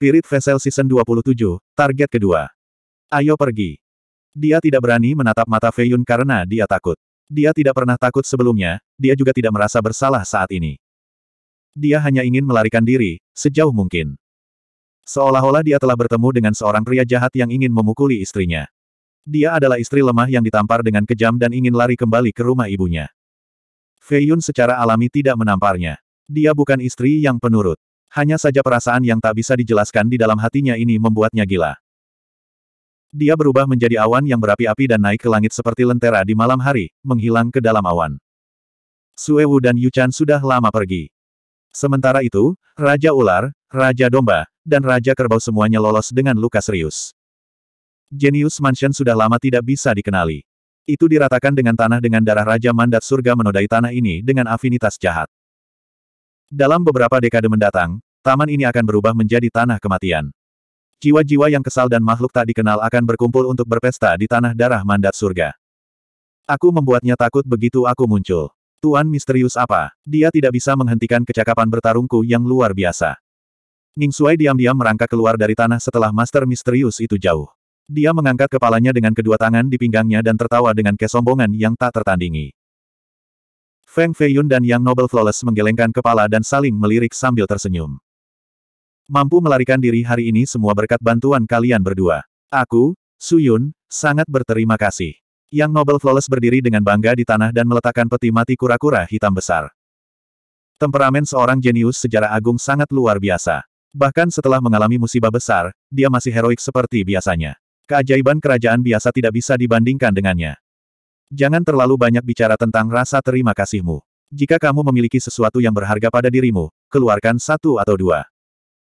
Spirit Vessel Season 27, target kedua. Ayo pergi. Dia tidak berani menatap mata Feiyun karena dia takut. Dia tidak pernah takut sebelumnya, dia juga tidak merasa bersalah saat ini. Dia hanya ingin melarikan diri, sejauh mungkin. Seolah-olah dia telah bertemu dengan seorang pria jahat yang ingin memukuli istrinya. Dia adalah istri lemah yang ditampar dengan kejam dan ingin lari kembali ke rumah ibunya. Feiyun secara alami tidak menamparnya. Dia bukan istri yang penurut. Hanya saja perasaan yang tak bisa dijelaskan di dalam hatinya ini membuatnya gila. Dia berubah menjadi awan yang berapi-api dan naik ke langit seperti lentera di malam hari, menghilang ke dalam awan. Suewu dan Yuchan sudah lama pergi. Sementara itu, Raja Ular, Raja Domba, dan Raja Kerbau semuanya lolos dengan luka serius. Genius Mansion sudah lama tidak bisa dikenali. Itu diratakan dengan tanah dengan darah Raja Mandat Surga menodai tanah ini dengan afinitas jahat. Dalam beberapa dekade mendatang, taman ini akan berubah menjadi tanah kematian. Jiwa-jiwa yang kesal dan makhluk tak dikenal akan berkumpul untuk berpesta di tanah darah mandat surga. Aku membuatnya takut begitu aku muncul. Tuan misterius apa? Dia tidak bisa menghentikan kecakapan bertarungku yang luar biasa. Ning Suai diam-diam merangkak keluar dari tanah setelah master misterius itu jauh. Dia mengangkat kepalanya dengan kedua tangan di pinggangnya dan tertawa dengan kesombongan yang tak tertandingi. Feng Feiyun dan Yang Noble Flawless menggelengkan kepala dan saling melirik sambil tersenyum. Mampu melarikan diri hari ini semua berkat bantuan kalian berdua. Aku, Su Yun, sangat berterima kasih. Yang Noble Flawless berdiri dengan bangga di tanah dan meletakkan peti mati kura-kura hitam besar. Temperamen seorang jenius sejarah agung sangat luar biasa. Bahkan setelah mengalami musibah besar, dia masih heroik seperti biasanya. Keajaiban kerajaan biasa tidak bisa dibandingkan dengannya. Jangan terlalu banyak bicara tentang rasa terima kasihmu. Jika kamu memiliki sesuatu yang berharga pada dirimu, keluarkan satu atau dua.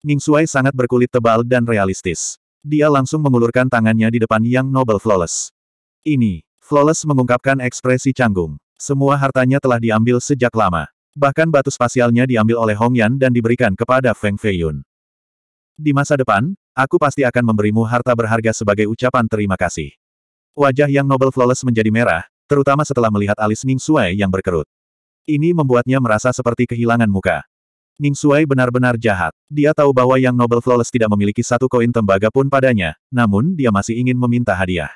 Ning Suai sangat berkulit tebal dan realistis. Dia langsung mengulurkan tangannya di depan Yang Noble Flawless. Ini, Flawless mengungkapkan ekspresi canggung. Semua hartanya telah diambil sejak lama. Bahkan batu spasialnya diambil oleh Hong Yan dan diberikan kepada Feng Feiyun. Di masa depan, aku pasti akan memberimu harta berharga sebagai ucapan terima kasih. Wajah yang Noble Flawless menjadi merah, terutama setelah melihat alis Ning Shuai yang berkerut. Ini membuatnya merasa seperti kehilangan muka. Ning Shuai benar-benar jahat. Dia tahu bahwa Yang Noble Flawless tidak memiliki satu koin tembaga pun padanya, namun dia masih ingin meminta hadiah.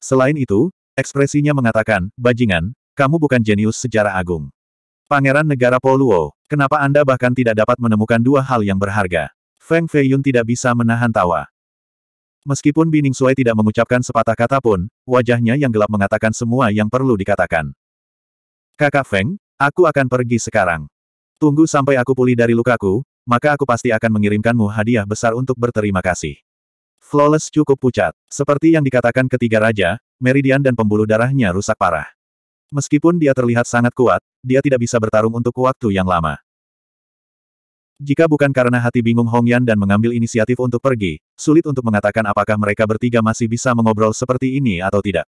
Selain itu, ekspresinya mengatakan, Bajingan, kamu bukan jenius sejarah agung. Pangeran negara Poluo, kenapa Anda bahkan tidak dapat menemukan dua hal yang berharga? Feng Feiyun tidak bisa menahan tawa. Meskipun Bining Sui tidak mengucapkan sepatah kata pun, wajahnya yang gelap mengatakan semua yang perlu dikatakan. Kakak Feng, aku akan pergi sekarang. Tunggu sampai aku pulih dari lukaku, maka aku pasti akan mengirimkanmu hadiah besar untuk berterima kasih. Flawless cukup pucat. Seperti yang dikatakan ketiga raja, meridian dan pembuluh darahnya rusak parah. Meskipun dia terlihat sangat kuat, dia tidak bisa bertarung untuk waktu yang lama. Jika bukan karena hati bingung Hong Yan dan mengambil inisiatif untuk pergi, sulit untuk mengatakan apakah mereka bertiga masih bisa mengobrol seperti ini atau tidak.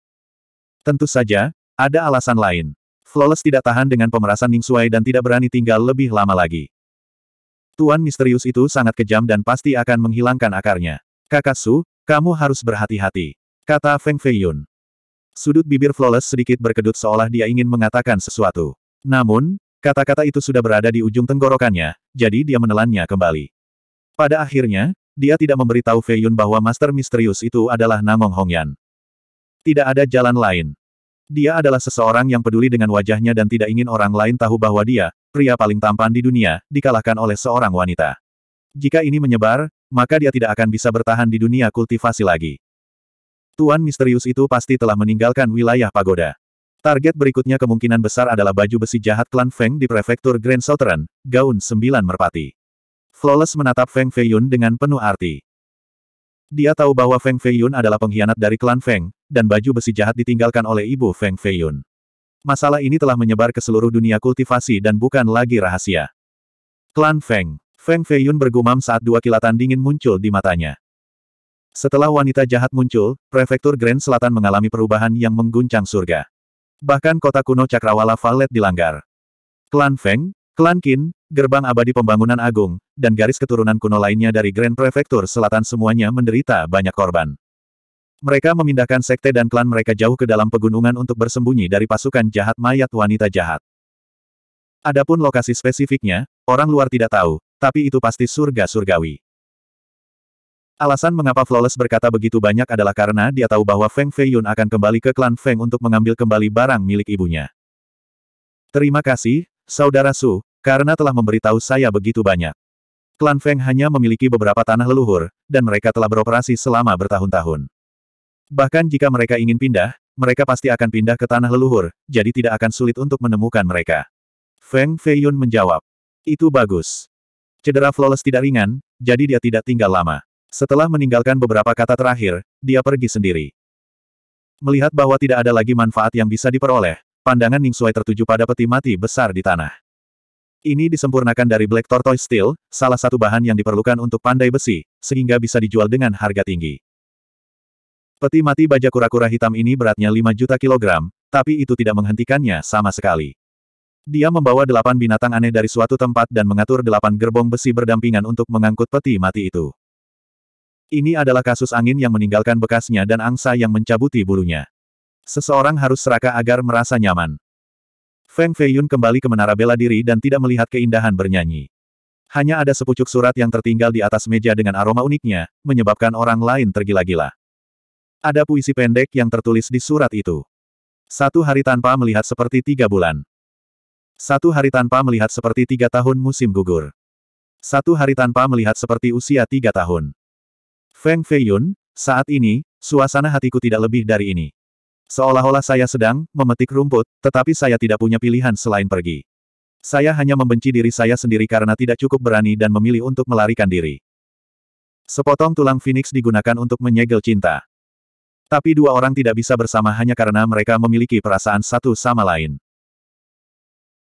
Tentu saja, ada alasan lain. Flawless tidak tahan dengan pemerasan Ning Suai dan tidak berani tinggal lebih lama lagi. Tuan misterius itu sangat kejam dan pasti akan menghilangkan akarnya. Kakak Su, kamu harus berhati-hati. Kata Feng Feiyun. Sudut bibir Flawless sedikit berkedut seolah dia ingin mengatakan sesuatu. Namun, Kata-kata itu sudah berada di ujung tenggorokannya, jadi dia menelannya kembali. Pada akhirnya, dia tidak memberitahu Fei Yun bahwa Master Misterius itu adalah Nangong Hongyan. Tidak ada jalan lain. Dia adalah seseorang yang peduli dengan wajahnya dan tidak ingin orang lain tahu bahwa dia, pria paling tampan di dunia, dikalahkan oleh seorang wanita. Jika ini menyebar, maka dia tidak akan bisa bertahan di dunia kultivasi lagi. Tuan misterius itu pasti telah meninggalkan wilayah pagoda. Target berikutnya kemungkinan besar adalah baju besi jahat klan Feng di prefektur Grand Southern, gaun sembilan merpati. Flawless menatap Feng Feiyun dengan penuh arti. Dia tahu bahwa Feng Feiyun adalah pengkhianat dari klan Feng, dan baju besi jahat ditinggalkan oleh ibu Feng Feiyun. Masalah ini telah menyebar ke seluruh dunia kultivasi dan bukan lagi rahasia. Klan Feng. Feng Feiyun bergumam saat dua kilatan dingin muncul di matanya. Setelah wanita jahat muncul, prefektur Grand Selatan mengalami perubahan yang mengguncang surga bahkan kota kuno Cakrawala Valet dilanggar. Klan Feng, Klan Qin, gerbang abadi pembangunan agung, dan garis keturunan kuno lainnya dari Grand Prefektur Selatan semuanya menderita banyak korban. Mereka memindahkan sekte dan klan mereka jauh ke dalam pegunungan untuk bersembunyi dari pasukan jahat mayat wanita jahat. Adapun lokasi spesifiknya, orang luar tidak tahu, tapi itu pasti surga surgawi. Alasan mengapa Flawless berkata begitu banyak adalah karena dia tahu bahwa Feng Feiyun akan kembali ke klan Feng untuk mengambil kembali barang milik ibunya. Terima kasih, Saudara Su, karena telah memberitahu saya begitu banyak. Klan Feng hanya memiliki beberapa tanah leluhur, dan mereka telah beroperasi selama bertahun-tahun. Bahkan jika mereka ingin pindah, mereka pasti akan pindah ke tanah leluhur, jadi tidak akan sulit untuk menemukan mereka. Feng Feiyun menjawab, itu bagus. Cedera Flawless tidak ringan, jadi dia tidak tinggal lama. Setelah meninggalkan beberapa kata terakhir, dia pergi sendiri. Melihat bahwa tidak ada lagi manfaat yang bisa diperoleh, pandangan Ning Suai tertuju pada peti mati besar di tanah. Ini disempurnakan dari Black Tortoise Steel, salah satu bahan yang diperlukan untuk pandai besi, sehingga bisa dijual dengan harga tinggi. Peti mati baja kura-kura hitam ini beratnya 5 juta kilogram, tapi itu tidak menghentikannya sama sekali. Dia membawa delapan binatang aneh dari suatu tempat dan mengatur delapan gerbong besi berdampingan untuk mengangkut peti mati itu. Ini adalah kasus angin yang meninggalkan bekasnya dan angsa yang mencabuti bulunya. Seseorang harus serakah agar merasa nyaman. Feng Feiyun kembali ke menara bela diri dan tidak melihat keindahan bernyanyi. Hanya ada sepucuk surat yang tertinggal di atas meja dengan aroma uniknya, menyebabkan orang lain tergila-gila. Ada puisi pendek yang tertulis di surat itu. Satu hari tanpa melihat seperti tiga bulan. Satu hari tanpa melihat seperti tiga tahun musim gugur. Satu hari tanpa melihat seperti usia tiga tahun. Feng Feiyun, saat ini, suasana hatiku tidak lebih dari ini. Seolah-olah saya sedang memetik rumput, tetapi saya tidak punya pilihan selain pergi. Saya hanya membenci diri saya sendiri karena tidak cukup berani dan memilih untuk melarikan diri. Sepotong tulang Phoenix digunakan untuk menyegel cinta. Tapi dua orang tidak bisa bersama hanya karena mereka memiliki perasaan satu sama lain.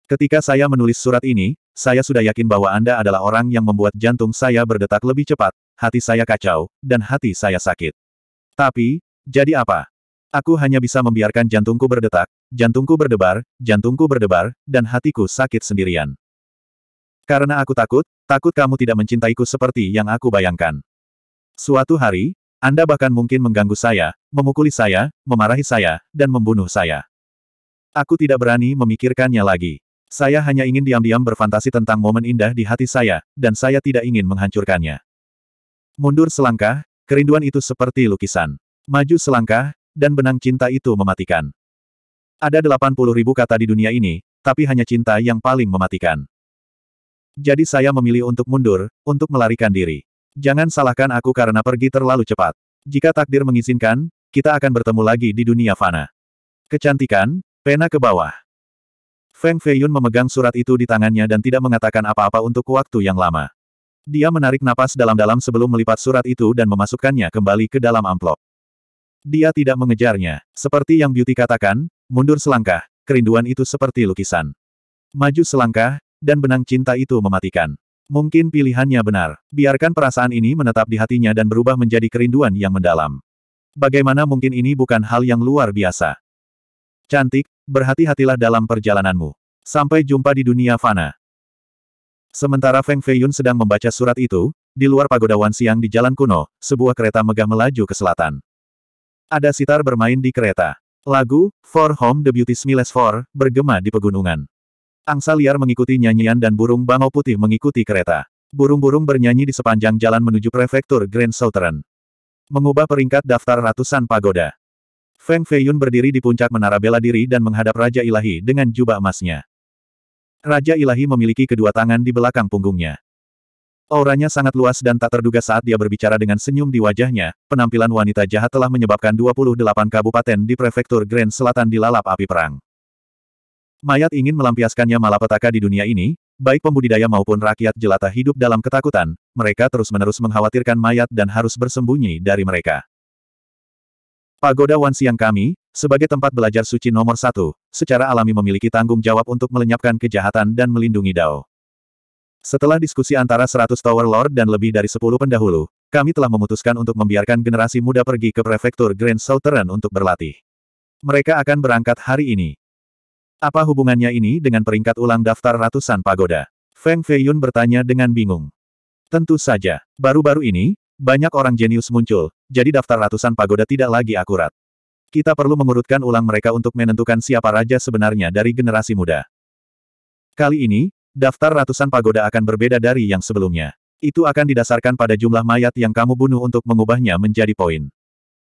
Ketika saya menulis surat ini, saya sudah yakin bahwa Anda adalah orang yang membuat jantung saya berdetak lebih cepat, hati saya kacau, dan hati saya sakit. Tapi, jadi apa? Aku hanya bisa membiarkan jantungku berdetak, jantungku berdebar, jantungku berdebar, dan hatiku sakit sendirian. Karena aku takut, takut kamu tidak mencintaiku seperti yang aku bayangkan. Suatu hari, Anda bahkan mungkin mengganggu saya, memukuli saya, memarahi saya, dan membunuh saya. Aku tidak berani memikirkannya lagi. Saya hanya ingin diam-diam berfantasi tentang momen indah di hati saya, dan saya tidak ingin menghancurkannya. Mundur selangkah, kerinduan itu seperti lukisan. Maju selangkah, dan benang cinta itu mematikan. Ada 80 ribu kata di dunia ini, tapi hanya cinta yang paling mematikan. Jadi saya memilih untuk mundur, untuk melarikan diri. Jangan salahkan aku karena pergi terlalu cepat. Jika takdir mengizinkan, kita akan bertemu lagi di dunia fana. Kecantikan, pena ke bawah. Feng Feiyun memegang surat itu di tangannya dan tidak mengatakan apa-apa untuk waktu yang lama. Dia menarik napas dalam-dalam sebelum melipat surat itu dan memasukkannya kembali ke dalam amplop. Dia tidak mengejarnya. Seperti yang Beauty katakan, mundur selangkah, kerinduan itu seperti lukisan. Maju selangkah, dan benang cinta itu mematikan. Mungkin pilihannya benar. Biarkan perasaan ini menetap di hatinya dan berubah menjadi kerinduan yang mendalam. Bagaimana mungkin ini bukan hal yang luar biasa? Cantik, berhati-hatilah dalam perjalananmu. Sampai jumpa di dunia fana. Sementara Feng Feiyun sedang membaca surat itu, di luar pagoda Siang di jalan kuno, sebuah kereta megah melaju ke selatan. Ada sitar bermain di kereta. Lagu, For Home the Beauty Smiles For, bergema di pegunungan. Angsa liar mengikuti nyanyian dan burung bangau putih mengikuti kereta. Burung-burung bernyanyi di sepanjang jalan menuju prefektur Grand Southern. Mengubah peringkat daftar ratusan pagoda. Feng Feiyun berdiri di puncak menara bela diri dan menghadap Raja Ilahi dengan jubah emasnya. Raja Ilahi memiliki kedua tangan di belakang punggungnya. Auranya sangat luas dan tak terduga saat dia berbicara dengan senyum di wajahnya, penampilan wanita jahat telah menyebabkan 28 kabupaten di prefektur Grand Selatan dilalap api perang. Mayat ingin melampiaskannya malapetaka di dunia ini, baik pembudidaya maupun rakyat jelata hidup dalam ketakutan, mereka terus-menerus mengkhawatirkan mayat dan harus bersembunyi dari mereka. Pagoda Wansiang kami, sebagai tempat belajar suci nomor satu, secara alami memiliki tanggung jawab untuk melenyapkan kejahatan dan melindungi Dao. Setelah diskusi antara 100 Tower Lord dan lebih dari 10 pendahulu, kami telah memutuskan untuk membiarkan generasi muda pergi ke prefektur Grand Southern untuk berlatih. Mereka akan berangkat hari ini. Apa hubungannya ini dengan peringkat ulang daftar ratusan pagoda? Feng Feiyun bertanya dengan bingung. Tentu saja, baru-baru ini, banyak orang jenius muncul, jadi daftar ratusan pagoda tidak lagi akurat. Kita perlu mengurutkan ulang mereka untuk menentukan siapa raja sebenarnya dari generasi muda. Kali ini, daftar ratusan pagoda akan berbeda dari yang sebelumnya. Itu akan didasarkan pada jumlah mayat yang kamu bunuh untuk mengubahnya menjadi poin.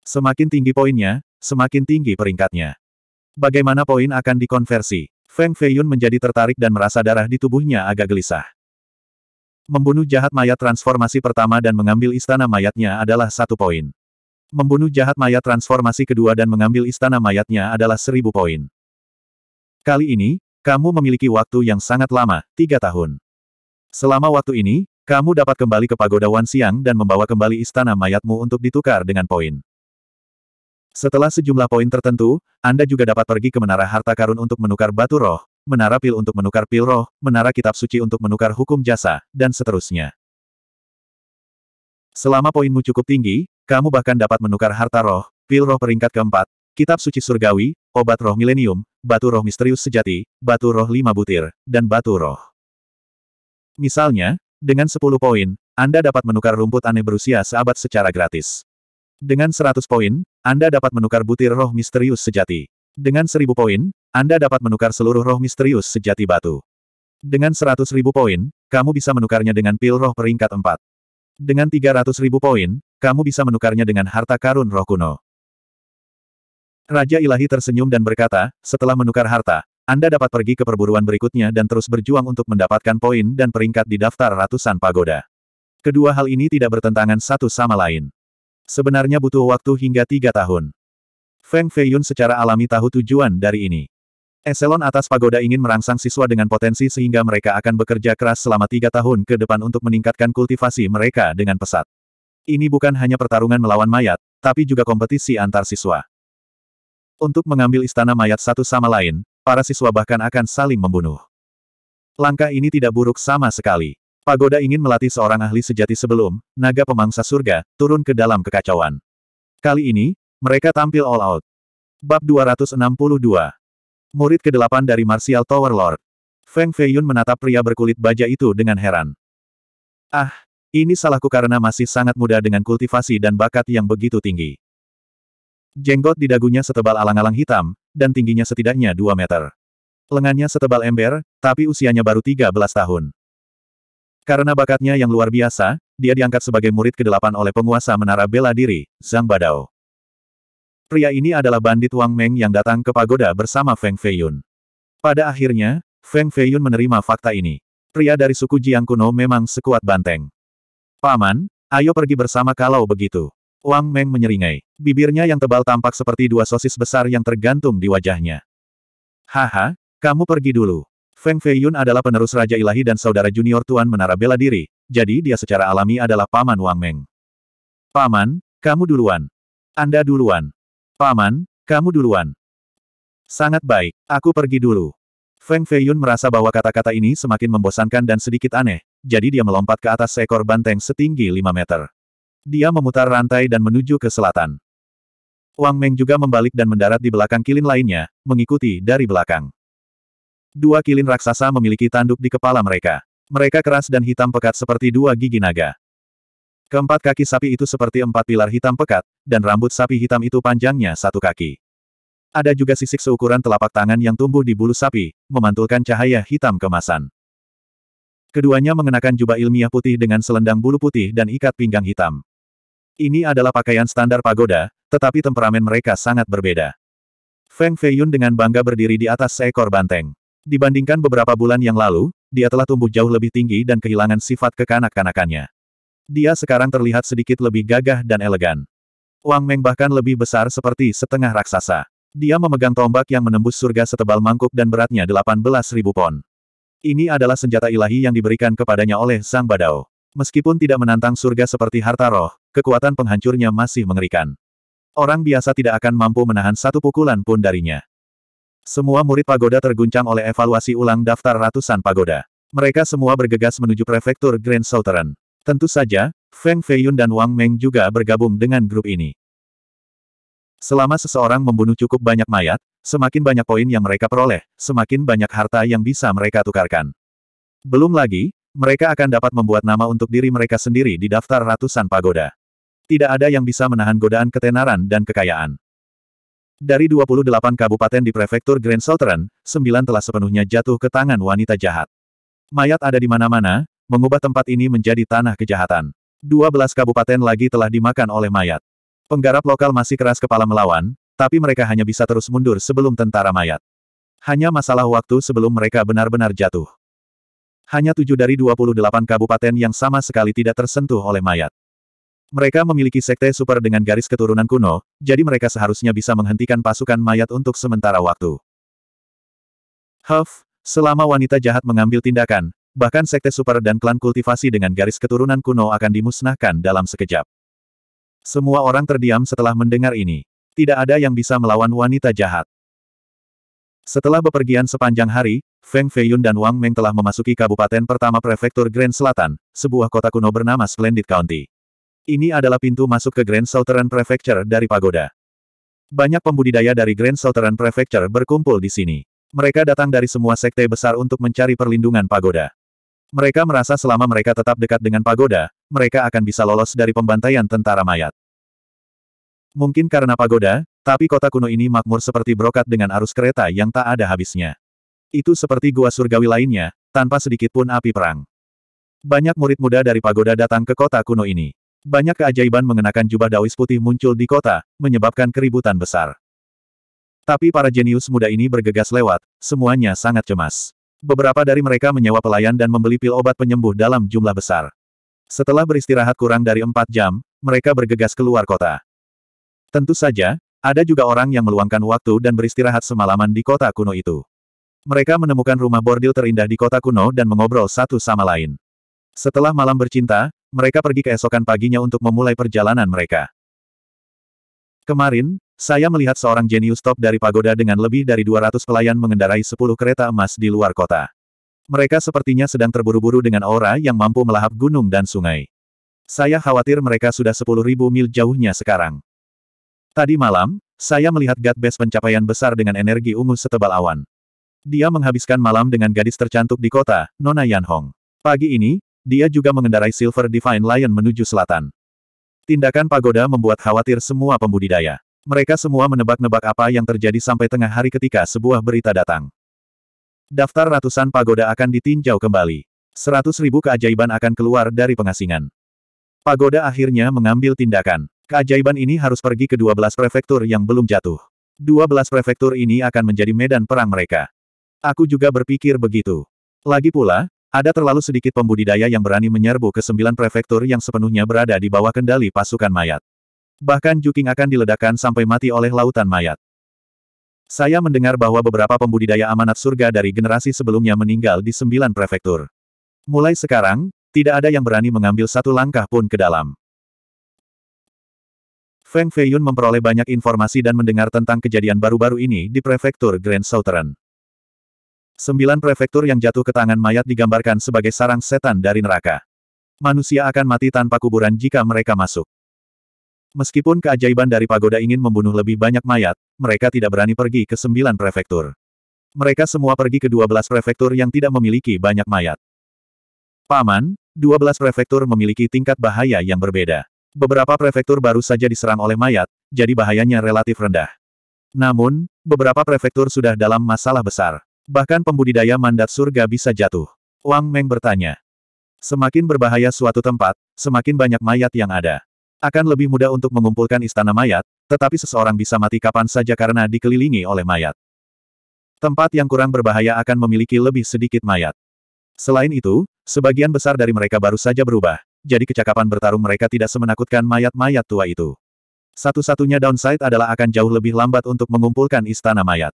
Semakin tinggi poinnya, semakin tinggi peringkatnya. Bagaimana poin akan dikonversi? Feng Feiyun menjadi tertarik dan merasa darah di tubuhnya agak gelisah. Membunuh jahat mayat transformasi pertama dan mengambil istana mayatnya adalah satu poin. Membunuh jahat mayat transformasi kedua dan mengambil istana mayatnya adalah seribu poin. Kali ini, kamu memiliki waktu yang sangat lama, tiga tahun. Selama waktu ini, kamu dapat kembali ke pagoda Wan Siang dan membawa kembali istana mayatmu untuk ditukar dengan poin. Setelah sejumlah poin tertentu, Anda juga dapat pergi ke Menara Harta Karun untuk menukar batu roh, Menara Pil untuk menukar pil roh, Menara Kitab Suci untuk menukar hukum jasa, dan seterusnya. Selama poinmu cukup tinggi, kamu bahkan dapat menukar harta roh, pil roh peringkat keempat, kitab suci surgawi, obat roh milenium, batu roh misterius sejati, batu roh lima butir, dan batu roh. Misalnya, dengan 10 poin, Anda dapat menukar rumput aneh berusia seabad secara gratis. Dengan 100 poin, Anda dapat menukar butir roh misterius sejati. Dengan 1000 poin, Anda dapat menukar seluruh roh misterius sejati batu. Dengan 100.000 poin, kamu bisa menukarnya dengan pil roh peringkat 4. Dengan 300.000 poin, kamu bisa menukarnya dengan harta karun roh kuno. Raja Ilahi tersenyum dan berkata, setelah menukar harta, Anda dapat pergi ke perburuan berikutnya dan terus berjuang untuk mendapatkan poin dan peringkat di daftar ratusan pagoda. Kedua hal ini tidak bertentangan satu sama lain. Sebenarnya butuh waktu hingga tiga tahun. Feng Feiyun secara alami tahu tujuan dari ini. Eselon atas pagoda ingin merangsang siswa dengan potensi sehingga mereka akan bekerja keras selama tiga tahun ke depan untuk meningkatkan kultivasi mereka dengan pesat. Ini bukan hanya pertarungan melawan mayat, tapi juga kompetisi antar siswa. Untuk mengambil istana mayat satu sama lain, para siswa bahkan akan saling membunuh. Langkah ini tidak buruk sama sekali. Pagoda ingin melatih seorang ahli sejati sebelum, naga pemangsa surga, turun ke dalam kekacauan. Kali ini, mereka tampil all out. Bab 262 Murid ke-8 dari Martial Tower Lord. Feng Feiyun menatap pria berkulit baja itu dengan heran. Ah, ini salahku karena masih sangat muda dengan kultivasi dan bakat yang begitu tinggi. Jenggot di dagunya setebal alang-alang hitam, dan tingginya setidaknya 2 meter. Lengannya setebal ember, tapi usianya baru 13 tahun. Karena bakatnya yang luar biasa, dia diangkat sebagai murid kedelapan oleh penguasa menara bela diri, Zhang Badao. Pria ini adalah bandit Wang Meng yang datang ke pagoda bersama Feng Feiyun. Pada akhirnya, Feng Feiyun menerima fakta ini. Pria dari suku Jiang kuno memang sekuat banteng. Paman, ayo pergi bersama kalau begitu. Wang Meng menyeringai. Bibirnya yang tebal tampak seperti dua sosis besar yang tergantung di wajahnya. Haha, kamu pergi dulu. Feng Feiyun adalah penerus Raja Ilahi dan saudara junior Tuan Menara Bela Diri, jadi dia secara alami adalah Paman Wang Meng. Paman, kamu duluan. Anda duluan. Paman, kamu duluan. Sangat baik, aku pergi dulu. Feng Feiyun merasa bahwa kata-kata ini semakin membosankan dan sedikit aneh, jadi dia melompat ke atas seekor banteng setinggi 5 meter. Dia memutar rantai dan menuju ke selatan. Wang Meng juga membalik dan mendarat di belakang kilin lainnya, mengikuti dari belakang. Dua kilin raksasa memiliki tanduk di kepala mereka. Mereka keras dan hitam pekat seperti dua gigi naga. Keempat kaki sapi itu seperti empat pilar hitam pekat, dan rambut sapi hitam itu panjangnya satu kaki. Ada juga sisik seukuran telapak tangan yang tumbuh di bulu sapi, memantulkan cahaya hitam kemasan. Keduanya mengenakan jubah ilmiah putih dengan selendang bulu putih dan ikat pinggang hitam. Ini adalah pakaian standar pagoda, tetapi temperamen mereka sangat berbeda. Feng Feiyun dengan bangga berdiri di atas seekor banteng. Dibandingkan beberapa bulan yang lalu, dia telah tumbuh jauh lebih tinggi dan kehilangan sifat kekanak-kanakannya. Dia sekarang terlihat sedikit lebih gagah dan elegan. Wang Meng bahkan lebih besar seperti setengah raksasa. Dia memegang tombak yang menembus surga setebal mangkuk dan beratnya 18.000 pon. Ini adalah senjata ilahi yang diberikan kepadanya oleh Sang Badao. Meskipun tidak menantang surga seperti harta roh, kekuatan penghancurnya masih mengerikan. Orang biasa tidak akan mampu menahan satu pukulan pun darinya. Semua murid pagoda terguncang oleh evaluasi ulang daftar ratusan pagoda. Mereka semua bergegas menuju prefektur Grand Southern. Tentu saja, Feng Feiyun dan Wang Meng juga bergabung dengan grup ini. Selama seseorang membunuh cukup banyak mayat, semakin banyak poin yang mereka peroleh, semakin banyak harta yang bisa mereka tukarkan. Belum lagi, mereka akan dapat membuat nama untuk diri mereka sendiri di daftar ratusan pagoda. Tidak ada yang bisa menahan godaan ketenaran dan kekayaan. Dari 28 kabupaten di prefektur Grand Southern, 9 telah sepenuhnya jatuh ke tangan wanita jahat. Mayat ada di mana-mana, mengubah tempat ini menjadi tanah kejahatan. 12 kabupaten lagi telah dimakan oleh mayat. Penggarap lokal masih keras kepala melawan, tapi mereka hanya bisa terus mundur sebelum tentara mayat. Hanya masalah waktu sebelum mereka benar-benar jatuh. Hanya tujuh dari 28 kabupaten yang sama sekali tidak tersentuh oleh mayat. Mereka memiliki sekte super dengan garis keturunan kuno, jadi mereka seharusnya bisa menghentikan pasukan mayat untuk sementara waktu. Huff, selama wanita jahat mengambil tindakan, bahkan sekte super dan klan kultivasi dengan garis keturunan kuno akan dimusnahkan dalam sekejap. Semua orang terdiam setelah mendengar ini. Tidak ada yang bisa melawan wanita jahat. Setelah bepergian sepanjang hari, Feng Feiyun dan Wang Meng telah memasuki kabupaten pertama prefektur Grand Selatan, sebuah kota kuno bernama Splendid County. Ini adalah pintu masuk ke Grand Southern Prefecture dari pagoda. Banyak pembudidaya dari Grand Southern Prefecture berkumpul di sini. Mereka datang dari semua sekte besar untuk mencari perlindungan pagoda. Mereka merasa selama mereka tetap dekat dengan pagoda, mereka akan bisa lolos dari pembantaian tentara mayat. Mungkin karena pagoda, tapi kota kuno ini makmur seperti brokat dengan arus kereta yang tak ada habisnya. Itu seperti gua surgawi lainnya, tanpa sedikit pun api perang. Banyak murid muda dari pagoda datang ke kota kuno ini. Banyak keajaiban mengenakan jubah dawis putih muncul di kota, menyebabkan keributan besar. Tapi para jenius muda ini bergegas lewat, semuanya sangat cemas. Beberapa dari mereka menyewa pelayan dan membeli pil obat penyembuh dalam jumlah besar. Setelah beristirahat kurang dari empat jam, mereka bergegas keluar kota. Tentu saja, ada juga orang yang meluangkan waktu dan beristirahat semalaman di kota kuno itu. Mereka menemukan rumah bordil terindah di kota kuno dan mengobrol satu sama lain. Setelah malam bercinta, mereka pergi keesokan paginya untuk memulai perjalanan mereka. Kemarin, saya melihat seorang jenius top dari pagoda dengan lebih dari 200 pelayan mengendarai 10 kereta emas di luar kota. Mereka sepertinya sedang terburu-buru dengan aura yang mampu melahap gunung dan sungai. Saya khawatir mereka sudah 10.000 mil jauhnya sekarang. Tadi malam, saya melihat God Best pencapaian besar dengan energi ungu setebal awan. Dia menghabiskan malam dengan gadis tercantik di kota, Nona Yanhong. Pagi ini, dia juga mengendarai Silver Divine Lion menuju selatan. Tindakan pagoda membuat khawatir semua pembudidaya. Mereka semua menebak-nebak apa yang terjadi sampai tengah hari ketika sebuah berita datang. Daftar ratusan pagoda akan ditinjau kembali. Seratus ribu keajaiban akan keluar dari pengasingan. Pagoda akhirnya mengambil tindakan. Keajaiban ini harus pergi ke dua belas prefektur yang belum jatuh. Dua belas prefektur ini akan menjadi medan perang mereka. Aku juga berpikir begitu. Lagi pula, ada terlalu sedikit pembudidaya yang berani menyerbu ke sembilan prefektur yang sepenuhnya berada di bawah kendali pasukan mayat. Bahkan Juking akan diledakkan sampai mati oleh lautan mayat. Saya mendengar bahwa beberapa pembudidaya amanat surga dari generasi sebelumnya meninggal di sembilan prefektur. Mulai sekarang, tidak ada yang berani mengambil satu langkah pun ke dalam. Feng Feiyun memperoleh banyak informasi dan mendengar tentang kejadian baru-baru ini di prefektur Grand Southern. Sembilan prefektur yang jatuh ke tangan mayat digambarkan sebagai sarang setan dari neraka. Manusia akan mati tanpa kuburan jika mereka masuk. Meskipun keajaiban dari pagoda ingin membunuh lebih banyak mayat, mereka tidak berani pergi ke sembilan prefektur. Mereka semua pergi ke dua belas prefektur yang tidak memiliki banyak mayat. Paman, dua belas prefektur memiliki tingkat bahaya yang berbeda. Beberapa prefektur baru saja diserang oleh mayat, jadi bahayanya relatif rendah. Namun, beberapa prefektur sudah dalam masalah besar. Bahkan pembudidaya mandat surga bisa jatuh. Wang Meng bertanya. Semakin berbahaya suatu tempat, semakin banyak mayat yang ada. Akan lebih mudah untuk mengumpulkan istana mayat, tetapi seseorang bisa mati kapan saja karena dikelilingi oleh mayat. Tempat yang kurang berbahaya akan memiliki lebih sedikit mayat. Selain itu, sebagian besar dari mereka baru saja berubah, jadi kecakapan bertarung mereka tidak semenakutkan mayat-mayat tua itu. Satu-satunya downside adalah akan jauh lebih lambat untuk mengumpulkan istana mayat.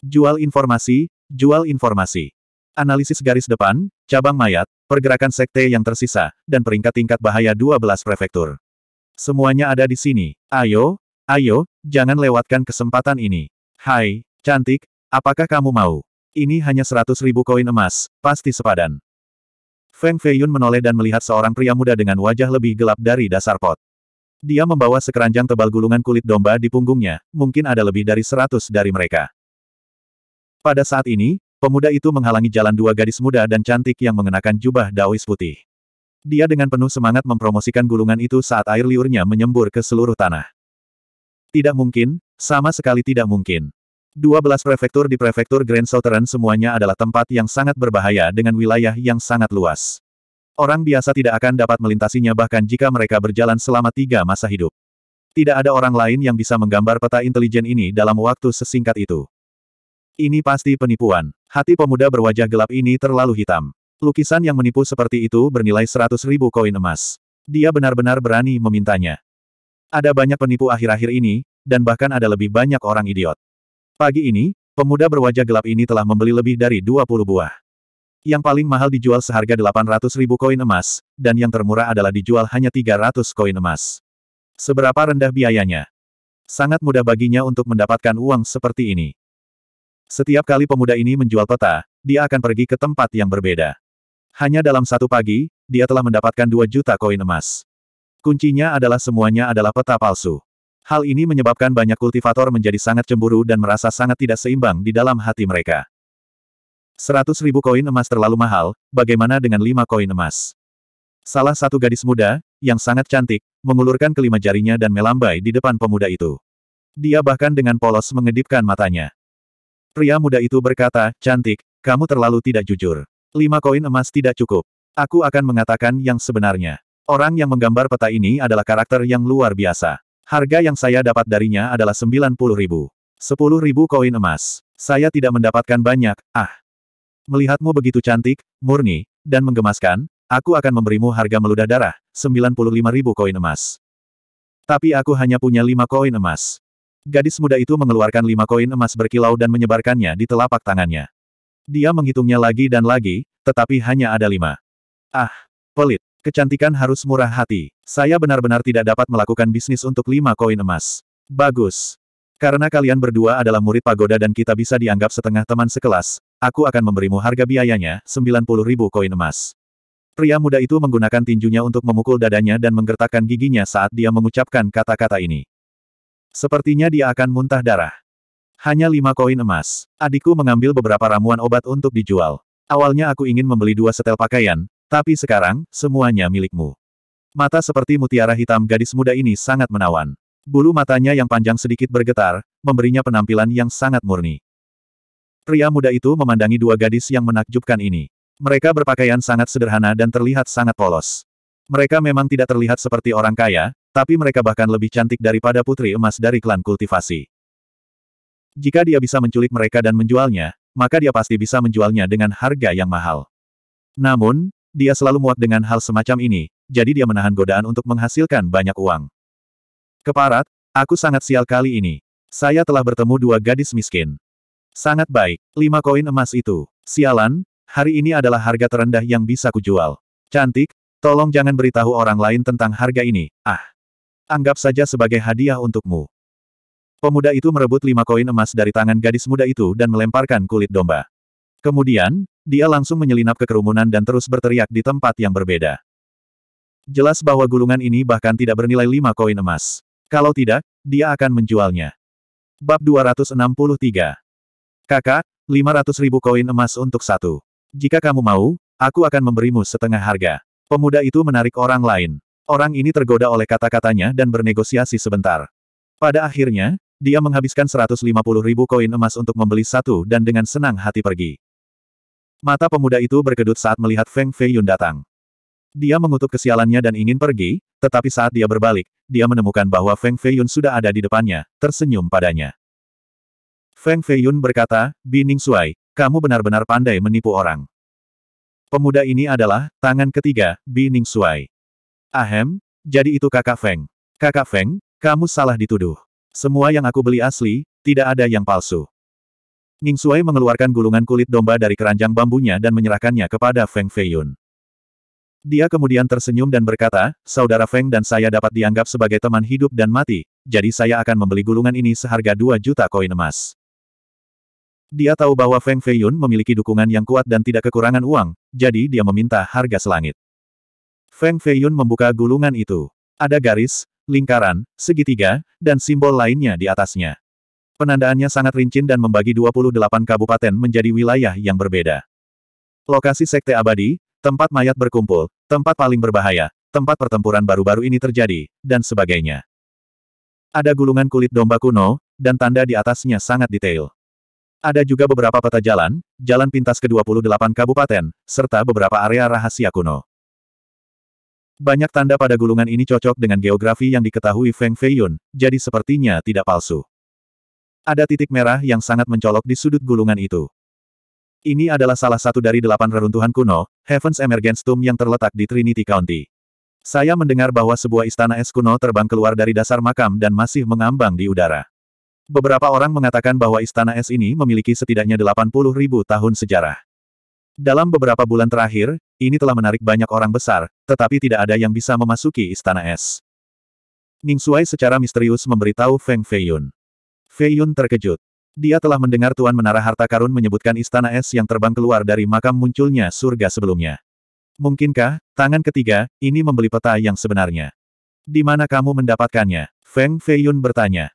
Jual informasi, jual informasi. Analisis garis depan, cabang mayat, pergerakan sekte yang tersisa, dan peringkat tingkat bahaya 12 prefektur. Semuanya ada di sini. Ayo, ayo, jangan lewatkan kesempatan ini. Hai, cantik, apakah kamu mau? Ini hanya seratus ribu koin emas, pasti sepadan. Feng Feiyun menoleh dan melihat seorang pria muda dengan wajah lebih gelap dari dasar pot. Dia membawa sekeranjang tebal gulungan kulit domba di punggungnya, mungkin ada lebih dari seratus dari mereka. Pada saat ini, pemuda itu menghalangi jalan dua gadis muda dan cantik yang mengenakan jubah daois putih. Dia dengan penuh semangat mempromosikan gulungan itu saat air liurnya menyembur ke seluruh tanah. Tidak mungkin, sama sekali tidak mungkin. 12 prefektur di prefektur Grand Southern semuanya adalah tempat yang sangat berbahaya dengan wilayah yang sangat luas. Orang biasa tidak akan dapat melintasinya bahkan jika mereka berjalan selama tiga masa hidup. Tidak ada orang lain yang bisa menggambar peta intelijen ini dalam waktu sesingkat itu. Ini pasti penipuan. Hati pemuda berwajah gelap ini terlalu hitam. Lukisan yang menipu seperti itu bernilai seratus ribu koin emas. Dia benar-benar berani memintanya. Ada banyak penipu akhir-akhir ini, dan bahkan ada lebih banyak orang idiot. Pagi ini, pemuda berwajah gelap ini telah membeli lebih dari 20 buah. Yang paling mahal dijual seharga 800 ribu koin emas, dan yang termurah adalah dijual hanya 300 koin emas. Seberapa rendah biayanya? Sangat mudah baginya untuk mendapatkan uang seperti ini. Setiap kali pemuda ini menjual peta, dia akan pergi ke tempat yang berbeda. Hanya dalam satu pagi, dia telah mendapatkan dua juta koin emas. Kuncinya adalah semuanya adalah peta palsu. Hal ini menyebabkan banyak kultivator menjadi sangat cemburu dan merasa sangat tidak seimbang di dalam hati mereka. Seratus ribu koin emas terlalu mahal, bagaimana dengan lima koin emas? Salah satu gadis muda, yang sangat cantik, mengulurkan kelima jarinya dan melambai di depan pemuda itu. Dia bahkan dengan polos mengedipkan matanya. Pria muda itu berkata, cantik, kamu terlalu tidak jujur. Lima koin emas tidak cukup. Aku akan mengatakan yang sebenarnya. Orang yang menggambar peta ini adalah karakter yang luar biasa. Harga yang saya dapat darinya adalah 90 ribu. 10 ribu koin emas. Saya tidak mendapatkan banyak, ah. Melihatmu begitu cantik, murni, dan menggemaskan, aku akan memberimu harga meludah darah, 95 ribu koin emas. Tapi aku hanya punya 5 koin emas. Gadis muda itu mengeluarkan 5 koin emas berkilau dan menyebarkannya di telapak tangannya. Dia menghitungnya lagi dan lagi, tetapi hanya ada lima. Ah, pelit. Kecantikan harus murah hati. Saya benar-benar tidak dapat melakukan bisnis untuk lima koin emas. Bagus. Karena kalian berdua adalah murid pagoda dan kita bisa dianggap setengah teman sekelas, aku akan memberimu harga biayanya, 90 ribu koin emas. Pria muda itu menggunakan tinjunya untuk memukul dadanya dan menggertakkan giginya saat dia mengucapkan kata-kata ini. Sepertinya dia akan muntah darah. Hanya lima koin emas. Adikku mengambil beberapa ramuan obat untuk dijual. Awalnya aku ingin membeli dua setel pakaian, tapi sekarang, semuanya milikmu. Mata seperti mutiara hitam gadis muda ini sangat menawan. Bulu matanya yang panjang sedikit bergetar, memberinya penampilan yang sangat murni. Pria muda itu memandangi dua gadis yang menakjubkan ini. Mereka berpakaian sangat sederhana dan terlihat sangat polos. Mereka memang tidak terlihat seperti orang kaya, tapi mereka bahkan lebih cantik daripada putri emas dari klan kultivasi. Jika dia bisa menculik mereka dan menjualnya, maka dia pasti bisa menjualnya dengan harga yang mahal. Namun, dia selalu muak dengan hal semacam ini, jadi dia menahan godaan untuk menghasilkan banyak uang. Keparat, aku sangat sial kali ini. Saya telah bertemu dua gadis miskin. Sangat baik, lima koin emas itu. Sialan, hari ini adalah harga terendah yang bisa kujual. Cantik, tolong jangan beritahu orang lain tentang harga ini, ah. Anggap saja sebagai hadiah untukmu. Pemuda itu merebut lima koin emas dari tangan gadis muda itu dan melemparkan kulit domba. Kemudian, dia langsung menyelinap ke kerumunan dan terus berteriak di tempat yang berbeda. Jelas bahwa gulungan ini bahkan tidak bernilai lima koin emas. Kalau tidak, dia akan menjualnya. Bab 263 Kakak, 500 ribu koin emas untuk satu. Jika kamu mau, aku akan memberimu setengah harga. Pemuda itu menarik orang lain. Orang ini tergoda oleh kata-katanya dan bernegosiasi sebentar. Pada akhirnya, dia menghabiskan 150 ribu koin emas untuk membeli satu dan dengan senang hati pergi. Mata pemuda itu berkedut saat melihat Feng Feiyun datang. Dia mengutuk kesialannya dan ingin pergi, tetapi saat dia berbalik, dia menemukan bahwa Feng Feiyun sudah ada di depannya, tersenyum padanya. Feng Feiyun berkata, Bining Suai, kamu benar-benar pandai menipu orang. Pemuda ini adalah, tangan ketiga, Bining Suai. Ahem, jadi itu kakak Feng. Kakak Feng, kamu salah dituduh. Semua yang aku beli asli, tidak ada yang palsu. Ning Suai mengeluarkan gulungan kulit domba dari keranjang bambunya dan menyerahkannya kepada Feng Feiyun. Dia kemudian tersenyum dan berkata, Saudara Feng dan saya dapat dianggap sebagai teman hidup dan mati, jadi saya akan membeli gulungan ini seharga 2 juta koin emas. Dia tahu bahwa Feng Feiyun memiliki dukungan yang kuat dan tidak kekurangan uang, jadi dia meminta harga selangit. Feng Feiyun membuka gulungan itu. Ada garis, lingkaran, segitiga, dan simbol lainnya di atasnya. Penandaannya sangat rincin dan membagi 28 kabupaten menjadi wilayah yang berbeda. Lokasi Sekte Abadi, tempat mayat berkumpul, tempat paling berbahaya, tempat pertempuran baru-baru ini terjadi, dan sebagainya. Ada gulungan kulit domba kuno, dan tanda di atasnya sangat detail. Ada juga beberapa peta jalan, jalan pintas ke-28 kabupaten, serta beberapa area rahasia kuno. Banyak tanda pada gulungan ini cocok dengan geografi yang diketahui Feng Feiyun, jadi sepertinya tidak palsu. Ada titik merah yang sangat mencolok di sudut gulungan itu. Ini adalah salah satu dari delapan reruntuhan kuno, Heaven's Emergence Tomb yang terletak di Trinity County. Saya mendengar bahwa sebuah istana es kuno terbang keluar dari dasar makam dan masih mengambang di udara. Beberapa orang mengatakan bahwa istana es ini memiliki setidaknya 80.000 tahun sejarah. Dalam beberapa bulan terakhir, ini telah menarik banyak orang besar, tetapi tidak ada yang bisa memasuki Istana Es. Ning Shuai secara misterius memberitahu Feng Feiyun. Feiyun terkejut. Dia telah mendengar Tuan Menara Harta Karun menyebutkan Istana Es yang terbang keluar dari makam munculnya surga sebelumnya. Mungkinkah, tangan ketiga, ini membeli peta yang sebenarnya? Di mana kamu mendapatkannya? Feng Feiyun bertanya.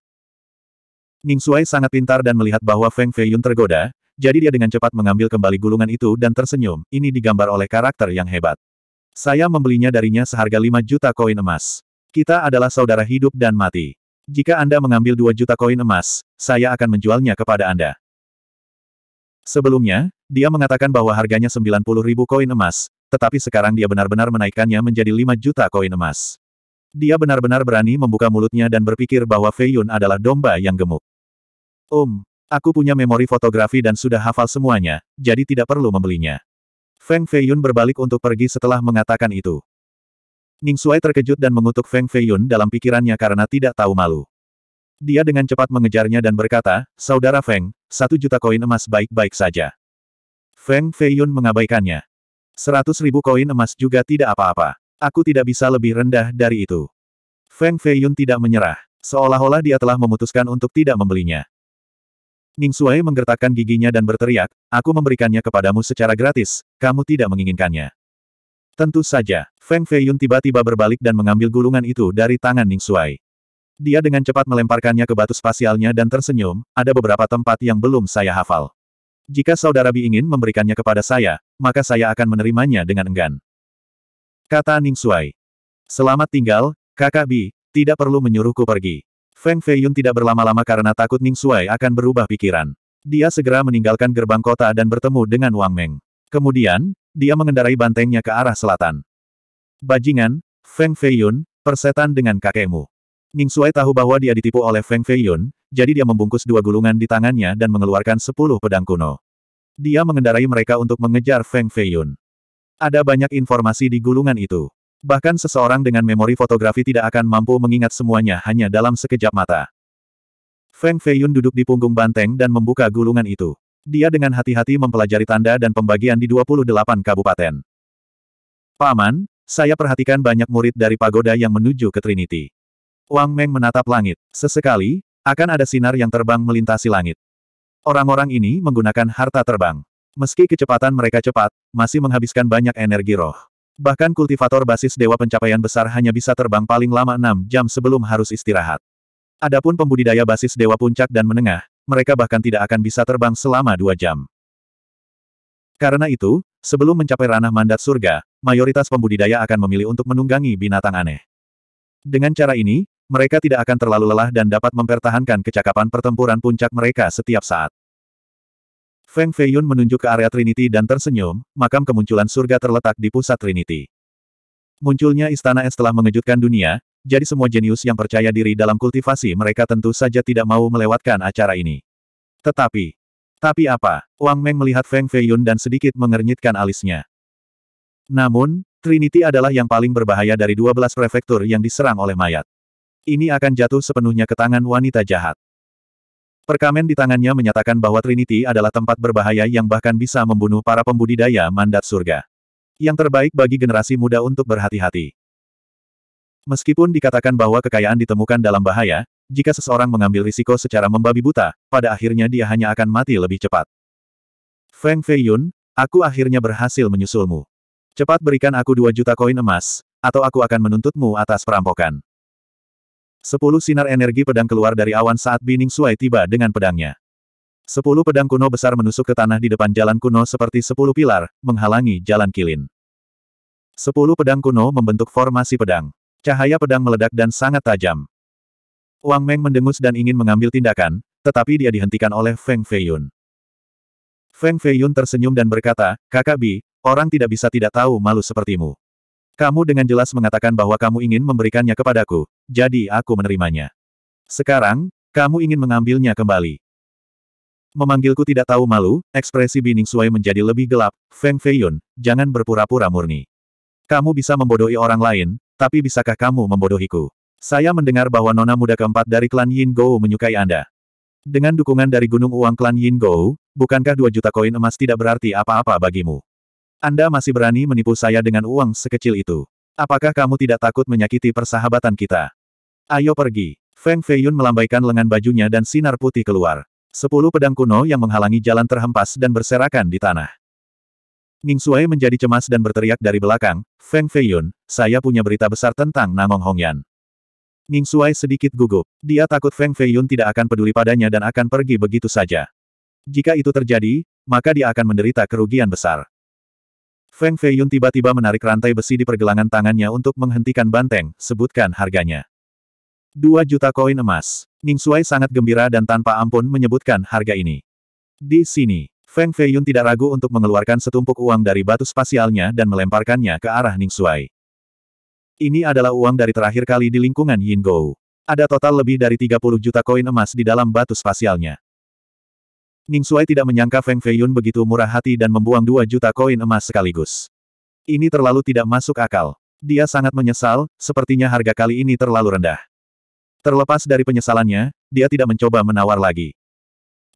Ning Shuai sangat pintar dan melihat bahwa Feng Feiyun tergoda, jadi dia dengan cepat mengambil kembali gulungan itu dan tersenyum, ini digambar oleh karakter yang hebat. Saya membelinya darinya seharga 5 juta koin emas. Kita adalah saudara hidup dan mati. Jika Anda mengambil 2 juta koin emas, saya akan menjualnya kepada Anda. Sebelumnya, dia mengatakan bahwa harganya 90 ribu koin emas, tetapi sekarang dia benar-benar menaikkannya menjadi 5 juta koin emas. Dia benar-benar berani membuka mulutnya dan berpikir bahwa Fei adalah domba yang gemuk. Om, um, Aku punya memori fotografi dan sudah hafal semuanya, jadi tidak perlu membelinya. Feng Feiyun berbalik untuk pergi setelah mengatakan itu. Ning Suai terkejut dan mengutuk Feng Feiyun dalam pikirannya karena tidak tahu malu. Dia dengan cepat mengejarnya dan berkata, Saudara Feng, satu juta koin emas baik-baik saja. Feng Feiyun mengabaikannya. Seratus ribu koin emas juga tidak apa-apa. Aku tidak bisa lebih rendah dari itu. Feng Feiyun tidak menyerah. Seolah-olah dia telah memutuskan untuk tidak membelinya. Ning Suai menggertakkan giginya dan berteriak, aku memberikannya kepadamu secara gratis, kamu tidak menginginkannya. Tentu saja, Feng Feiyun tiba-tiba berbalik dan mengambil gulungan itu dari tangan Ning Suai. Dia dengan cepat melemparkannya ke batu spasialnya dan tersenyum, ada beberapa tempat yang belum saya hafal. Jika saudara Bi ingin memberikannya kepada saya, maka saya akan menerimanya dengan enggan. Kata Ning Suai. Selamat tinggal, kakak Bi, tidak perlu menyuruhku pergi. Feng Feiyun tidak berlama-lama karena takut Ning Shuai akan berubah pikiran. Dia segera meninggalkan gerbang kota dan bertemu dengan Wang Meng. Kemudian, dia mengendarai bantengnya ke arah selatan. Bajingan, Feng Feiyun, persetan dengan kakekmu. Ning Shuai tahu bahwa dia ditipu oleh Feng Feiyun, jadi dia membungkus dua gulungan di tangannya dan mengeluarkan sepuluh pedang kuno. Dia mengendarai mereka untuk mengejar Feng Feiyun. Ada banyak informasi di gulungan itu. Bahkan seseorang dengan memori fotografi tidak akan mampu mengingat semuanya hanya dalam sekejap mata. Feng Feiyun duduk di punggung banteng dan membuka gulungan itu. Dia dengan hati-hati mempelajari tanda dan pembagian di 28 kabupaten. Paman, saya perhatikan banyak murid dari pagoda yang menuju ke Trinity. Wang Meng menatap langit. Sesekali, akan ada sinar yang terbang melintasi langit. Orang-orang ini menggunakan harta terbang. Meski kecepatan mereka cepat, masih menghabiskan banyak energi roh. Bahkan kultivator basis Dewa Pencapaian Besar hanya bisa terbang paling lama 6 jam sebelum harus istirahat. Adapun pembudidaya basis Dewa Puncak dan Menengah, mereka bahkan tidak akan bisa terbang selama 2 jam. Karena itu, sebelum mencapai ranah mandat surga, mayoritas pembudidaya akan memilih untuk menunggangi binatang aneh. Dengan cara ini, mereka tidak akan terlalu lelah dan dapat mempertahankan kecakapan pertempuran puncak mereka setiap saat. Feng Feiyun menunjuk ke area Trinity dan tersenyum, makam kemunculan surga terletak di pusat Trinity. Munculnya istana es telah mengejutkan dunia, jadi semua jenius yang percaya diri dalam kultivasi mereka tentu saja tidak mau melewatkan acara ini. Tetapi, tapi apa? Wang Meng melihat Feng Feiyun dan sedikit mengernyitkan alisnya. Namun, Trinity adalah yang paling berbahaya dari 12 prefektur yang diserang oleh mayat. Ini akan jatuh sepenuhnya ke tangan wanita jahat. Perkamen di tangannya menyatakan bahwa Trinity adalah tempat berbahaya yang bahkan bisa membunuh para pembudidaya mandat surga. Yang terbaik bagi generasi muda untuk berhati-hati. Meskipun dikatakan bahwa kekayaan ditemukan dalam bahaya, jika seseorang mengambil risiko secara membabi buta, pada akhirnya dia hanya akan mati lebih cepat. Feng Feiyun, aku akhirnya berhasil menyusulmu. Cepat berikan aku 2 juta koin emas, atau aku akan menuntutmu atas perampokan. Sepuluh sinar energi pedang keluar dari awan saat Bining Suai tiba dengan pedangnya. Sepuluh pedang kuno besar menusuk ke tanah di depan jalan kuno seperti sepuluh pilar, menghalangi jalan kilin. Sepuluh pedang kuno membentuk formasi pedang. Cahaya pedang meledak dan sangat tajam. Wang Meng mendengus dan ingin mengambil tindakan, tetapi dia dihentikan oleh Feng Feiyun. Feng Feiyun tersenyum dan berkata, Kakak Bi, orang tidak bisa tidak tahu malu sepertimu. Kamu dengan jelas mengatakan bahwa kamu ingin memberikannya kepadaku, jadi aku menerimanya. Sekarang, kamu ingin mengambilnya kembali. Memanggilku tidak tahu malu, ekspresi Bining Suai menjadi lebih gelap, Feng Feiyun, jangan berpura-pura murni. Kamu bisa membodohi orang lain, tapi bisakah kamu membodohiku? Saya mendengar bahwa nona muda keempat dari klan Yin Gou menyukai Anda. Dengan dukungan dari Gunung Uang klan Yin Gou, bukankah 2 juta koin emas tidak berarti apa-apa bagimu? Anda masih berani menipu saya dengan uang sekecil itu. Apakah kamu tidak takut menyakiti persahabatan kita? Ayo pergi. Feng Feiyun melambaikan lengan bajunya dan sinar putih keluar. Sepuluh pedang kuno yang menghalangi jalan terhempas dan berserakan di tanah. Ning Suai menjadi cemas dan berteriak dari belakang, Feng Feiyun, saya punya berita besar tentang Namong Hongyan. Ning Suai sedikit gugup. Dia takut Feng Feiyun tidak akan peduli padanya dan akan pergi begitu saja. Jika itu terjadi, maka dia akan menderita kerugian besar. Feng Feiyun tiba-tiba menarik rantai besi di pergelangan tangannya untuk menghentikan banteng, sebutkan harganya. Dua juta koin emas. Ning Suai sangat gembira dan tanpa ampun menyebutkan harga ini. Di sini, Feng Feiyun tidak ragu untuk mengeluarkan setumpuk uang dari batu spasialnya dan melemparkannya ke arah Ning Suai. Ini adalah uang dari terakhir kali di lingkungan Yin Gou. Ada total lebih dari 30 juta koin emas di dalam batu spasialnya. Ning Suai tidak menyangka Feng Feiyun begitu murah hati dan membuang 2 juta koin emas sekaligus. Ini terlalu tidak masuk akal. Dia sangat menyesal, sepertinya harga kali ini terlalu rendah. Terlepas dari penyesalannya, dia tidak mencoba menawar lagi.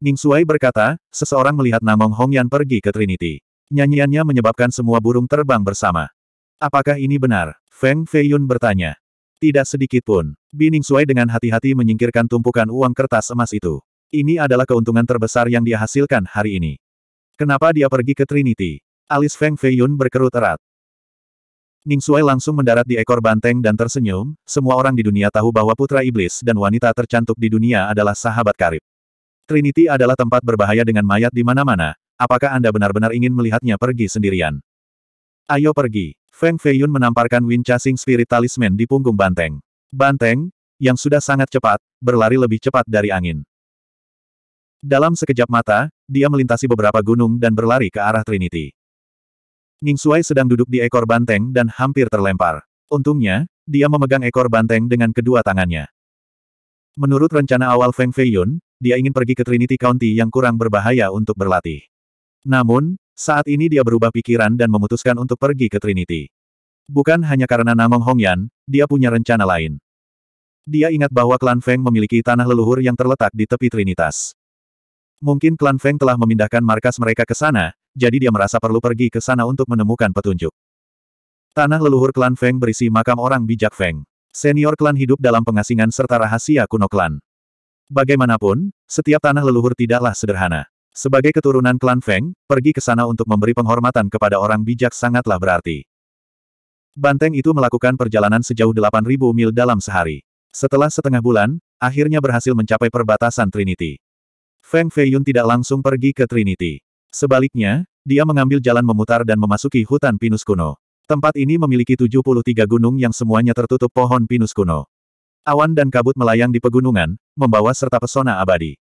Ning Suai berkata, seseorang melihat Namong Yan pergi ke Trinity. Nyanyiannya menyebabkan semua burung terbang bersama. Apakah ini benar? Feng Feiyun bertanya. Tidak sedikit pun. Bining Suai dengan hati-hati menyingkirkan tumpukan uang kertas emas itu. Ini adalah keuntungan terbesar yang dia hasilkan hari ini. Kenapa dia pergi ke Trinity? Alis Feng Feiyun berkerut erat. Ning Sui langsung mendarat di ekor banteng dan tersenyum, semua orang di dunia tahu bahwa putra iblis dan wanita tercantik di dunia adalah sahabat karib. Trinity adalah tempat berbahaya dengan mayat di mana-mana, apakah Anda benar-benar ingin melihatnya pergi sendirian? Ayo pergi. Feng Feiyun menamparkan Wind Chasing Spirit Talisman di punggung banteng. Banteng, yang sudah sangat cepat, berlari lebih cepat dari angin. Dalam sekejap mata, dia melintasi beberapa gunung dan berlari ke arah Trinity. Ning Suai sedang duduk di ekor banteng dan hampir terlempar. Untungnya, dia memegang ekor banteng dengan kedua tangannya. Menurut rencana awal Feng Feiyun, dia ingin pergi ke Trinity County yang kurang berbahaya untuk berlatih. Namun, saat ini dia berubah pikiran dan memutuskan untuk pergi ke Trinity. Bukan hanya karena Namong Hongyan, dia punya rencana lain. Dia ingat bahwa klan Feng memiliki tanah leluhur yang terletak di tepi Trinitas. Mungkin klan Feng telah memindahkan markas mereka ke sana, jadi dia merasa perlu pergi ke sana untuk menemukan petunjuk. Tanah leluhur klan Feng berisi makam orang bijak Feng. Senior klan hidup dalam pengasingan serta rahasia kuno klan. Bagaimanapun, setiap tanah leluhur tidaklah sederhana. Sebagai keturunan klan Feng, pergi ke sana untuk memberi penghormatan kepada orang bijak sangatlah berarti. Banteng itu melakukan perjalanan sejauh 8.000 mil dalam sehari. Setelah setengah bulan, akhirnya berhasil mencapai perbatasan Trinity. Feng Feiyun tidak langsung pergi ke Trinity. Sebaliknya, dia mengambil jalan memutar dan memasuki hutan pinus kuno. Tempat ini memiliki 73 gunung yang semuanya tertutup pohon pinus kuno. Awan dan kabut melayang di pegunungan, membawa serta pesona abadi.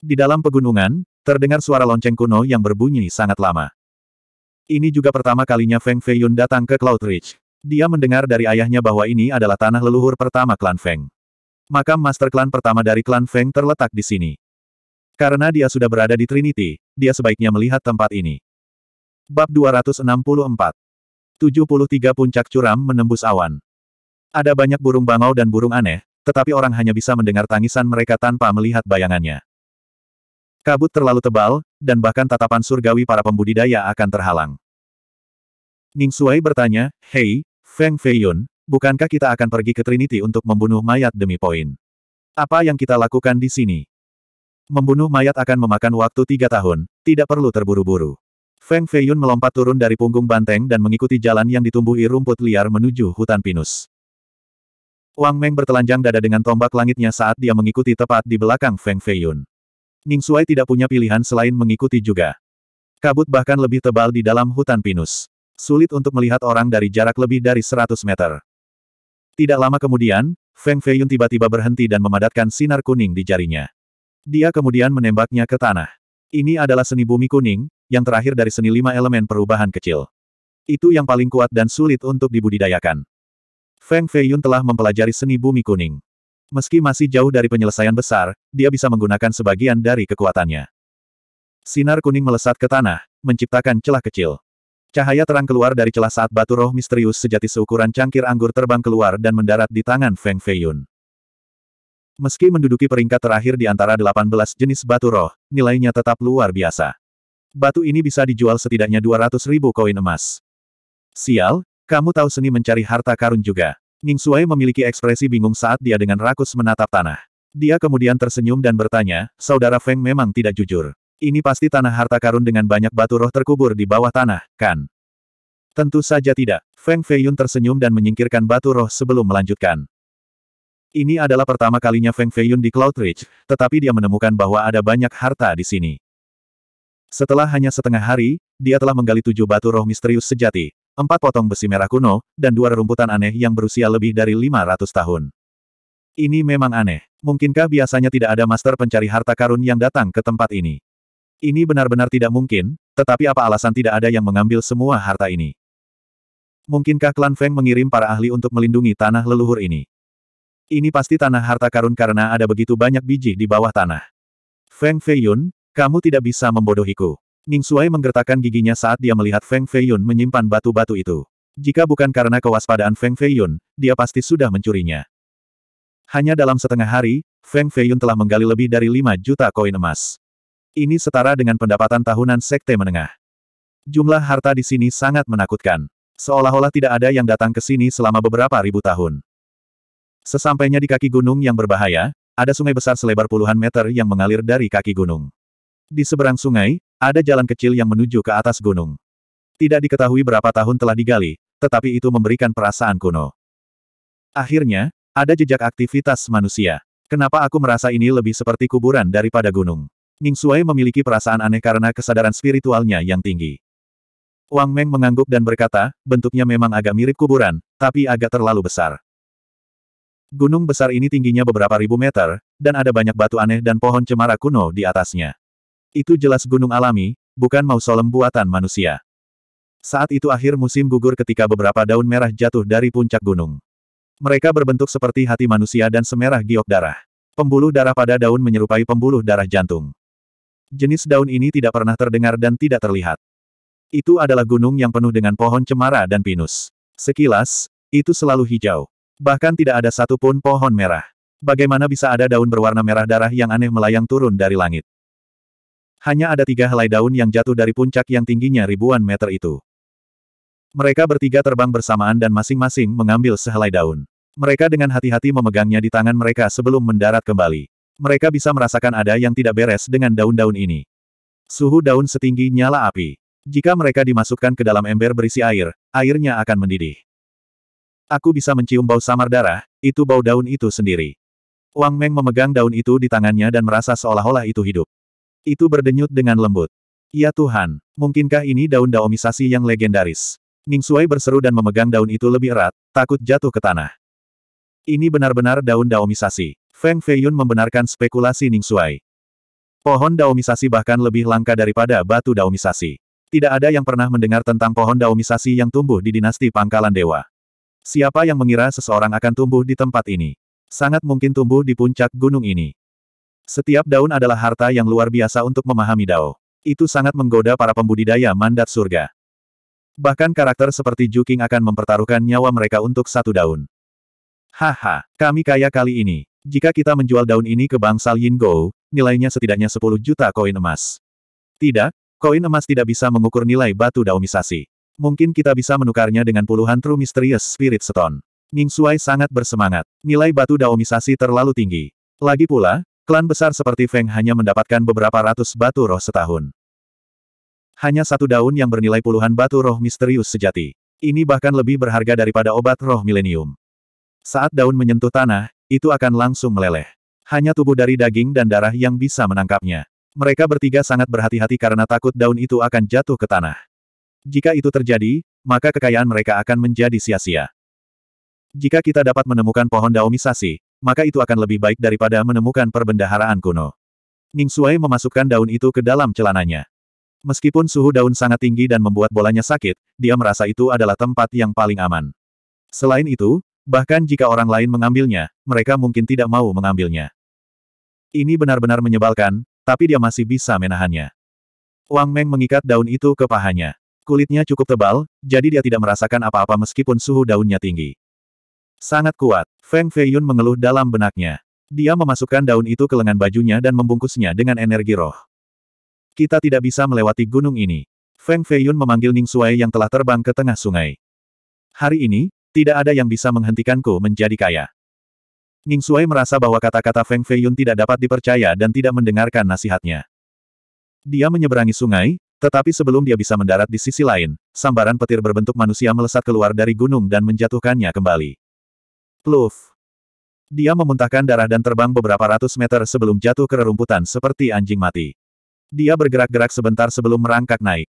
Di dalam pegunungan, terdengar suara lonceng kuno yang berbunyi sangat lama. Ini juga pertama kalinya Feng Feiyun datang ke Cloud Ridge. Dia mendengar dari ayahnya bahwa ini adalah tanah leluhur pertama klan Feng. Makam master klan pertama dari klan Feng terletak di sini. Karena dia sudah berada di Trinity, dia sebaiknya melihat tempat ini. Bab 264 73 Puncak Curam Menembus Awan Ada banyak burung bangau dan burung aneh, tetapi orang hanya bisa mendengar tangisan mereka tanpa melihat bayangannya. Kabut terlalu tebal, dan bahkan tatapan surgawi para pembudidaya akan terhalang. Ning Suai bertanya, Hei, Feng Feiyun, bukankah kita akan pergi ke Trinity untuk membunuh mayat demi poin? Apa yang kita lakukan di sini? Membunuh mayat akan memakan waktu tiga tahun, tidak perlu terburu-buru. Feng Feiyun melompat turun dari punggung banteng dan mengikuti jalan yang ditumbuhi rumput liar menuju hutan pinus. Wang Meng bertelanjang dada dengan tombak langitnya saat dia mengikuti tepat di belakang Feng Feiyun. Ning Suai tidak punya pilihan selain mengikuti juga. Kabut bahkan lebih tebal di dalam hutan pinus. Sulit untuk melihat orang dari jarak lebih dari 100 meter. Tidak lama kemudian, Feng Feiyun tiba-tiba berhenti dan memadatkan sinar kuning di jarinya. Dia kemudian menembaknya ke tanah. Ini adalah seni bumi kuning, yang terakhir dari seni lima elemen perubahan kecil. Itu yang paling kuat dan sulit untuk dibudidayakan. Feng Feiyun telah mempelajari seni bumi kuning. Meski masih jauh dari penyelesaian besar, dia bisa menggunakan sebagian dari kekuatannya. Sinar kuning melesat ke tanah, menciptakan celah kecil. Cahaya terang keluar dari celah saat batu roh misterius sejati seukuran cangkir anggur terbang keluar dan mendarat di tangan Feng Feiyun. Meski menduduki peringkat terakhir di antara 18 jenis batu roh, nilainya tetap luar biasa. Batu ini bisa dijual setidaknya 200 ribu koin emas. Sial, kamu tahu seni mencari harta karun juga. Ning Suai memiliki ekspresi bingung saat dia dengan rakus menatap tanah. Dia kemudian tersenyum dan bertanya, saudara Feng memang tidak jujur. Ini pasti tanah harta karun dengan banyak batu roh terkubur di bawah tanah, kan? Tentu saja tidak. Feng Feiyun tersenyum dan menyingkirkan batu roh sebelum melanjutkan. Ini adalah pertama kalinya Feng Feiyun di Cloud Ridge, tetapi dia menemukan bahwa ada banyak harta di sini. Setelah hanya setengah hari, dia telah menggali tujuh batu roh misterius sejati, empat potong besi merah kuno, dan dua rerumputan aneh yang berusia lebih dari 500 tahun. Ini memang aneh. Mungkinkah biasanya tidak ada master pencari harta karun yang datang ke tempat ini? Ini benar-benar tidak mungkin, tetapi apa alasan tidak ada yang mengambil semua harta ini? Mungkinkah klan Feng mengirim para ahli untuk melindungi tanah leluhur ini? Ini pasti tanah harta karun karena ada begitu banyak biji di bawah tanah. Feng Feiyun, kamu tidak bisa membodohiku. Ning Suai menggertakkan giginya saat dia melihat Feng Feiyun menyimpan batu-batu itu. Jika bukan karena kewaspadaan Feng Feiyun, dia pasti sudah mencurinya. Hanya dalam setengah hari, Feng Feiyun telah menggali lebih dari 5 juta koin emas. Ini setara dengan pendapatan tahunan Sekte Menengah. Jumlah harta di sini sangat menakutkan. Seolah-olah tidak ada yang datang ke sini selama beberapa ribu tahun. Sesampainya di kaki gunung yang berbahaya, ada sungai besar selebar puluhan meter yang mengalir dari kaki gunung. Di seberang sungai, ada jalan kecil yang menuju ke atas gunung. Tidak diketahui berapa tahun telah digali, tetapi itu memberikan perasaan kuno. Akhirnya, ada jejak aktivitas manusia. Kenapa aku merasa ini lebih seperti kuburan daripada gunung? Ning Suai memiliki perasaan aneh karena kesadaran spiritualnya yang tinggi. Wang Meng mengangguk dan berkata, bentuknya memang agak mirip kuburan, tapi agak terlalu besar. Gunung besar ini tingginya beberapa ribu meter, dan ada banyak batu aneh dan pohon cemara kuno di atasnya. Itu jelas gunung alami, bukan mausolem buatan manusia. Saat itu akhir musim gugur ketika beberapa daun merah jatuh dari puncak gunung. Mereka berbentuk seperti hati manusia dan semerah giok darah. Pembuluh darah pada daun menyerupai pembuluh darah jantung. Jenis daun ini tidak pernah terdengar dan tidak terlihat. Itu adalah gunung yang penuh dengan pohon cemara dan pinus. Sekilas, itu selalu hijau. Bahkan tidak ada satupun pohon merah. Bagaimana bisa ada daun berwarna merah darah yang aneh melayang turun dari langit? Hanya ada tiga helai daun yang jatuh dari puncak yang tingginya ribuan meter itu. Mereka bertiga terbang bersamaan dan masing-masing mengambil sehelai daun. Mereka dengan hati-hati memegangnya di tangan mereka sebelum mendarat kembali. Mereka bisa merasakan ada yang tidak beres dengan daun-daun ini. Suhu daun setinggi nyala api. Jika mereka dimasukkan ke dalam ember berisi air, airnya akan mendidih. Aku bisa mencium bau samar darah, itu bau daun itu sendiri. Wang Meng memegang daun itu di tangannya dan merasa seolah-olah itu hidup. Itu berdenyut dengan lembut. Ya Tuhan, mungkinkah ini daun daomisasi yang legendaris? Ning Suai berseru dan memegang daun itu lebih erat, takut jatuh ke tanah. Ini benar-benar daun daomisasi. Feng Feiyun membenarkan spekulasi Ning Suai. Pohon daomisasi bahkan lebih langka daripada batu daomisasi. Tidak ada yang pernah mendengar tentang pohon daomisasi yang tumbuh di dinasti pangkalan dewa. Siapa yang mengira seseorang akan tumbuh di tempat ini? Sangat mungkin tumbuh di puncak gunung ini. Setiap daun adalah harta yang luar biasa untuk memahami Dao. Itu sangat menggoda para pembudidaya mandat surga. Bahkan karakter seperti Juking akan mempertaruhkan nyawa mereka untuk satu daun. Haha, kami kaya kali ini. Jika kita menjual daun ini ke bangsal Yin Gou, nilainya setidaknya 10 juta koin emas. Tidak, koin emas tidak bisa mengukur nilai batu daumisasi. Mungkin kita bisa menukarnya dengan puluhan True Mysterious Spirit Stone. Ning Suai sangat bersemangat. Nilai batu daomisasi terlalu tinggi. Lagi pula, klan besar seperti Feng hanya mendapatkan beberapa ratus batu roh setahun. Hanya satu daun yang bernilai puluhan batu roh misterius sejati. Ini bahkan lebih berharga daripada obat roh milenium. Saat daun menyentuh tanah, itu akan langsung meleleh. Hanya tubuh dari daging dan darah yang bisa menangkapnya. Mereka bertiga sangat berhati-hati karena takut daun itu akan jatuh ke tanah. Jika itu terjadi, maka kekayaan mereka akan menjadi sia-sia. Jika kita dapat menemukan pohon misasi, maka itu akan lebih baik daripada menemukan perbendaharaan kuno. Ning Suai memasukkan daun itu ke dalam celananya. Meskipun suhu daun sangat tinggi dan membuat bolanya sakit, dia merasa itu adalah tempat yang paling aman. Selain itu, bahkan jika orang lain mengambilnya, mereka mungkin tidak mau mengambilnya. Ini benar-benar menyebalkan, tapi dia masih bisa menahannya. Wang Meng mengikat daun itu ke pahanya. Kulitnya cukup tebal, jadi dia tidak merasakan apa-apa meskipun suhu daunnya tinggi. Sangat kuat, Feng Feiyun mengeluh dalam benaknya. Dia memasukkan daun itu ke lengan bajunya dan membungkusnya dengan energi roh. Kita tidak bisa melewati gunung ini. Feng Feiyun memanggil Ning Suai yang telah terbang ke tengah sungai. Hari ini, tidak ada yang bisa menghentikanku menjadi kaya. Ning Suai merasa bahwa kata-kata Feng Feiyun tidak dapat dipercaya dan tidak mendengarkan nasihatnya. Dia menyeberangi sungai, tetapi sebelum dia bisa mendarat di sisi lain, sambaran petir berbentuk manusia melesat keluar dari gunung dan menjatuhkannya kembali. Pluf! Dia memuntahkan darah dan terbang beberapa ratus meter sebelum jatuh ke rerumputan seperti anjing mati. Dia bergerak-gerak sebentar sebelum merangkak naik.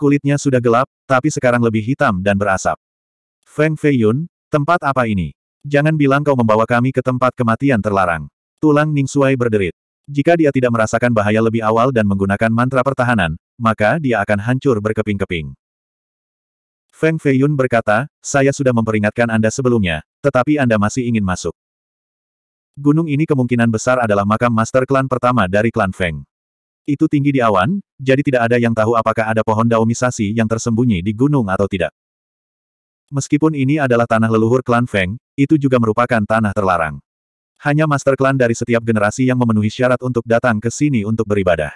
Kulitnya sudah gelap, tapi sekarang lebih hitam dan berasap. Feng Feiyun, tempat apa ini? Jangan bilang kau membawa kami ke tempat kematian terlarang. Tulang Ning Suai berderit. Jika dia tidak merasakan bahaya lebih awal dan menggunakan mantra pertahanan, maka dia akan hancur berkeping-keping. Feng Feiyun berkata, saya sudah memperingatkan Anda sebelumnya, tetapi Anda masih ingin masuk. Gunung ini kemungkinan besar adalah makam master klan pertama dari klan Feng. Itu tinggi di awan, jadi tidak ada yang tahu apakah ada pohon misasi yang tersembunyi di gunung atau tidak. Meskipun ini adalah tanah leluhur klan Feng, itu juga merupakan tanah terlarang. Hanya master klan dari setiap generasi yang memenuhi syarat untuk datang ke sini untuk beribadah.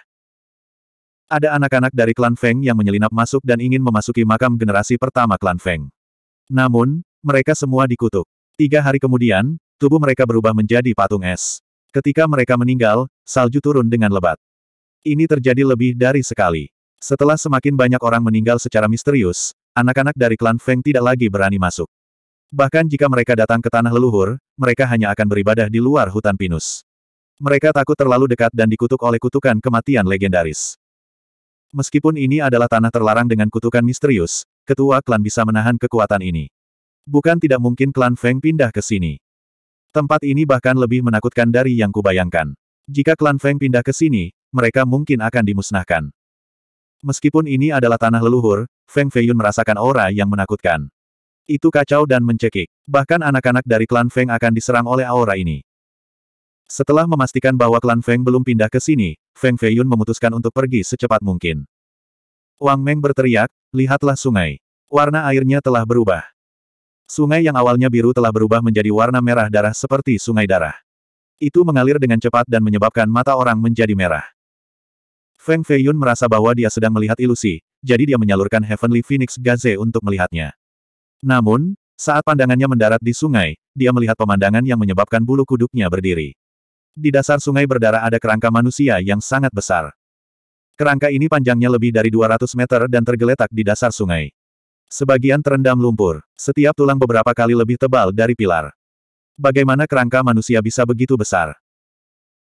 Ada anak-anak dari klan Feng yang menyelinap masuk dan ingin memasuki makam generasi pertama klan Feng. Namun, mereka semua dikutuk. Tiga hari kemudian, tubuh mereka berubah menjadi patung es. Ketika mereka meninggal, salju turun dengan lebat. Ini terjadi lebih dari sekali. Setelah semakin banyak orang meninggal secara misterius, anak-anak dari klan Feng tidak lagi berani masuk. Bahkan jika mereka datang ke tanah leluhur, mereka hanya akan beribadah di luar hutan pinus. Mereka takut terlalu dekat dan dikutuk oleh kutukan kematian legendaris. Meskipun ini adalah tanah terlarang dengan kutukan misterius, ketua klan bisa menahan kekuatan ini. Bukan tidak mungkin klan Feng pindah ke sini. Tempat ini bahkan lebih menakutkan dari yang kubayangkan. Jika klan Feng pindah ke sini, mereka mungkin akan dimusnahkan. Meskipun ini adalah tanah leluhur, Feng Feiyun merasakan aura yang menakutkan. Itu kacau dan mencekik. Bahkan anak-anak dari klan Feng akan diserang oleh aura ini. Setelah memastikan bahwa klan Feng belum pindah ke sini, Feng Feiyun memutuskan untuk pergi secepat mungkin. Wang Meng berteriak, lihatlah sungai. Warna airnya telah berubah. Sungai yang awalnya biru telah berubah menjadi warna merah darah seperti sungai darah. Itu mengalir dengan cepat dan menyebabkan mata orang menjadi merah. Feng Feiyun merasa bahwa dia sedang melihat ilusi, jadi dia menyalurkan Heavenly Phoenix Gaze untuk melihatnya. Namun, saat pandangannya mendarat di sungai, dia melihat pemandangan yang menyebabkan bulu kuduknya berdiri. Di dasar sungai berdarah ada kerangka manusia yang sangat besar. Kerangka ini panjangnya lebih dari 200 meter dan tergeletak di dasar sungai. Sebagian terendam lumpur, setiap tulang beberapa kali lebih tebal dari pilar. Bagaimana kerangka manusia bisa begitu besar?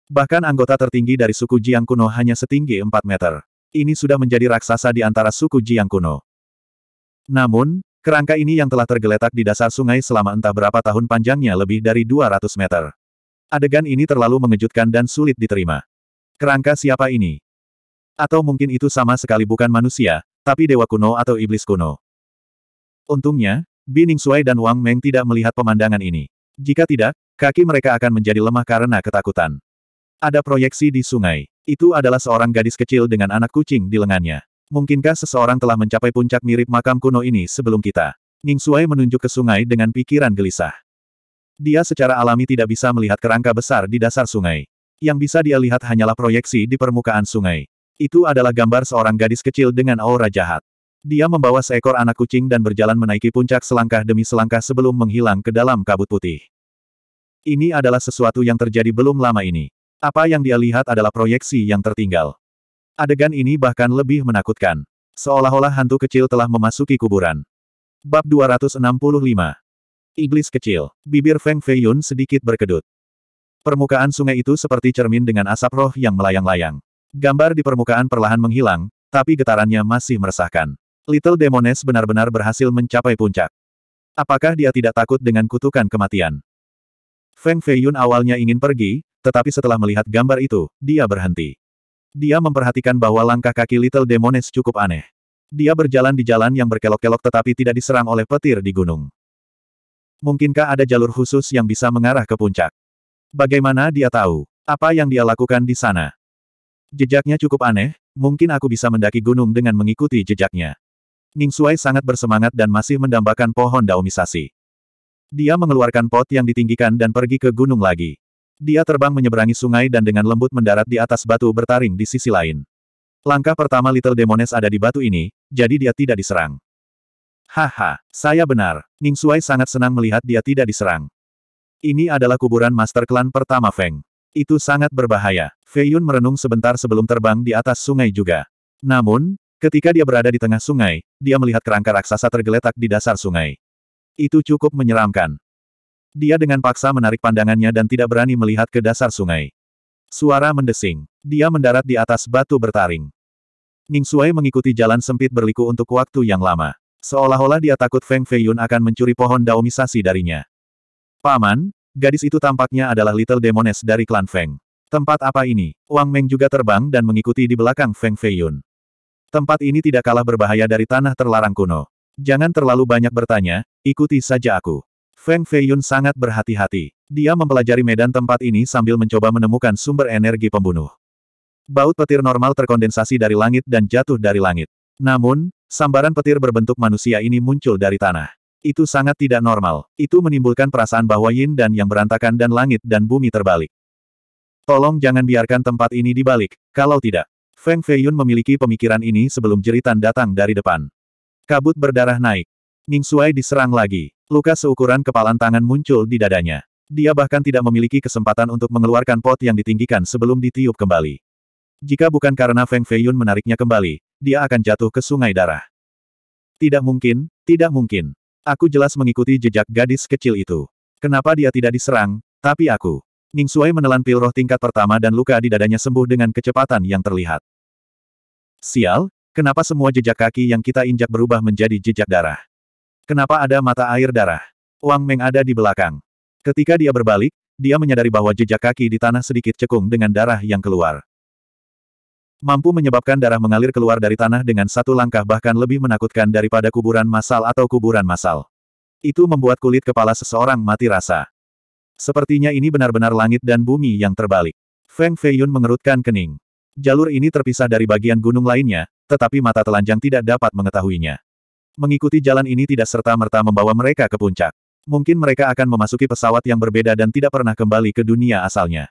Bahkan anggota tertinggi dari suku Jiang kuno hanya setinggi 4 meter. Ini sudah menjadi raksasa di antara suku Jiang kuno. Namun, Kerangka ini yang telah tergeletak di dasar sungai selama entah berapa tahun panjangnya lebih dari 200 meter. Adegan ini terlalu mengejutkan dan sulit diterima. Kerangka siapa ini? Atau mungkin itu sama sekali bukan manusia, tapi dewa kuno atau iblis kuno. Untungnya, Bining Suai dan Wang Meng tidak melihat pemandangan ini. Jika tidak, kaki mereka akan menjadi lemah karena ketakutan. Ada proyeksi di sungai. Itu adalah seorang gadis kecil dengan anak kucing di lengannya. Mungkinkah seseorang telah mencapai puncak mirip makam kuno ini sebelum kita? Ning Suai menunjuk ke sungai dengan pikiran gelisah. Dia secara alami tidak bisa melihat kerangka besar di dasar sungai. Yang bisa dia lihat hanyalah proyeksi di permukaan sungai. Itu adalah gambar seorang gadis kecil dengan aura jahat. Dia membawa seekor anak kucing dan berjalan menaiki puncak selangkah demi selangkah sebelum menghilang ke dalam kabut putih. Ini adalah sesuatu yang terjadi belum lama ini. Apa yang dia lihat adalah proyeksi yang tertinggal. Adegan ini bahkan lebih menakutkan. Seolah-olah hantu kecil telah memasuki kuburan. Bab 265 Iblis kecil. Bibir Feng Feiyun sedikit berkedut. Permukaan sungai itu seperti cermin dengan asap roh yang melayang-layang. Gambar di permukaan perlahan menghilang, tapi getarannya masih meresahkan. Little Demones benar-benar berhasil mencapai puncak. Apakah dia tidak takut dengan kutukan kematian? Feng Feiyun awalnya ingin pergi, tetapi setelah melihat gambar itu, dia berhenti. Dia memperhatikan bahwa langkah kaki Little Demones cukup aneh. Dia berjalan di jalan yang berkelok-kelok tetapi tidak diserang oleh petir di gunung. Mungkinkah ada jalur khusus yang bisa mengarah ke puncak? Bagaimana dia tahu? Apa yang dia lakukan di sana? Jejaknya cukup aneh, mungkin aku bisa mendaki gunung dengan mengikuti jejaknya. Ning Suai sangat bersemangat dan masih mendambakan pohon daumisasi. Dia mengeluarkan pot yang ditinggikan dan pergi ke gunung lagi. Dia terbang menyeberangi sungai dan dengan lembut mendarat di atas batu bertaring di sisi lain. Langkah pertama Little Demones ada di batu ini, jadi dia tidak diserang. Haha, saya benar. Ning Suai sangat senang melihat dia tidak diserang. Ini adalah kuburan master Clan pertama Feng. Itu sangat berbahaya. Fei Yun merenung sebentar sebelum terbang di atas sungai juga. Namun, ketika dia berada di tengah sungai, dia melihat kerangka raksasa tergeletak di dasar sungai. Itu cukup menyeramkan. Dia dengan paksa menarik pandangannya dan tidak berani melihat ke dasar sungai. Suara mendesing. Dia mendarat di atas batu bertaring. Ning Suai mengikuti jalan sempit berliku untuk waktu yang lama. Seolah-olah dia takut Feng Feiyun akan mencuri pohon daomisasi darinya. Paman, gadis itu tampaknya adalah Little Demoness dari klan Feng. Tempat apa ini? Wang Meng juga terbang dan mengikuti di belakang Feng Feiyun. Tempat ini tidak kalah berbahaya dari tanah terlarang kuno. Jangan terlalu banyak bertanya, ikuti saja aku. Feng Feiyun sangat berhati-hati. Dia mempelajari medan tempat ini sambil mencoba menemukan sumber energi pembunuh. Baut petir normal terkondensasi dari langit dan jatuh dari langit. Namun, sambaran petir berbentuk manusia ini muncul dari tanah. Itu sangat tidak normal. Itu menimbulkan perasaan bahwa yin dan yang berantakan dan langit dan bumi terbalik. Tolong jangan biarkan tempat ini dibalik, kalau tidak. Feng Feiyun memiliki pemikiran ini sebelum jeritan datang dari depan. Kabut berdarah naik. Ning Suai diserang lagi. Luka seukuran kepalan tangan muncul di dadanya. Dia bahkan tidak memiliki kesempatan untuk mengeluarkan pot yang ditinggikan sebelum ditiup kembali. Jika bukan karena Feng Feiyun menariknya kembali, dia akan jatuh ke sungai darah. Tidak mungkin, tidak mungkin. Aku jelas mengikuti jejak gadis kecil itu. Kenapa dia tidak diserang, tapi aku. Ning Suai menelan pil roh tingkat pertama dan luka di dadanya sembuh dengan kecepatan yang terlihat. Sial, kenapa semua jejak kaki yang kita injak berubah menjadi jejak darah? Kenapa ada mata air darah? Wang Meng ada di belakang. Ketika dia berbalik, dia menyadari bahwa jejak kaki di tanah sedikit cekung dengan darah yang keluar. Mampu menyebabkan darah mengalir keluar dari tanah dengan satu langkah bahkan lebih menakutkan daripada kuburan massal atau kuburan massal. Itu membuat kulit kepala seseorang mati rasa. Sepertinya ini benar-benar langit dan bumi yang terbalik. Feng Feiyun mengerutkan kening. Jalur ini terpisah dari bagian gunung lainnya, tetapi mata telanjang tidak dapat mengetahuinya. Mengikuti jalan ini tidak serta-merta membawa mereka ke puncak. Mungkin mereka akan memasuki pesawat yang berbeda dan tidak pernah kembali ke dunia asalnya.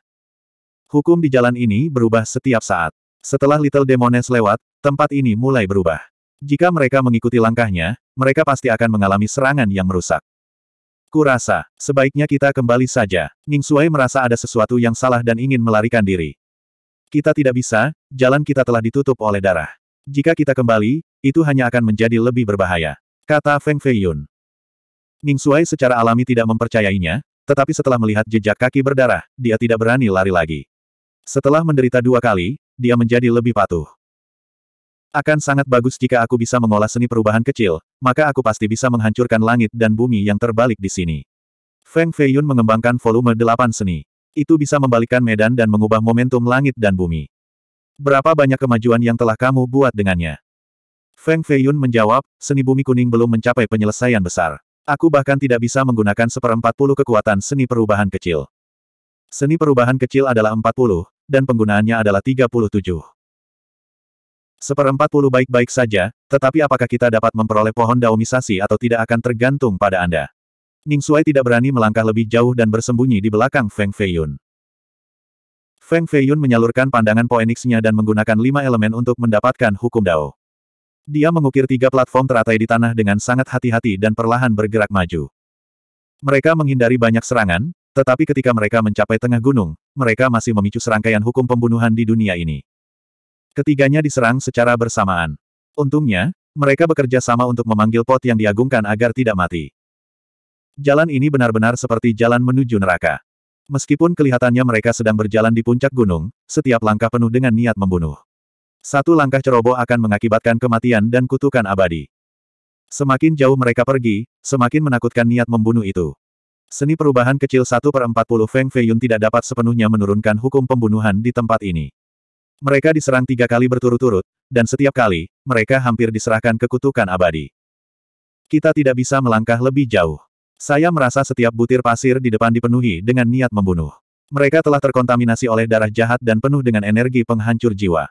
Hukum di jalan ini berubah setiap saat. Setelah Little Demones lewat, tempat ini mulai berubah. Jika mereka mengikuti langkahnya, mereka pasti akan mengalami serangan yang merusak. Kurasa, sebaiknya kita kembali saja. Ning Suai merasa ada sesuatu yang salah dan ingin melarikan diri. Kita tidak bisa, jalan kita telah ditutup oleh darah. Jika kita kembali, itu hanya akan menjadi lebih berbahaya. Kata Feng Feiyun. Ning Suai secara alami tidak mempercayainya, tetapi setelah melihat jejak kaki berdarah, dia tidak berani lari lagi. Setelah menderita dua kali, dia menjadi lebih patuh. Akan sangat bagus jika aku bisa mengolah seni perubahan kecil, maka aku pasti bisa menghancurkan langit dan bumi yang terbalik di sini. Feng Feiyun mengembangkan volume delapan seni. Itu bisa membalikkan medan dan mengubah momentum langit dan bumi. Berapa banyak kemajuan yang telah kamu buat dengannya? Feng Feiyun menjawab, seni bumi kuning belum mencapai penyelesaian besar. Aku bahkan tidak bisa menggunakan seperempat puluh kekuatan seni perubahan kecil. Seni perubahan kecil adalah empat puluh, dan penggunaannya adalah tiga puluh tujuh. Seperempat puluh baik-baik saja, tetapi apakah kita dapat memperoleh pohon misasi atau tidak akan tergantung pada Anda. Ning Suai tidak berani melangkah lebih jauh dan bersembunyi di belakang Feng Feiyun. Feng Feiyun menyalurkan pandangan poeniksnya dan menggunakan lima elemen untuk mendapatkan hukum Dao. Dia mengukir tiga platform teratai di tanah dengan sangat hati-hati dan perlahan bergerak maju. Mereka menghindari banyak serangan, tetapi ketika mereka mencapai tengah gunung, mereka masih memicu serangkaian hukum pembunuhan di dunia ini. Ketiganya diserang secara bersamaan. Untungnya, mereka bekerja sama untuk memanggil pot yang diagungkan agar tidak mati. Jalan ini benar-benar seperti jalan menuju neraka. Meskipun kelihatannya mereka sedang berjalan di puncak gunung, setiap langkah penuh dengan niat membunuh. Satu langkah ceroboh akan mengakibatkan kematian dan kutukan abadi. Semakin jauh mereka pergi, semakin menakutkan niat membunuh itu. Seni perubahan kecil 1 per 40 Feng Feiyun tidak dapat sepenuhnya menurunkan hukum pembunuhan di tempat ini. Mereka diserang tiga kali berturut-turut, dan setiap kali, mereka hampir diserahkan ke kutukan abadi. Kita tidak bisa melangkah lebih jauh. Saya merasa setiap butir pasir di depan dipenuhi dengan niat membunuh. Mereka telah terkontaminasi oleh darah jahat dan penuh dengan energi penghancur jiwa.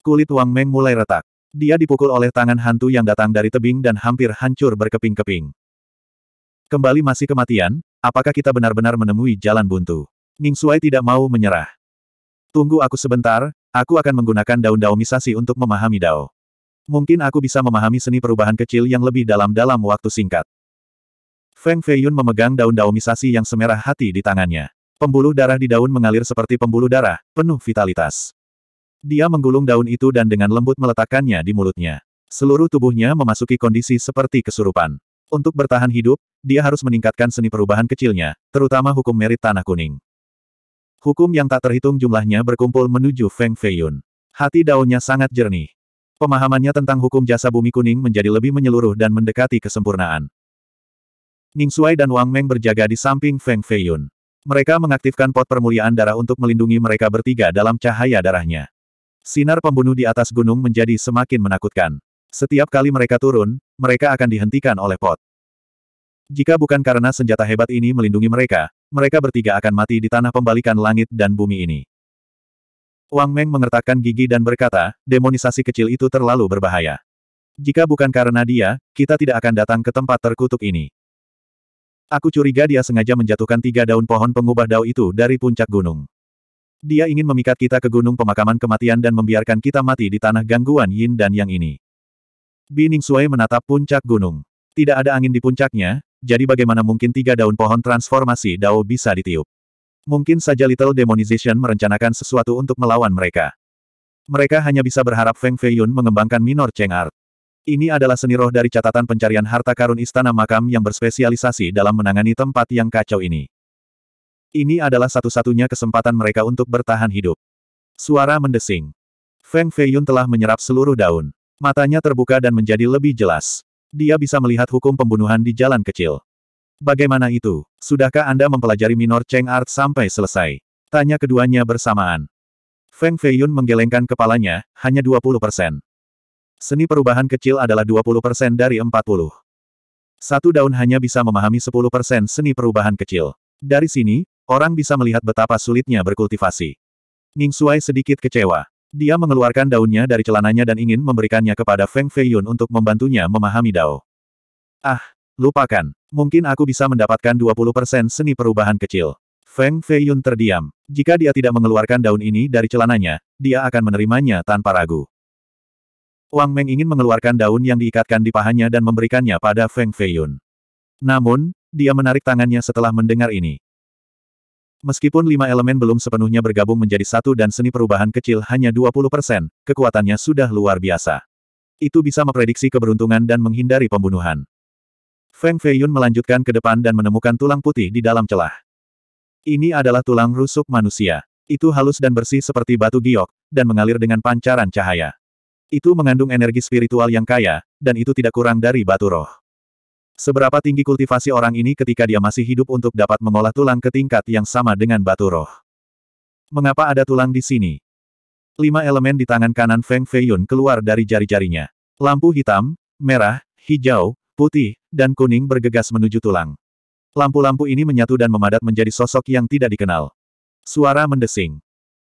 Kulit Wang Meng mulai retak. Dia dipukul oleh tangan hantu yang datang dari tebing dan hampir hancur berkeping-keping. Kembali masih kematian, apakah kita benar-benar menemui jalan buntu? Ning Suai tidak mau menyerah. Tunggu aku sebentar, aku akan menggunakan daun daomisasi untuk memahami dao. Mungkin aku bisa memahami seni perubahan kecil yang lebih dalam dalam waktu singkat. Feng Feiyun memegang daun misasi yang semerah hati di tangannya. Pembuluh darah di daun mengalir seperti pembuluh darah, penuh vitalitas. Dia menggulung daun itu dan dengan lembut meletakkannya di mulutnya. Seluruh tubuhnya memasuki kondisi seperti kesurupan. Untuk bertahan hidup, dia harus meningkatkan seni perubahan kecilnya, terutama hukum merit Tanah Kuning. Hukum yang tak terhitung jumlahnya berkumpul menuju Feng Feiyun. Hati daunnya sangat jernih. Pemahamannya tentang hukum jasa bumi kuning menjadi lebih menyeluruh dan mendekati kesempurnaan. Ning Suai dan Wang Meng berjaga di samping Feng Feiyun. Mereka mengaktifkan pot permuliaan darah untuk melindungi mereka bertiga dalam cahaya darahnya. Sinar pembunuh di atas gunung menjadi semakin menakutkan. Setiap kali mereka turun, mereka akan dihentikan oleh pot. Jika bukan karena senjata hebat ini melindungi mereka, mereka bertiga akan mati di tanah pembalikan langit dan bumi ini. Wang Meng mengertakkan gigi dan berkata, demonisasi kecil itu terlalu berbahaya. Jika bukan karena dia, kita tidak akan datang ke tempat terkutuk ini. Aku curiga dia sengaja menjatuhkan tiga daun pohon pengubah dao itu dari puncak gunung. Dia ingin memikat kita ke gunung pemakaman kematian dan membiarkan kita mati di tanah gangguan yin dan yang ini. Bining Sui menatap puncak gunung. Tidak ada angin di puncaknya, jadi bagaimana mungkin tiga daun pohon transformasi dao bisa ditiup? Mungkin saja Little Demonization merencanakan sesuatu untuk melawan mereka. Mereka hanya bisa berharap Feng Feiyun mengembangkan minor Cheng Art. Ini adalah seni roh dari catatan pencarian harta karun istana makam yang berspesialisasi dalam menangani tempat yang kacau ini. Ini adalah satu-satunya kesempatan mereka untuk bertahan hidup. Suara mendesing. Feng Feiyun telah menyerap seluruh daun. Matanya terbuka dan menjadi lebih jelas. Dia bisa melihat hukum pembunuhan di jalan kecil. Bagaimana itu? Sudahkah Anda mempelajari minor Cheng Art sampai selesai? Tanya keduanya bersamaan. Feng Feiyun menggelengkan kepalanya, hanya 20 persen. Seni perubahan kecil adalah 20% dari 40. Satu daun hanya bisa memahami 10% seni perubahan kecil. Dari sini, orang bisa melihat betapa sulitnya berkultivasi. Ning Suai sedikit kecewa. Dia mengeluarkan daunnya dari celananya dan ingin memberikannya kepada Feng Feiyun untuk membantunya memahami Dao. Ah, lupakan. Mungkin aku bisa mendapatkan 20% seni perubahan kecil. Feng Feiyun terdiam. Jika dia tidak mengeluarkan daun ini dari celananya, dia akan menerimanya tanpa ragu. Wang Meng ingin mengeluarkan daun yang diikatkan di pahanya dan memberikannya pada Feng Feiyun. Namun, dia menarik tangannya setelah mendengar ini. Meskipun lima elemen belum sepenuhnya bergabung menjadi satu dan seni perubahan kecil hanya 20 persen, kekuatannya sudah luar biasa. Itu bisa memprediksi keberuntungan dan menghindari pembunuhan. Feng Feiyun melanjutkan ke depan dan menemukan tulang putih di dalam celah. Ini adalah tulang rusuk manusia. Itu halus dan bersih seperti batu giok, dan mengalir dengan pancaran cahaya. Itu mengandung energi spiritual yang kaya, dan itu tidak kurang dari batu roh. Seberapa tinggi kultivasi orang ini ketika dia masih hidup untuk dapat mengolah tulang ke tingkat yang sama dengan batu roh. Mengapa ada tulang di sini? Lima elemen di tangan kanan Feng Feiyun keluar dari jari-jarinya. Lampu hitam, merah, hijau, putih, dan kuning bergegas menuju tulang. Lampu-lampu ini menyatu dan memadat menjadi sosok yang tidak dikenal. Suara mendesing.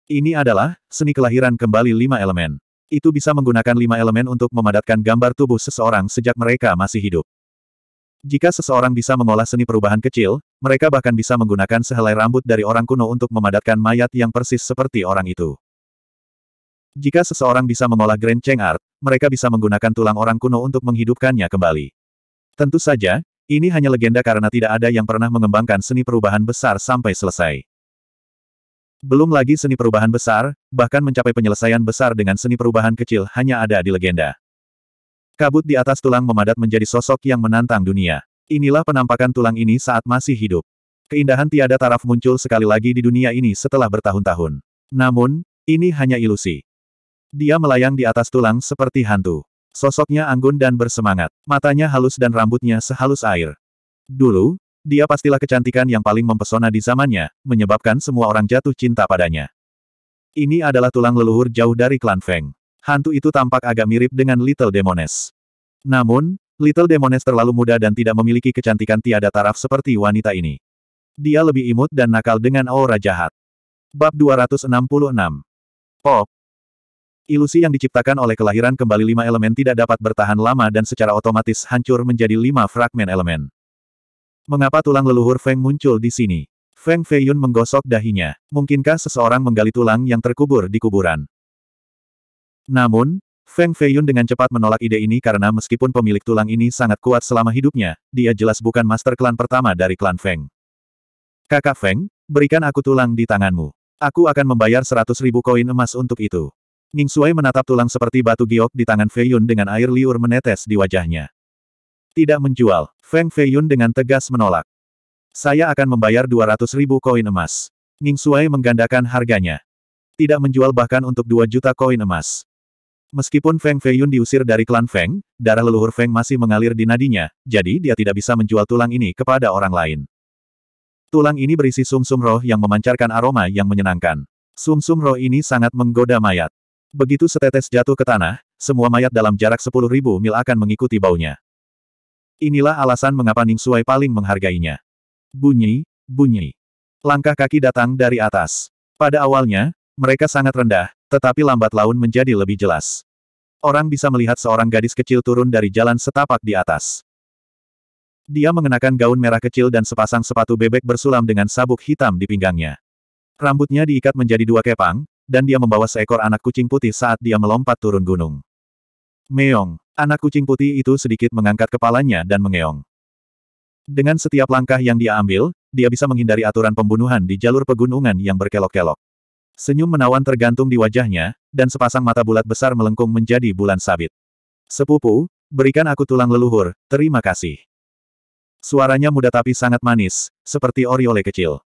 Ini adalah, seni kelahiran kembali lima elemen. Itu bisa menggunakan lima elemen untuk memadatkan gambar tubuh seseorang sejak mereka masih hidup. Jika seseorang bisa mengolah seni perubahan kecil, mereka bahkan bisa menggunakan sehelai rambut dari orang kuno untuk memadatkan mayat yang persis seperti orang itu. Jika seseorang bisa mengolah Grand Cheng Art, mereka bisa menggunakan tulang orang kuno untuk menghidupkannya kembali. Tentu saja, ini hanya legenda karena tidak ada yang pernah mengembangkan seni perubahan besar sampai selesai. Belum lagi seni perubahan besar, bahkan mencapai penyelesaian besar dengan seni perubahan kecil hanya ada di legenda. Kabut di atas tulang memadat menjadi sosok yang menantang dunia. Inilah penampakan tulang ini saat masih hidup. Keindahan tiada taraf muncul sekali lagi di dunia ini setelah bertahun-tahun. Namun, ini hanya ilusi. Dia melayang di atas tulang seperti hantu. Sosoknya anggun dan bersemangat. Matanya halus dan rambutnya sehalus air. Dulu, dia pastilah kecantikan yang paling mempesona di zamannya, menyebabkan semua orang jatuh cinta padanya. Ini adalah tulang leluhur jauh dari klan Feng. Hantu itu tampak agak mirip dengan Little Demones. Namun, Little Demones terlalu muda dan tidak memiliki kecantikan tiada taraf seperti wanita ini. Dia lebih imut dan nakal dengan aura jahat. Bab 266 Pop Ilusi yang diciptakan oleh kelahiran kembali lima elemen tidak dapat bertahan lama dan secara otomatis hancur menjadi lima fragmen elemen. Mengapa tulang leluhur Feng muncul di sini? Feng Feiyun menggosok dahinya. Mungkinkah seseorang menggali tulang yang terkubur di kuburan? Namun, Feng Feiyun dengan cepat menolak ide ini karena meskipun pemilik tulang ini sangat kuat selama hidupnya, dia jelas bukan master klan pertama dari klan Feng. Kakak Feng, berikan aku tulang di tanganmu. Aku akan membayar seratus ribu koin emas untuk itu. Ning Sui menatap tulang seperti batu giok di tangan Feiyun dengan air liur menetes di wajahnya. Tidak menjual, Feng Feiyun dengan tegas menolak. Saya akan membayar 200 ribu koin emas. Ning Suai menggandakan harganya. Tidak menjual bahkan untuk 2 juta koin emas. Meskipun Feng Feiyun diusir dari klan Feng, darah leluhur Feng masih mengalir di nadinya, jadi dia tidak bisa menjual tulang ini kepada orang lain. Tulang ini berisi sumsum -sum roh yang memancarkan aroma yang menyenangkan. Sumsum -sum roh ini sangat menggoda mayat. Begitu setetes jatuh ke tanah, semua mayat dalam jarak 10.000 mil akan mengikuti baunya. Inilah alasan mengapa Ning Suai paling menghargainya. Bunyi, bunyi. Langkah kaki datang dari atas. Pada awalnya, mereka sangat rendah, tetapi lambat laun menjadi lebih jelas. Orang bisa melihat seorang gadis kecil turun dari jalan setapak di atas. Dia mengenakan gaun merah kecil dan sepasang sepatu bebek bersulam dengan sabuk hitam di pinggangnya. Rambutnya diikat menjadi dua kepang, dan dia membawa seekor anak kucing putih saat dia melompat turun gunung. Meong, anak kucing putih itu sedikit mengangkat kepalanya dan mengeong. Dengan setiap langkah yang dia ambil, dia bisa menghindari aturan pembunuhan di jalur pegunungan yang berkelok-kelok. Senyum menawan tergantung di wajahnya, dan sepasang mata bulat besar melengkung menjadi bulan sabit. Sepupu, berikan aku tulang leluhur, terima kasih. Suaranya muda tapi sangat manis, seperti oriole kecil.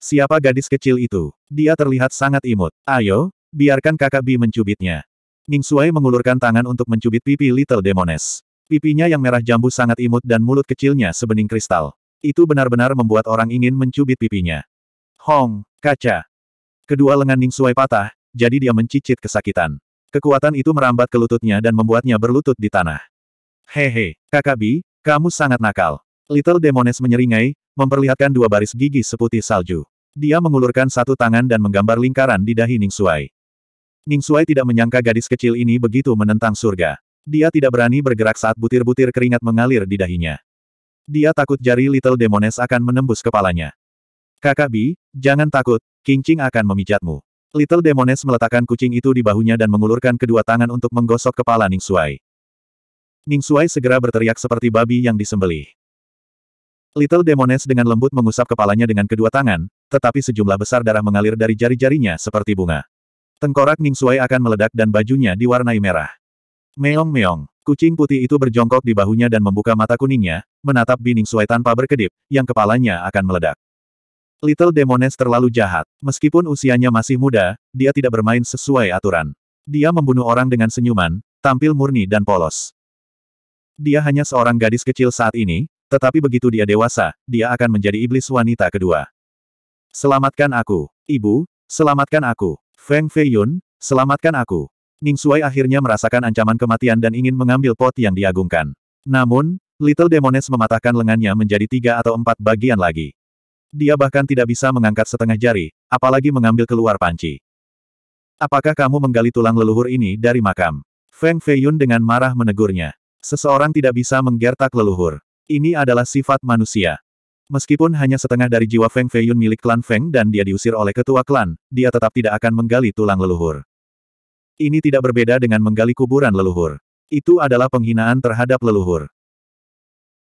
Siapa gadis kecil itu? Dia terlihat sangat imut. Ayo, biarkan kakak Bi mencubitnya. Ning Suai mengulurkan tangan untuk mencubit pipi Little Demones. Pipinya yang merah jambu sangat imut dan mulut kecilnya sebening kristal. Itu benar-benar membuat orang ingin mencubit pipinya. Hong, kaca. Kedua lengan Ning Suai patah, jadi dia mencicit kesakitan. Kekuatan itu merambat ke lututnya dan membuatnya berlutut di tanah. Hehe, kakak Bi, kamu sangat nakal. Little Demones menyeringai, memperlihatkan dua baris gigi seputih salju. Dia mengulurkan satu tangan dan menggambar lingkaran di dahi Ning Suai. Ning Suai tidak menyangka gadis kecil ini begitu menentang surga. Dia tidak berani bergerak saat butir-butir keringat mengalir di dahinya. Dia takut jari Little Demones akan menembus kepalanya. Kakak Bi, jangan takut, kincing akan memijatmu. Little Demones meletakkan kucing itu di bahunya dan mengulurkan kedua tangan untuk menggosok kepala Ning Suai. Ning Suai segera berteriak seperti babi yang disembelih. Little Demones dengan lembut mengusap kepalanya dengan kedua tangan, tetapi sejumlah besar darah mengalir dari jari-jarinya seperti bunga. Tengkorak Ning Ningsuai akan meledak dan bajunya diwarnai merah. Meong-meong, kucing putih itu berjongkok di bahunya dan membuka mata kuningnya, menatap Bining Suai tanpa berkedip, yang kepalanya akan meledak. Little Demones terlalu jahat. Meskipun usianya masih muda, dia tidak bermain sesuai aturan. Dia membunuh orang dengan senyuman, tampil murni dan polos. Dia hanya seorang gadis kecil saat ini, tetapi begitu dia dewasa, dia akan menjadi iblis wanita kedua. Selamatkan aku, ibu, selamatkan aku. Feng Feiyun, selamatkan aku. Ning Suai akhirnya merasakan ancaman kematian dan ingin mengambil pot yang diagungkan. Namun, Little Demoness mematahkan lengannya menjadi tiga atau empat bagian lagi. Dia bahkan tidak bisa mengangkat setengah jari, apalagi mengambil keluar panci. Apakah kamu menggali tulang leluhur ini dari makam? Feng Feiyun dengan marah menegurnya. Seseorang tidak bisa menggertak leluhur. Ini adalah sifat manusia. Meskipun hanya setengah dari jiwa Feng Feiyun milik klan Feng dan dia diusir oleh ketua klan, dia tetap tidak akan menggali tulang leluhur. Ini tidak berbeda dengan menggali kuburan leluhur. Itu adalah penghinaan terhadap leluhur.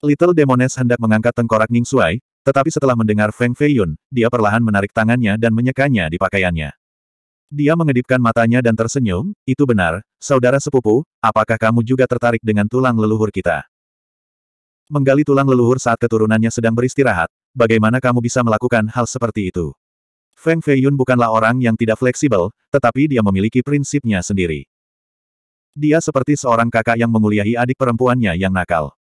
Little Demones hendak mengangkat tengkorak Ning Shuai, tetapi setelah mendengar Feng Feiyun, dia perlahan menarik tangannya dan menyekanya di pakaiannya. Dia mengedipkan matanya dan tersenyum, itu benar, saudara sepupu, apakah kamu juga tertarik dengan tulang leluhur kita? Menggali tulang leluhur saat keturunannya sedang beristirahat, bagaimana kamu bisa melakukan hal seperti itu? Feng Feiyun bukanlah orang yang tidak fleksibel, tetapi dia memiliki prinsipnya sendiri. Dia seperti seorang kakak yang menguliahi adik perempuannya yang nakal.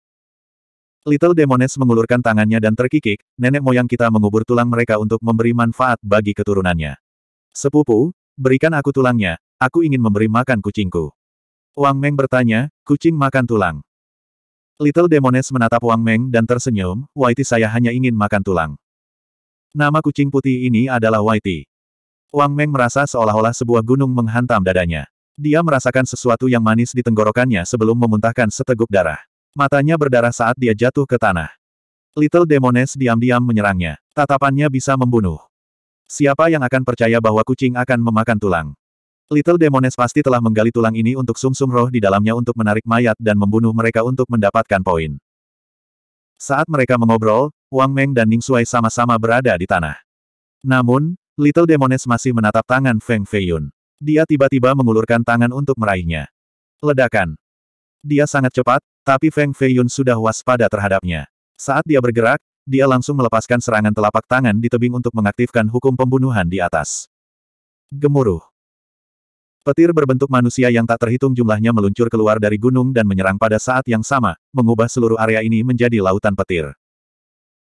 Little Demones mengulurkan tangannya dan terkikik, nenek moyang kita mengubur tulang mereka untuk memberi manfaat bagi keturunannya. Sepupu, berikan aku tulangnya, aku ingin memberi makan kucingku. Wang Meng bertanya, kucing makan tulang. Little Demones menatap Wang Meng dan tersenyum, Whitey saya hanya ingin makan tulang. Nama kucing putih ini adalah Whitey. Wang Meng merasa seolah-olah sebuah gunung menghantam dadanya. Dia merasakan sesuatu yang manis di tenggorokannya sebelum memuntahkan seteguk darah. Matanya berdarah saat dia jatuh ke tanah. Little Demones diam-diam menyerangnya. Tatapannya bisa membunuh. Siapa yang akan percaya bahwa kucing akan memakan tulang? Little Demones pasti telah menggali tulang ini untuk sumsum -sum roh di dalamnya untuk menarik mayat dan membunuh mereka untuk mendapatkan poin. Saat mereka mengobrol, Wang Meng dan Ning Shuai sama-sama berada di tanah. Namun, Little Demones masih menatap tangan Feng Feiyun. Dia tiba-tiba mengulurkan tangan untuk meraihnya. Ledakan. Dia sangat cepat, tapi Feng Feiyun sudah waspada terhadapnya. Saat dia bergerak, dia langsung melepaskan serangan telapak tangan di tebing untuk mengaktifkan hukum pembunuhan di atas. Gemuruh. Petir berbentuk manusia yang tak terhitung jumlahnya meluncur keluar dari gunung dan menyerang pada saat yang sama, mengubah seluruh area ini menjadi lautan petir.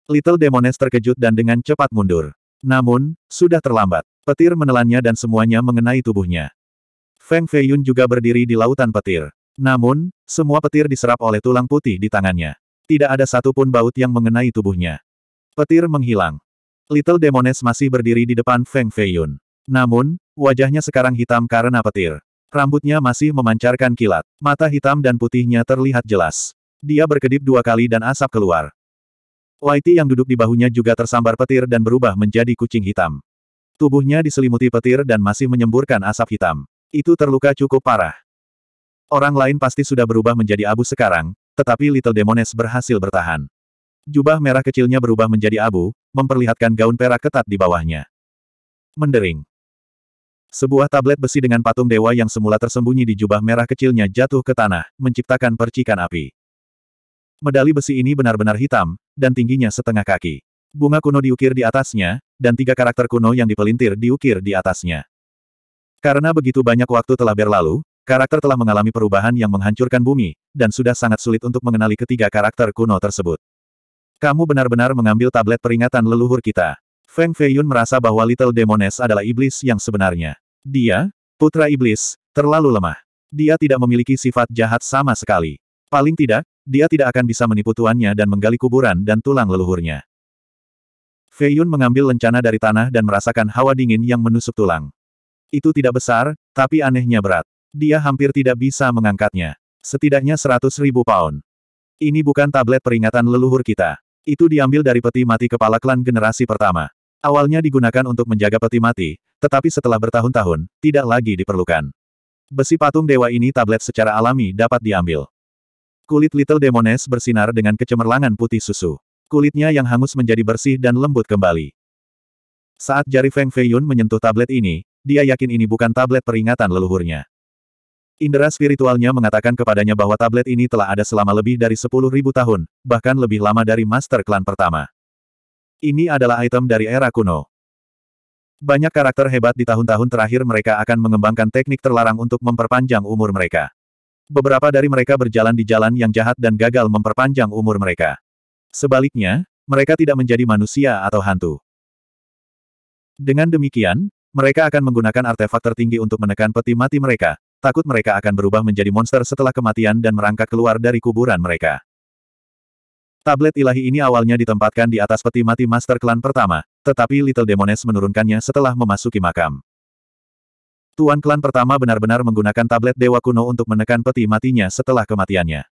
Little Demones terkejut dan dengan cepat mundur. Namun, sudah terlambat. Petir menelannya dan semuanya mengenai tubuhnya. Feng Feiyun juga berdiri di lautan petir. Namun, semua petir diserap oleh tulang putih di tangannya. Tidak ada satupun baut yang mengenai tubuhnya. Petir menghilang. Little Demones masih berdiri di depan Feng Feiyun. Namun, Wajahnya sekarang hitam karena petir. Rambutnya masih memancarkan kilat. Mata hitam dan putihnya terlihat jelas. Dia berkedip dua kali dan asap keluar. Whitey yang duduk di bahunya juga tersambar petir dan berubah menjadi kucing hitam. Tubuhnya diselimuti petir dan masih menyemburkan asap hitam. Itu terluka cukup parah. Orang lain pasti sudah berubah menjadi abu sekarang, tetapi Little Demones berhasil bertahan. Jubah merah kecilnya berubah menjadi abu, memperlihatkan gaun perak ketat di bawahnya. Mendering. Sebuah tablet besi dengan patung dewa yang semula tersembunyi di jubah merah kecilnya jatuh ke tanah, menciptakan percikan api. Medali besi ini benar-benar hitam, dan tingginya setengah kaki. Bunga kuno diukir di atasnya, dan tiga karakter kuno yang dipelintir diukir di atasnya. Karena begitu banyak waktu telah berlalu, karakter telah mengalami perubahan yang menghancurkan bumi, dan sudah sangat sulit untuk mengenali ketiga karakter kuno tersebut. Kamu benar-benar mengambil tablet peringatan leluhur kita. Feng Feiyun merasa bahwa Little Demoness adalah iblis yang sebenarnya. Dia, putra iblis, terlalu lemah. Dia tidak memiliki sifat jahat sama sekali. Paling tidak, dia tidak akan bisa menipu tuannya dan menggali kuburan dan tulang leluhurnya. Feiyun mengambil lencana dari tanah dan merasakan hawa dingin yang menusuk tulang. Itu tidak besar, tapi anehnya berat. Dia hampir tidak bisa mengangkatnya. Setidaknya seratus ribu pound. Ini bukan tablet peringatan leluhur kita. Itu diambil dari peti mati kepala klan generasi pertama. Awalnya digunakan untuk menjaga peti mati, tetapi setelah bertahun-tahun, tidak lagi diperlukan. Besi patung dewa ini tablet secara alami dapat diambil. Kulit Little Demones bersinar dengan kecemerlangan putih susu. Kulitnya yang hangus menjadi bersih dan lembut kembali. Saat jari Feng Feiyun menyentuh tablet ini, dia yakin ini bukan tablet peringatan leluhurnya. Indera spiritualnya mengatakan kepadanya bahwa tablet ini telah ada selama lebih dari 10.000 tahun, bahkan lebih lama dari Master Klan pertama. Ini adalah item dari era kuno. Banyak karakter hebat di tahun-tahun terakhir mereka akan mengembangkan teknik terlarang untuk memperpanjang umur mereka. Beberapa dari mereka berjalan di jalan yang jahat dan gagal memperpanjang umur mereka. Sebaliknya, mereka tidak menjadi manusia atau hantu. Dengan demikian, mereka akan menggunakan artefak tertinggi untuk menekan peti mati mereka, takut mereka akan berubah menjadi monster setelah kematian dan merangkak keluar dari kuburan mereka. Tablet ilahi ini awalnya ditempatkan di atas peti mati Master Klan pertama, tetapi Little Demoness menurunkannya setelah memasuki makam. Tuan Klan pertama benar-benar menggunakan tablet Dewa Kuno untuk menekan peti matinya setelah kematiannya.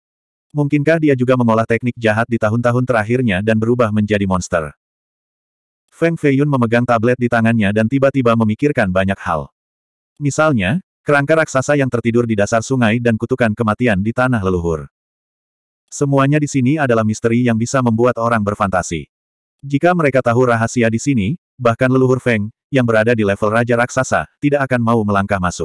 Mungkinkah dia juga mengolah teknik jahat di tahun-tahun terakhirnya dan berubah menjadi monster? Feng Feiyun memegang tablet di tangannya dan tiba-tiba memikirkan banyak hal. Misalnya, kerangka raksasa yang tertidur di dasar sungai dan kutukan kematian di tanah leluhur. Semuanya di sini adalah misteri yang bisa membuat orang berfantasi. Jika mereka tahu rahasia di sini, bahkan leluhur Feng, yang berada di level Raja Raksasa, tidak akan mau melangkah masuk.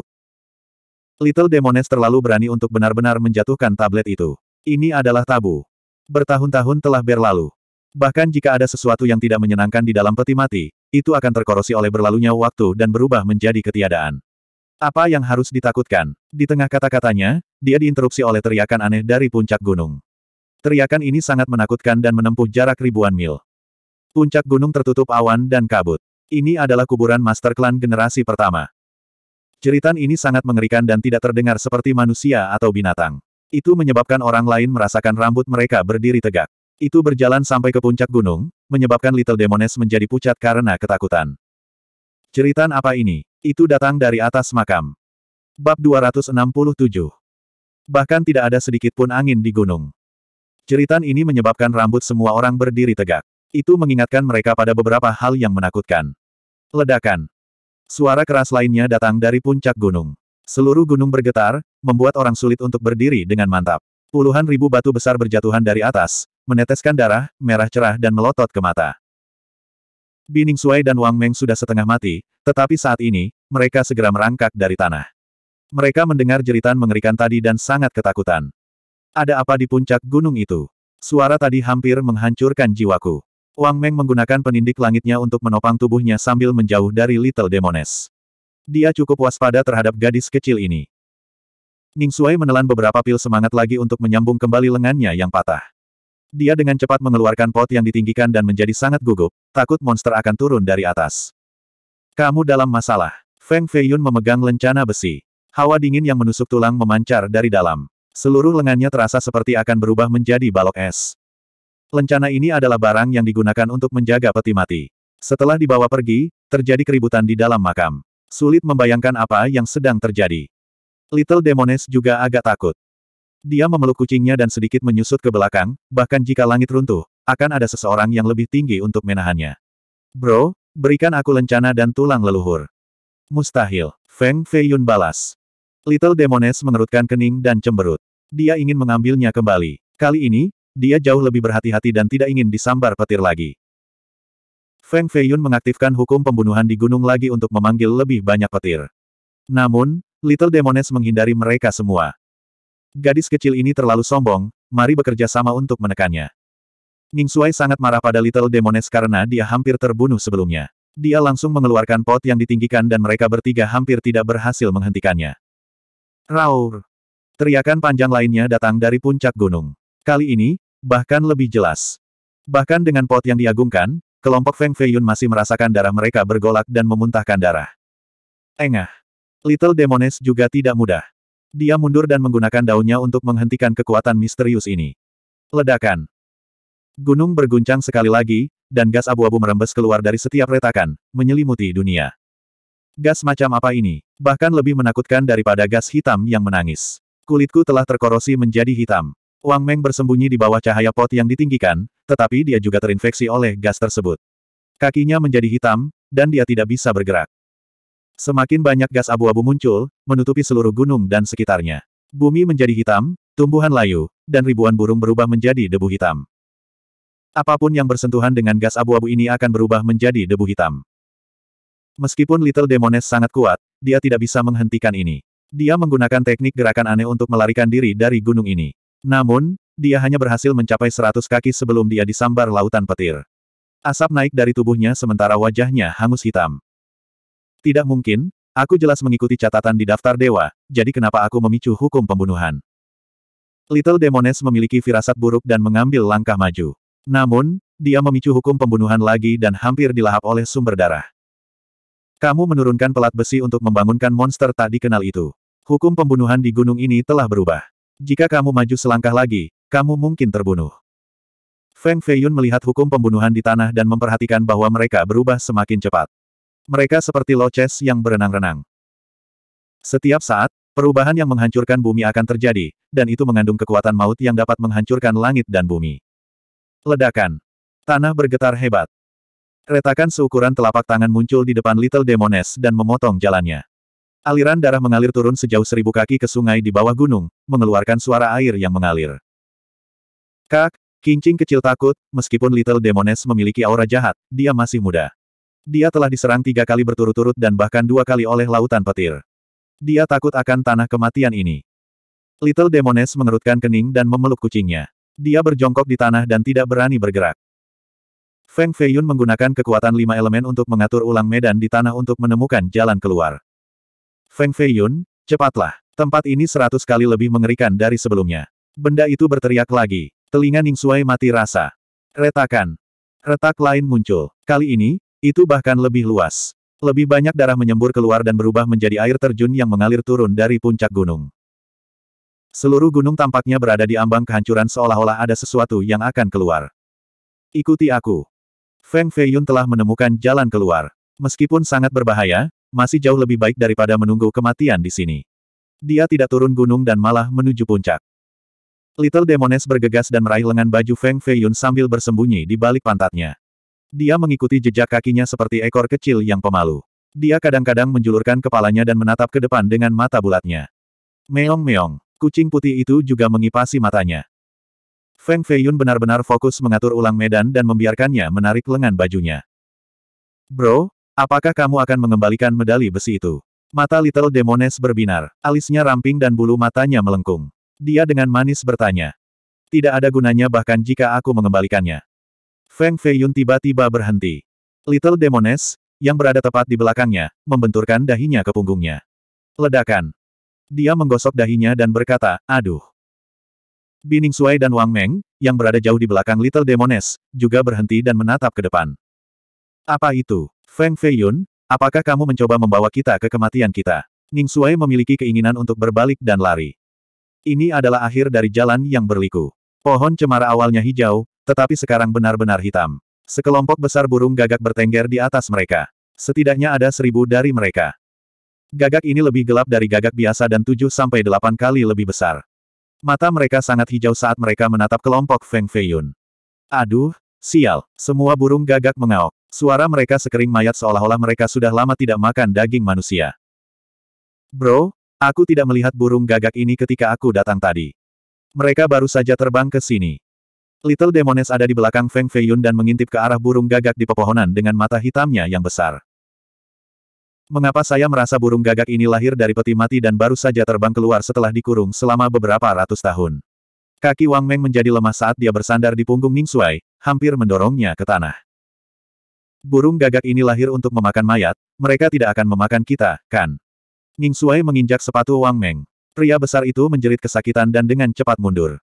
Little Demones terlalu berani untuk benar-benar menjatuhkan tablet itu. Ini adalah tabu. Bertahun-tahun telah berlalu. Bahkan jika ada sesuatu yang tidak menyenangkan di dalam peti mati, itu akan terkorosi oleh berlalunya waktu dan berubah menjadi ketiadaan. Apa yang harus ditakutkan? Di tengah kata-katanya, dia diinterupsi oleh teriakan aneh dari puncak gunung. Teriakan ini sangat menakutkan dan menempuh jarak ribuan mil. Puncak gunung tertutup awan dan kabut. Ini adalah kuburan master Clan generasi pertama. Jeritan ini sangat mengerikan dan tidak terdengar seperti manusia atau binatang. Itu menyebabkan orang lain merasakan rambut mereka berdiri tegak. Itu berjalan sampai ke puncak gunung, menyebabkan Little Demones menjadi pucat karena ketakutan. Jeritan apa ini? Itu datang dari atas makam. Bab 267 Bahkan tidak ada sedikit pun angin di gunung. Jeritan ini menyebabkan rambut semua orang berdiri tegak. Itu mengingatkan mereka pada beberapa hal yang menakutkan. Ledakan. Suara keras lainnya datang dari puncak gunung. Seluruh gunung bergetar, membuat orang sulit untuk berdiri dengan mantap. Puluhan ribu batu besar berjatuhan dari atas, meneteskan darah, merah cerah dan melotot ke mata. Bining Suai dan Wang Meng sudah setengah mati, tetapi saat ini, mereka segera merangkak dari tanah. Mereka mendengar jeritan mengerikan tadi dan sangat ketakutan. Ada apa di puncak gunung itu? Suara tadi hampir menghancurkan jiwaku. Wang Meng menggunakan penindik langitnya untuk menopang tubuhnya sambil menjauh dari Little Demoness. Dia cukup waspada terhadap gadis kecil ini. Ning Sui menelan beberapa pil semangat lagi untuk menyambung kembali lengannya yang patah. Dia dengan cepat mengeluarkan pot yang ditinggikan dan menjadi sangat gugup, takut monster akan turun dari atas. Kamu dalam masalah. Feng Feiyun memegang lencana besi. Hawa dingin yang menusuk tulang memancar dari dalam. Seluruh lengannya terasa seperti akan berubah menjadi balok es. Lencana ini adalah barang yang digunakan untuk menjaga peti mati. Setelah dibawa pergi, terjadi keributan di dalam makam. Sulit membayangkan apa yang sedang terjadi. Little Demones juga agak takut. Dia memeluk kucingnya dan sedikit menyusut ke belakang, bahkan jika langit runtuh, akan ada seseorang yang lebih tinggi untuk menahannya. Bro, berikan aku lencana dan tulang leluhur. Mustahil, Feng Feiyun balas. Little Demones mengerutkan kening dan cemberut. Dia ingin mengambilnya kembali. Kali ini, dia jauh lebih berhati-hati dan tidak ingin disambar petir lagi. Feng Feiyun mengaktifkan hukum pembunuhan di gunung lagi untuk memanggil lebih banyak petir. Namun, Little Demones menghindari mereka semua. Gadis kecil ini terlalu sombong, mari bekerja sama untuk menekannya. Ning Suai sangat marah pada Little Demones karena dia hampir terbunuh sebelumnya. Dia langsung mengeluarkan pot yang ditinggikan dan mereka bertiga hampir tidak berhasil menghentikannya. Raur. Teriakan panjang lainnya datang dari puncak gunung. Kali ini, bahkan lebih jelas. Bahkan dengan pot yang diagungkan, kelompok Feng Feiyun masih merasakan darah mereka bergolak dan memuntahkan darah. Engah. Little Demones juga tidak mudah. Dia mundur dan menggunakan daunnya untuk menghentikan kekuatan misterius ini. Ledakan. Gunung berguncang sekali lagi, dan gas abu-abu merembes keluar dari setiap retakan, menyelimuti dunia. Gas macam apa ini? Bahkan lebih menakutkan daripada gas hitam yang menangis. Kulitku telah terkorosi menjadi hitam. Wang Meng bersembunyi di bawah cahaya pot yang ditinggikan, tetapi dia juga terinfeksi oleh gas tersebut. Kakinya menjadi hitam, dan dia tidak bisa bergerak. Semakin banyak gas abu-abu muncul, menutupi seluruh gunung dan sekitarnya. Bumi menjadi hitam, tumbuhan layu, dan ribuan burung berubah menjadi debu hitam. Apapun yang bersentuhan dengan gas abu-abu ini akan berubah menjadi debu hitam. Meskipun Little Demoness sangat kuat, dia tidak bisa menghentikan ini. Dia menggunakan teknik gerakan aneh untuk melarikan diri dari gunung ini. Namun, dia hanya berhasil mencapai seratus kaki sebelum dia disambar lautan petir. Asap naik dari tubuhnya sementara wajahnya hangus hitam. Tidak mungkin, aku jelas mengikuti catatan di daftar dewa, jadi kenapa aku memicu hukum pembunuhan? Little Demoness memiliki firasat buruk dan mengambil langkah maju. Namun, dia memicu hukum pembunuhan lagi dan hampir dilahap oleh sumber darah. Kamu menurunkan pelat besi untuk membangunkan monster tak dikenal itu. Hukum pembunuhan di gunung ini telah berubah. Jika kamu maju selangkah lagi, kamu mungkin terbunuh. Feng Feiyun melihat hukum pembunuhan di tanah dan memperhatikan bahwa mereka berubah semakin cepat. Mereka seperti Loches yang berenang-renang. Setiap saat, perubahan yang menghancurkan bumi akan terjadi, dan itu mengandung kekuatan maut yang dapat menghancurkan langit dan bumi. Ledakan. Tanah bergetar hebat. Retakan seukuran telapak tangan muncul di depan Little Demoness dan memotong jalannya. Aliran darah mengalir turun sejauh seribu kaki ke sungai di bawah gunung, mengeluarkan suara air yang mengalir. Kak, kincing kecil takut, meskipun Little Demoness memiliki aura jahat, dia masih muda. Dia telah diserang tiga kali berturut-turut dan bahkan dua kali oleh lautan petir. Dia takut akan tanah kematian ini. Little Demoness mengerutkan kening dan memeluk kucingnya. Dia berjongkok di tanah dan tidak berani bergerak. Feng Feiyun menggunakan kekuatan lima elemen untuk mengatur ulang medan di tanah untuk menemukan jalan keluar. Feng Feiyun, cepatlah. Tempat ini seratus kali lebih mengerikan dari sebelumnya. Benda itu berteriak lagi. Telinga Ning Suai mati rasa. Retakan. Retak lain muncul. Kali ini, itu bahkan lebih luas. Lebih banyak darah menyembur keluar dan berubah menjadi air terjun yang mengalir turun dari puncak gunung. Seluruh gunung tampaknya berada di ambang kehancuran seolah-olah ada sesuatu yang akan keluar. Ikuti aku. Feng Feiyun telah menemukan jalan keluar. Meskipun sangat berbahaya, masih jauh lebih baik daripada menunggu kematian di sini. Dia tidak turun gunung dan malah menuju puncak. Little Demones bergegas dan meraih lengan baju Feng Feiyun sambil bersembunyi di balik pantatnya. Dia mengikuti jejak kakinya seperti ekor kecil yang pemalu. Dia kadang-kadang menjulurkan kepalanya dan menatap ke depan dengan mata bulatnya. Meong-meong, kucing putih itu juga mengipasi matanya. Feng Feiyun benar-benar fokus mengatur ulang medan dan membiarkannya menarik lengan bajunya. Bro, apakah kamu akan mengembalikan medali besi itu? Mata Little Demones berbinar, alisnya ramping dan bulu matanya melengkung. Dia dengan manis bertanya. Tidak ada gunanya bahkan jika aku mengembalikannya. Feng Feiyun tiba-tiba berhenti. Little Demones, yang berada tepat di belakangnya, membenturkan dahinya ke punggungnya. Ledakan. Dia menggosok dahinya dan berkata, aduh. Bining Suai dan Wang Meng, yang berada jauh di belakang Little Demoness, juga berhenti dan menatap ke depan. Apa itu? Feng Feiyun, apakah kamu mencoba membawa kita ke kematian kita? Ning Suai memiliki keinginan untuk berbalik dan lari. Ini adalah akhir dari jalan yang berliku. Pohon cemara awalnya hijau, tetapi sekarang benar-benar hitam. Sekelompok besar burung gagak bertengger di atas mereka. Setidaknya ada seribu dari mereka. Gagak ini lebih gelap dari gagak biasa dan tujuh sampai delapan kali lebih besar. Mata mereka sangat hijau saat mereka menatap kelompok Feng Feiyun. Aduh, sial, semua burung gagak mengaok. Suara mereka sekering mayat seolah-olah mereka sudah lama tidak makan daging manusia. Bro, aku tidak melihat burung gagak ini ketika aku datang tadi. Mereka baru saja terbang ke sini. Little Demones ada di belakang Feng Feiyun dan mengintip ke arah burung gagak di pepohonan dengan mata hitamnya yang besar. Mengapa saya merasa burung gagak ini lahir dari peti mati dan baru saja terbang keluar setelah dikurung selama beberapa ratus tahun? Kaki Wang Meng menjadi lemah saat dia bersandar di punggung Ning Sui, hampir mendorongnya ke tanah. Burung gagak ini lahir untuk memakan mayat, mereka tidak akan memakan kita, kan? Ning Sui menginjak sepatu Wang Meng. Pria besar itu menjerit kesakitan dan dengan cepat mundur.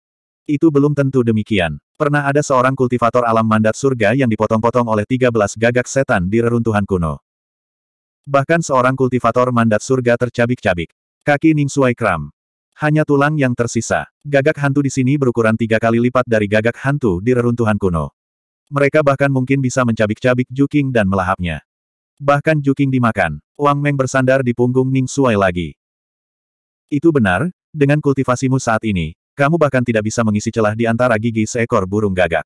Itu belum tentu demikian. Pernah ada seorang kultivator alam mandat surga yang dipotong-potong oleh 13 gagak setan di reruntuhan kuno. Bahkan seorang kultivator mandat surga tercabik-cabik. Kaki Ning Suai kram. Hanya tulang yang tersisa. Gagak hantu di sini berukuran tiga kali lipat dari gagak hantu di reruntuhan kuno. Mereka bahkan mungkin bisa mencabik-cabik Juking dan melahapnya. Bahkan Juking dimakan. Wang Meng bersandar di punggung Ning Suai lagi. Itu benar, dengan kultivasimu saat ini, kamu bahkan tidak bisa mengisi celah di antara gigi seekor burung gagak.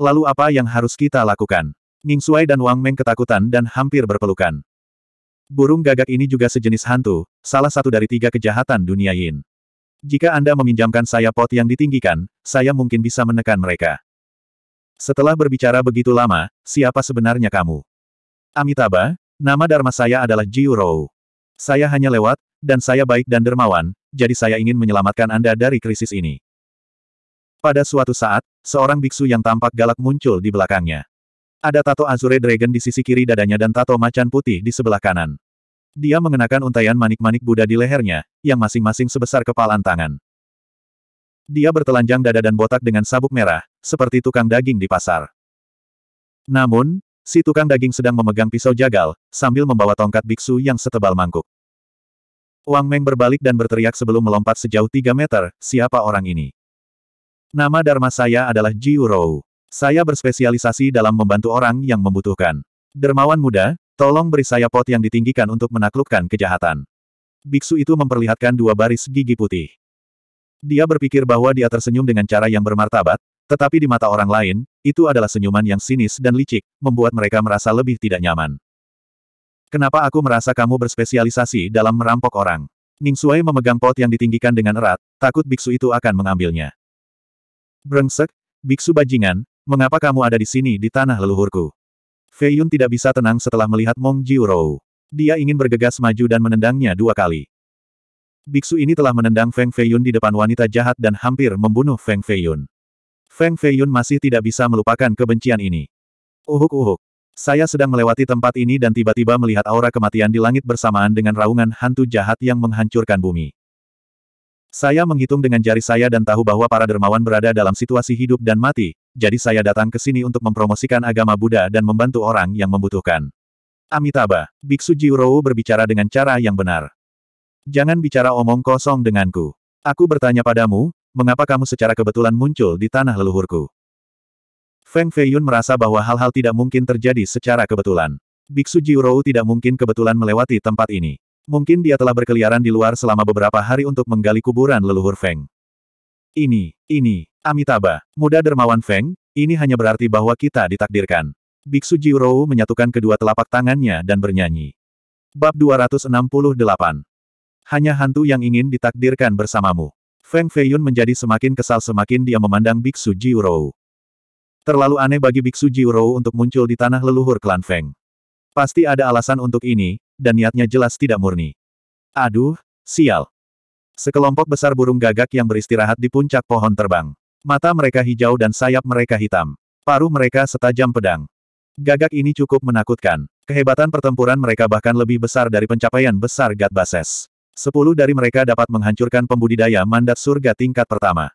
Lalu apa yang harus kita lakukan? Ning Suai dan Wang Meng ketakutan dan hampir berpelukan. Burung gagak ini juga sejenis hantu, salah satu dari tiga kejahatan dunia Yin. Jika Anda meminjamkan saya pot yang ditinggikan, saya mungkin bisa menekan mereka. Setelah berbicara begitu lama, siapa sebenarnya kamu? Amitabha, nama Dharma saya adalah Jiu Saya hanya lewat, dan saya baik dan dermawan, jadi saya ingin menyelamatkan Anda dari krisis ini. Pada suatu saat, seorang biksu yang tampak galak muncul di belakangnya. Ada tato Azure Dragon di sisi kiri dadanya dan tato macan putih di sebelah kanan. Dia mengenakan untaian manik-manik Buddha di lehernya, yang masing-masing sebesar kepalan tangan. Dia bertelanjang dada dan botak dengan sabuk merah, seperti tukang daging di pasar. Namun, si tukang daging sedang memegang pisau jagal, sambil membawa tongkat biksu yang setebal mangkuk. Wang Meng berbalik dan berteriak sebelum melompat sejauh 3 meter, siapa orang ini? Nama Dharma saya adalah Jiu Rou. Saya berspesialisasi dalam membantu orang yang membutuhkan. Dermawan muda, tolong beri saya pot yang ditinggikan untuk menaklukkan kejahatan. Biksu itu memperlihatkan dua baris gigi putih. Dia berpikir bahwa dia tersenyum dengan cara yang bermartabat, tetapi di mata orang lain, itu adalah senyuman yang sinis dan licik, membuat mereka merasa lebih tidak nyaman. Kenapa aku merasa kamu berspesialisasi dalam merampok orang? Ning Suai memegang pot yang ditinggikan dengan erat, takut biksu itu akan mengambilnya. Brengsek, biksu bajingan, Mengapa kamu ada di sini di tanah leluhurku? Fei Yun tidak bisa tenang setelah melihat Mong Jiurou. Dia ingin bergegas maju dan menendangnya dua kali. Biksu ini telah menendang Feng Fei Yun di depan wanita jahat dan hampir membunuh Feng Fei Yun. Feng Fei Yun masih tidak bisa melupakan kebencian ini. Uhuk-uhuk. Saya sedang melewati tempat ini dan tiba-tiba melihat aura kematian di langit bersamaan dengan raungan hantu jahat yang menghancurkan bumi. Saya menghitung dengan jari saya dan tahu bahwa para dermawan berada dalam situasi hidup dan mati, jadi saya datang ke sini untuk mempromosikan agama Buddha dan membantu orang yang membutuhkan. Amitabha, Biksu Jiurou berbicara dengan cara yang benar. Jangan bicara omong kosong denganku. Aku bertanya padamu, mengapa kamu secara kebetulan muncul di tanah leluhurku? Feng Feiyun merasa bahwa hal-hal tidak mungkin terjadi secara kebetulan. Biksu Jiurou tidak mungkin kebetulan melewati tempat ini. Mungkin dia telah berkeliaran di luar selama beberapa hari untuk menggali kuburan leluhur Feng. Ini, ini, Amitabha, muda dermawan Feng, ini hanya berarti bahwa kita ditakdirkan. Biksu Jiurou menyatukan kedua telapak tangannya dan bernyanyi. Bab 268 Hanya hantu yang ingin ditakdirkan bersamamu. Feng Feiyun menjadi semakin kesal semakin dia memandang Biksu Jiurou. Terlalu aneh bagi Biksu Jiurou untuk muncul di tanah leluhur klan Feng. Pasti ada alasan untuk ini, dan niatnya jelas tidak murni. Aduh, sial, Sekelompok besar burung gagak yang beristirahat di puncak pohon terbang. Mata mereka hijau dan sayap mereka hitam. Paruh mereka setajam pedang. Gagak ini cukup menakutkan. Kehebatan pertempuran mereka bahkan lebih besar dari pencapaian besar Gat Bases. Sepuluh dari mereka dapat menghancurkan pembudidaya mandat surga tingkat pertama.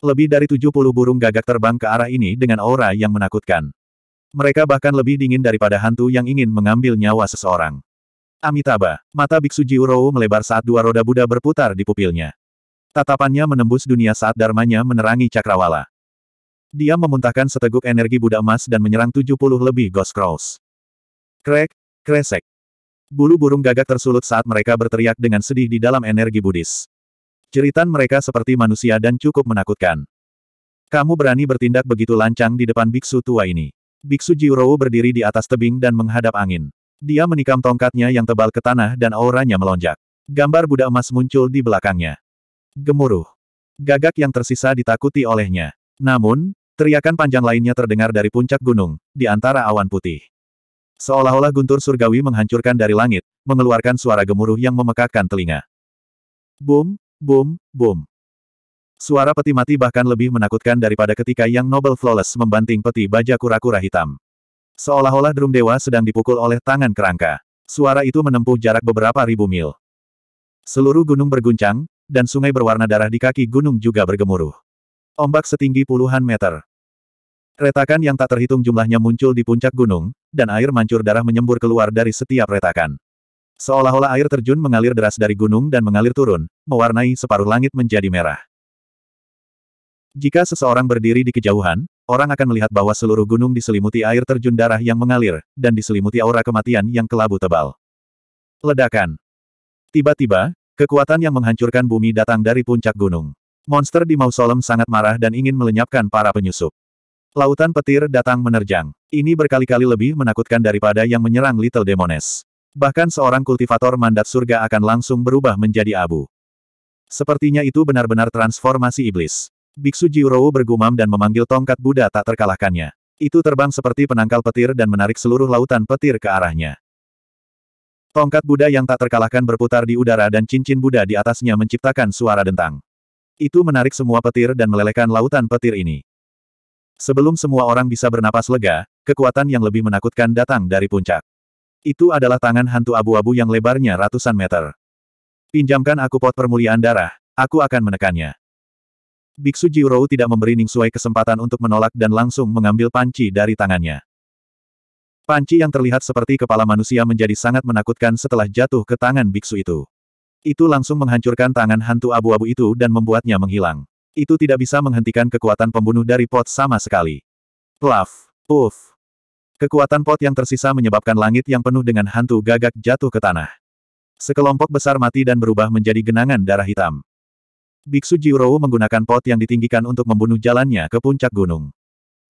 Lebih dari tujuh puluh burung gagak terbang ke arah ini dengan aura yang menakutkan. Mereka bahkan lebih dingin daripada hantu yang ingin mengambil nyawa seseorang. Amitabha, mata biksu Jiurou melebar saat dua roda Buddha berputar di pupilnya. Tatapannya menembus dunia saat dharmanya menerangi cakrawala. Dia memuntahkan seteguk energi Buddha emas dan menyerang 70 lebih Ghost Crows. Krek, kresek. Bulu burung gagak tersulut saat mereka berteriak dengan sedih di dalam energi Buddhis. Ceritan mereka seperti manusia dan cukup menakutkan. Kamu berani bertindak begitu lancang di depan biksu tua ini. Biksu Jiurou berdiri di atas tebing dan menghadap angin. Dia menikam tongkatnya yang tebal ke tanah dan auranya melonjak. Gambar Buddha emas muncul di belakangnya. Gemuruh. Gagak yang tersisa ditakuti olehnya. Namun, teriakan panjang lainnya terdengar dari puncak gunung, di antara awan putih. Seolah-olah guntur surgawi menghancurkan dari langit, mengeluarkan suara gemuruh yang memekakkan telinga. Boom, boom, boom. Suara peti mati bahkan lebih menakutkan daripada ketika yang Noble Flawless membanting peti baja kura-kura hitam. Seolah-olah drum dewa sedang dipukul oleh tangan kerangka. Suara itu menempuh jarak beberapa ribu mil. Seluruh gunung berguncang, dan sungai berwarna darah di kaki gunung juga bergemuruh. Ombak setinggi puluhan meter. Retakan yang tak terhitung jumlahnya muncul di puncak gunung, dan air mancur darah menyembur keluar dari setiap retakan. Seolah-olah air terjun mengalir deras dari gunung dan mengalir turun, mewarnai separuh langit menjadi merah. Jika seseorang berdiri di kejauhan, Orang akan melihat bahwa seluruh gunung diselimuti air terjun darah yang mengalir, dan diselimuti aura kematian yang kelabu tebal. Ledakan. Tiba-tiba, kekuatan yang menghancurkan bumi datang dari puncak gunung. Monster di mausolem sangat marah dan ingin melenyapkan para penyusup. Lautan petir datang menerjang. Ini berkali-kali lebih menakutkan daripada yang menyerang Little Demones. Bahkan seorang kultivator mandat surga akan langsung berubah menjadi abu. Sepertinya itu benar-benar transformasi iblis. Biksu Jiurou bergumam dan memanggil tongkat Buddha tak terkalahkannya. Itu terbang seperti penangkal petir dan menarik seluruh lautan petir ke arahnya. Tongkat Buddha yang tak terkalahkan berputar di udara dan cincin Buddha di atasnya menciptakan suara dentang. Itu menarik semua petir dan melelehkan lautan petir ini. Sebelum semua orang bisa bernapas lega, kekuatan yang lebih menakutkan datang dari puncak. Itu adalah tangan hantu abu-abu yang lebarnya ratusan meter. Pinjamkan aku pot permuliaan darah, aku akan menekannya. Biksu Jiurou tidak memberi Ningsuai kesempatan untuk menolak dan langsung mengambil panci dari tangannya. Panci yang terlihat seperti kepala manusia menjadi sangat menakutkan setelah jatuh ke tangan biksu itu. Itu langsung menghancurkan tangan hantu abu-abu itu dan membuatnya menghilang. Itu tidak bisa menghentikan kekuatan pembunuh dari pot sama sekali. Plaf! Puff! Kekuatan pot yang tersisa menyebabkan langit yang penuh dengan hantu gagak jatuh ke tanah. Sekelompok besar mati dan berubah menjadi genangan darah hitam. Biksu Jiurowu menggunakan pot yang ditinggikan untuk membunuh jalannya ke puncak gunung.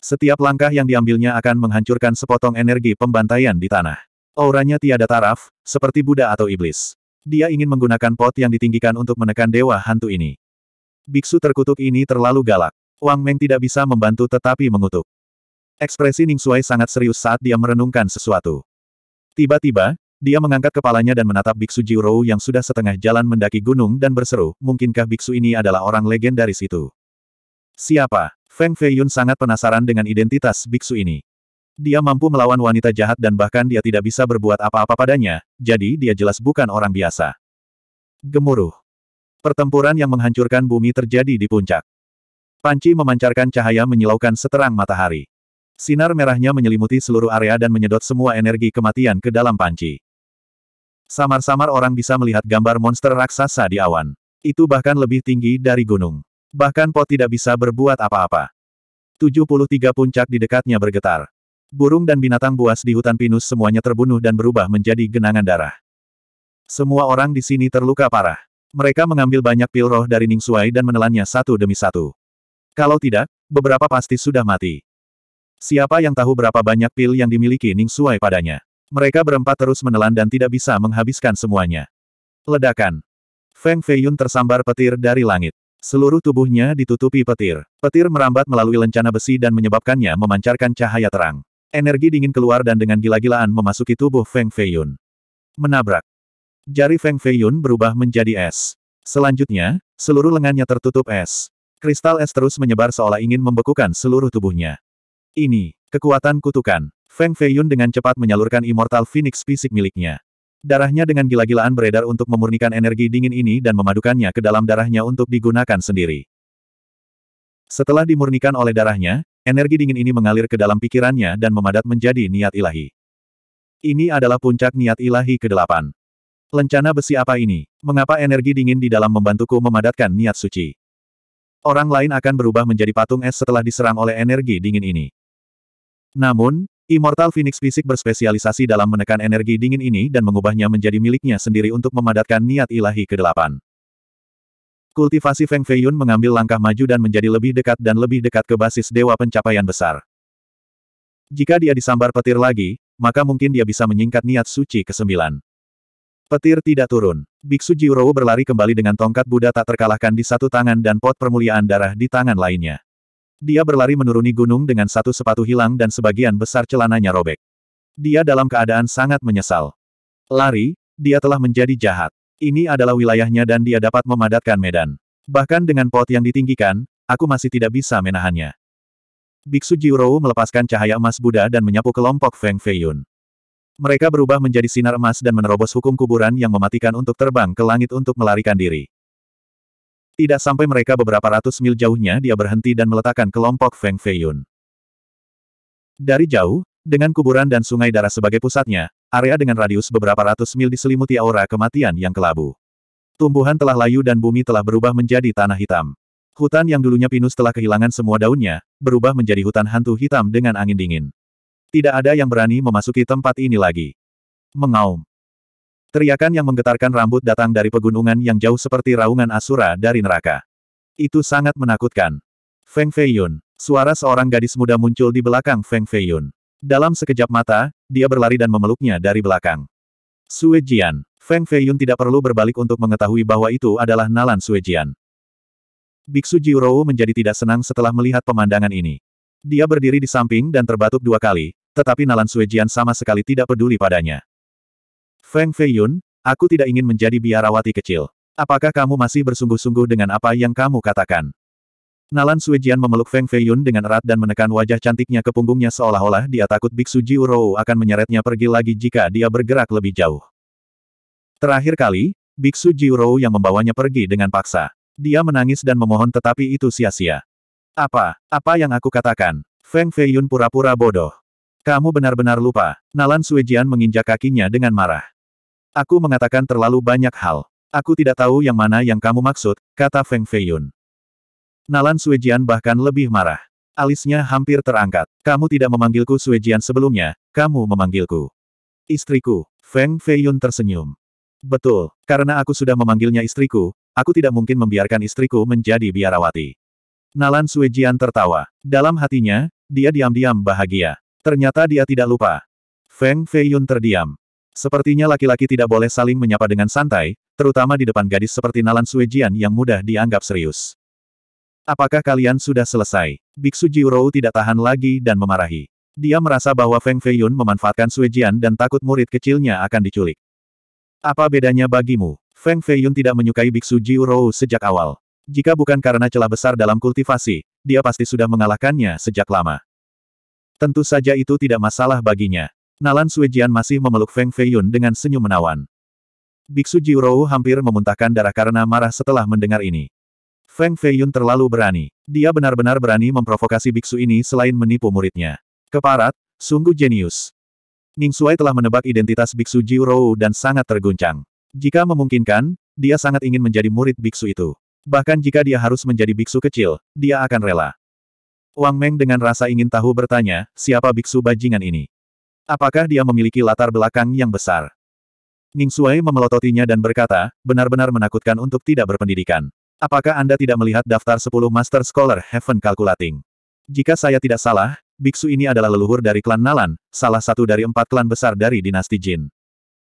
Setiap langkah yang diambilnya akan menghancurkan sepotong energi pembantaian di tanah. Auranya tiada taraf, seperti Buddha atau iblis. Dia ingin menggunakan pot yang ditinggikan untuk menekan dewa hantu ini. Biksu terkutuk ini terlalu galak. Wang Meng tidak bisa membantu tetapi mengutuk. Ekspresi Ning Suai sangat serius saat dia merenungkan sesuatu. Tiba-tiba, dia mengangkat kepalanya dan menatap Biksu Jiro yang sudah setengah jalan mendaki gunung dan berseru, mungkinkah Biksu ini adalah orang legendaris itu? Siapa? Feng Feiyun sangat penasaran dengan identitas Biksu ini. Dia mampu melawan wanita jahat dan bahkan dia tidak bisa berbuat apa-apa padanya, jadi dia jelas bukan orang biasa. Gemuruh. Pertempuran yang menghancurkan bumi terjadi di puncak. Panci memancarkan cahaya menyilaukan seterang matahari. Sinar merahnya menyelimuti seluruh area dan menyedot semua energi kematian ke dalam panci. Samar-samar orang bisa melihat gambar monster raksasa di awan. Itu bahkan lebih tinggi dari gunung. Bahkan pot tidak bisa berbuat apa-apa. 73 puncak di dekatnya bergetar. Burung dan binatang buas di hutan pinus semuanya terbunuh dan berubah menjadi genangan darah. Semua orang di sini terluka parah. Mereka mengambil banyak pil roh dari Ning Suai dan menelannya satu demi satu. Kalau tidak, beberapa pasti sudah mati. Siapa yang tahu berapa banyak pil yang dimiliki Ning Suai padanya? Mereka berempat terus menelan dan tidak bisa menghabiskan semuanya. Ledakan. Feng Feiyun tersambar petir dari langit. Seluruh tubuhnya ditutupi petir. Petir merambat melalui lencana besi dan menyebabkannya memancarkan cahaya terang. Energi dingin keluar dan dengan gila-gilaan memasuki tubuh Feng Feiyun. Menabrak. Jari Feng Feiyun berubah menjadi es. Selanjutnya, seluruh lengannya tertutup es. Kristal es terus menyebar seolah ingin membekukan seluruh tubuhnya. Ini, kekuatan kutukan. Feng Feiyun dengan cepat menyalurkan Immortal Phoenix fisik miliknya. Darahnya dengan gila-gilaan beredar untuk memurnikan energi dingin ini dan memadukannya ke dalam darahnya untuk digunakan sendiri. Setelah dimurnikan oleh darahnya, energi dingin ini mengalir ke dalam pikirannya dan memadat menjadi niat ilahi. Ini adalah puncak niat ilahi ke-8. Lencana besi apa ini? Mengapa energi dingin di dalam membantuku memadatkan niat suci? Orang lain akan berubah menjadi patung es setelah diserang oleh energi dingin ini. Namun, Immortal Phoenix Fisik berspesialisasi dalam menekan energi dingin ini dan mengubahnya menjadi miliknya sendiri untuk memadatkan niat ilahi ke-8. Kultivasi Feng Feiyun mengambil langkah maju dan menjadi lebih dekat dan lebih dekat ke basis Dewa Pencapaian Besar. Jika dia disambar petir lagi, maka mungkin dia bisa menyingkat niat suci ke-9. Petir tidak turun. Biksu Jiurou berlari kembali dengan tongkat Buddha tak terkalahkan di satu tangan dan pot permuliaan darah di tangan lainnya. Dia berlari menuruni gunung dengan satu sepatu hilang dan sebagian besar celananya robek. Dia dalam keadaan sangat menyesal. Lari, dia telah menjadi jahat. Ini adalah wilayahnya dan dia dapat memadatkan medan. Bahkan dengan pot yang ditinggikan, aku masih tidak bisa menahannya. Biksu Jiurou melepaskan cahaya emas Buddha dan menyapu kelompok Feng Feiyun. Mereka berubah menjadi sinar emas dan menerobos hukum kuburan yang mematikan untuk terbang ke langit untuk melarikan diri. Tidak sampai mereka beberapa ratus mil jauhnya dia berhenti dan meletakkan kelompok Feng Feiyun. Dari jauh, dengan kuburan dan sungai darah sebagai pusatnya, area dengan radius beberapa ratus mil diselimuti aura kematian yang kelabu. Tumbuhan telah layu dan bumi telah berubah menjadi tanah hitam. Hutan yang dulunya pinus telah kehilangan semua daunnya, berubah menjadi hutan hantu hitam dengan angin dingin. Tidak ada yang berani memasuki tempat ini lagi. Mengaum. Teriakan yang menggetarkan rambut datang dari pegunungan yang jauh seperti raungan Asura dari neraka. Itu sangat menakutkan. Feng Feiyun. Suara seorang gadis muda muncul di belakang Feng Feiyun. Dalam sekejap mata, dia berlari dan memeluknya dari belakang. Jian, Feng Feiyun tidak perlu berbalik untuk mengetahui bahwa itu adalah Nalan Jian. Biksu Jiurou menjadi tidak senang setelah melihat pemandangan ini. Dia berdiri di samping dan terbatuk dua kali, tetapi Nalan Jian sama sekali tidak peduli padanya. Feng Feiyun, aku tidak ingin menjadi biarawati kecil. Apakah kamu masih bersungguh-sungguh dengan apa yang kamu katakan? Nalan Suijian memeluk Feng Feiyun dengan erat dan menekan wajah cantiknya ke punggungnya seolah-olah dia takut Biksu Jiurou akan menyeretnya pergi lagi jika dia bergerak lebih jauh. Terakhir kali, Biksu Jiurou yang membawanya pergi dengan paksa. Dia menangis dan memohon tetapi itu sia-sia. Apa? Apa yang aku katakan? Feng Feiyun pura-pura bodoh. Kamu benar-benar lupa. Nalan Suijian menginjak kakinya dengan marah. Aku mengatakan terlalu banyak hal. Aku tidak tahu yang mana yang kamu maksud, kata Feng Feiyun. Nalan Suejian bahkan lebih marah. Alisnya hampir terangkat. Kamu tidak memanggilku Suejian sebelumnya, kamu memanggilku. Istriku, Feng Feiyun tersenyum. Betul, karena aku sudah memanggilnya istriku, aku tidak mungkin membiarkan istriku menjadi biarawati. Nalan Suejian tertawa. Dalam hatinya, dia diam-diam bahagia. Ternyata dia tidak lupa. Feng Feiyun terdiam. Sepertinya laki-laki tidak boleh saling menyapa dengan santai, terutama di depan gadis seperti Nalan Suejian yang mudah dianggap serius. Apakah kalian sudah selesai? Biksu Jiurou tidak tahan lagi dan memarahi. Dia merasa bahwa Feng Feiyun memanfaatkan Suejian dan takut murid kecilnya akan diculik. Apa bedanya bagimu? Feng Feiyun tidak menyukai Biksu Jiurou sejak awal. Jika bukan karena celah besar dalam kultivasi, dia pasti sudah mengalahkannya sejak lama. Tentu saja itu tidak masalah baginya. Nalan Suijian masih memeluk Feng Feiyun dengan senyum menawan. Biksu Jiurou hampir memuntahkan darah karena marah setelah mendengar ini. Feng Feiyun terlalu berani. Dia benar-benar berani memprovokasi biksu ini selain menipu muridnya. Keparat, sungguh jenius. Ning Shuai telah menebak identitas biksu Jiurou dan sangat terguncang. Jika memungkinkan, dia sangat ingin menjadi murid biksu itu. Bahkan jika dia harus menjadi biksu kecil, dia akan rela. Wang Meng dengan rasa ingin tahu bertanya, siapa biksu bajingan ini? Apakah dia memiliki latar belakang yang besar? Ning Suai memelototinya dan berkata, benar-benar menakutkan untuk tidak berpendidikan. Apakah Anda tidak melihat daftar 10 Master Scholar Heaven Calculating? Jika saya tidak salah, biksu ini adalah leluhur dari klan Nalan, salah satu dari empat klan besar dari dinasti Jin.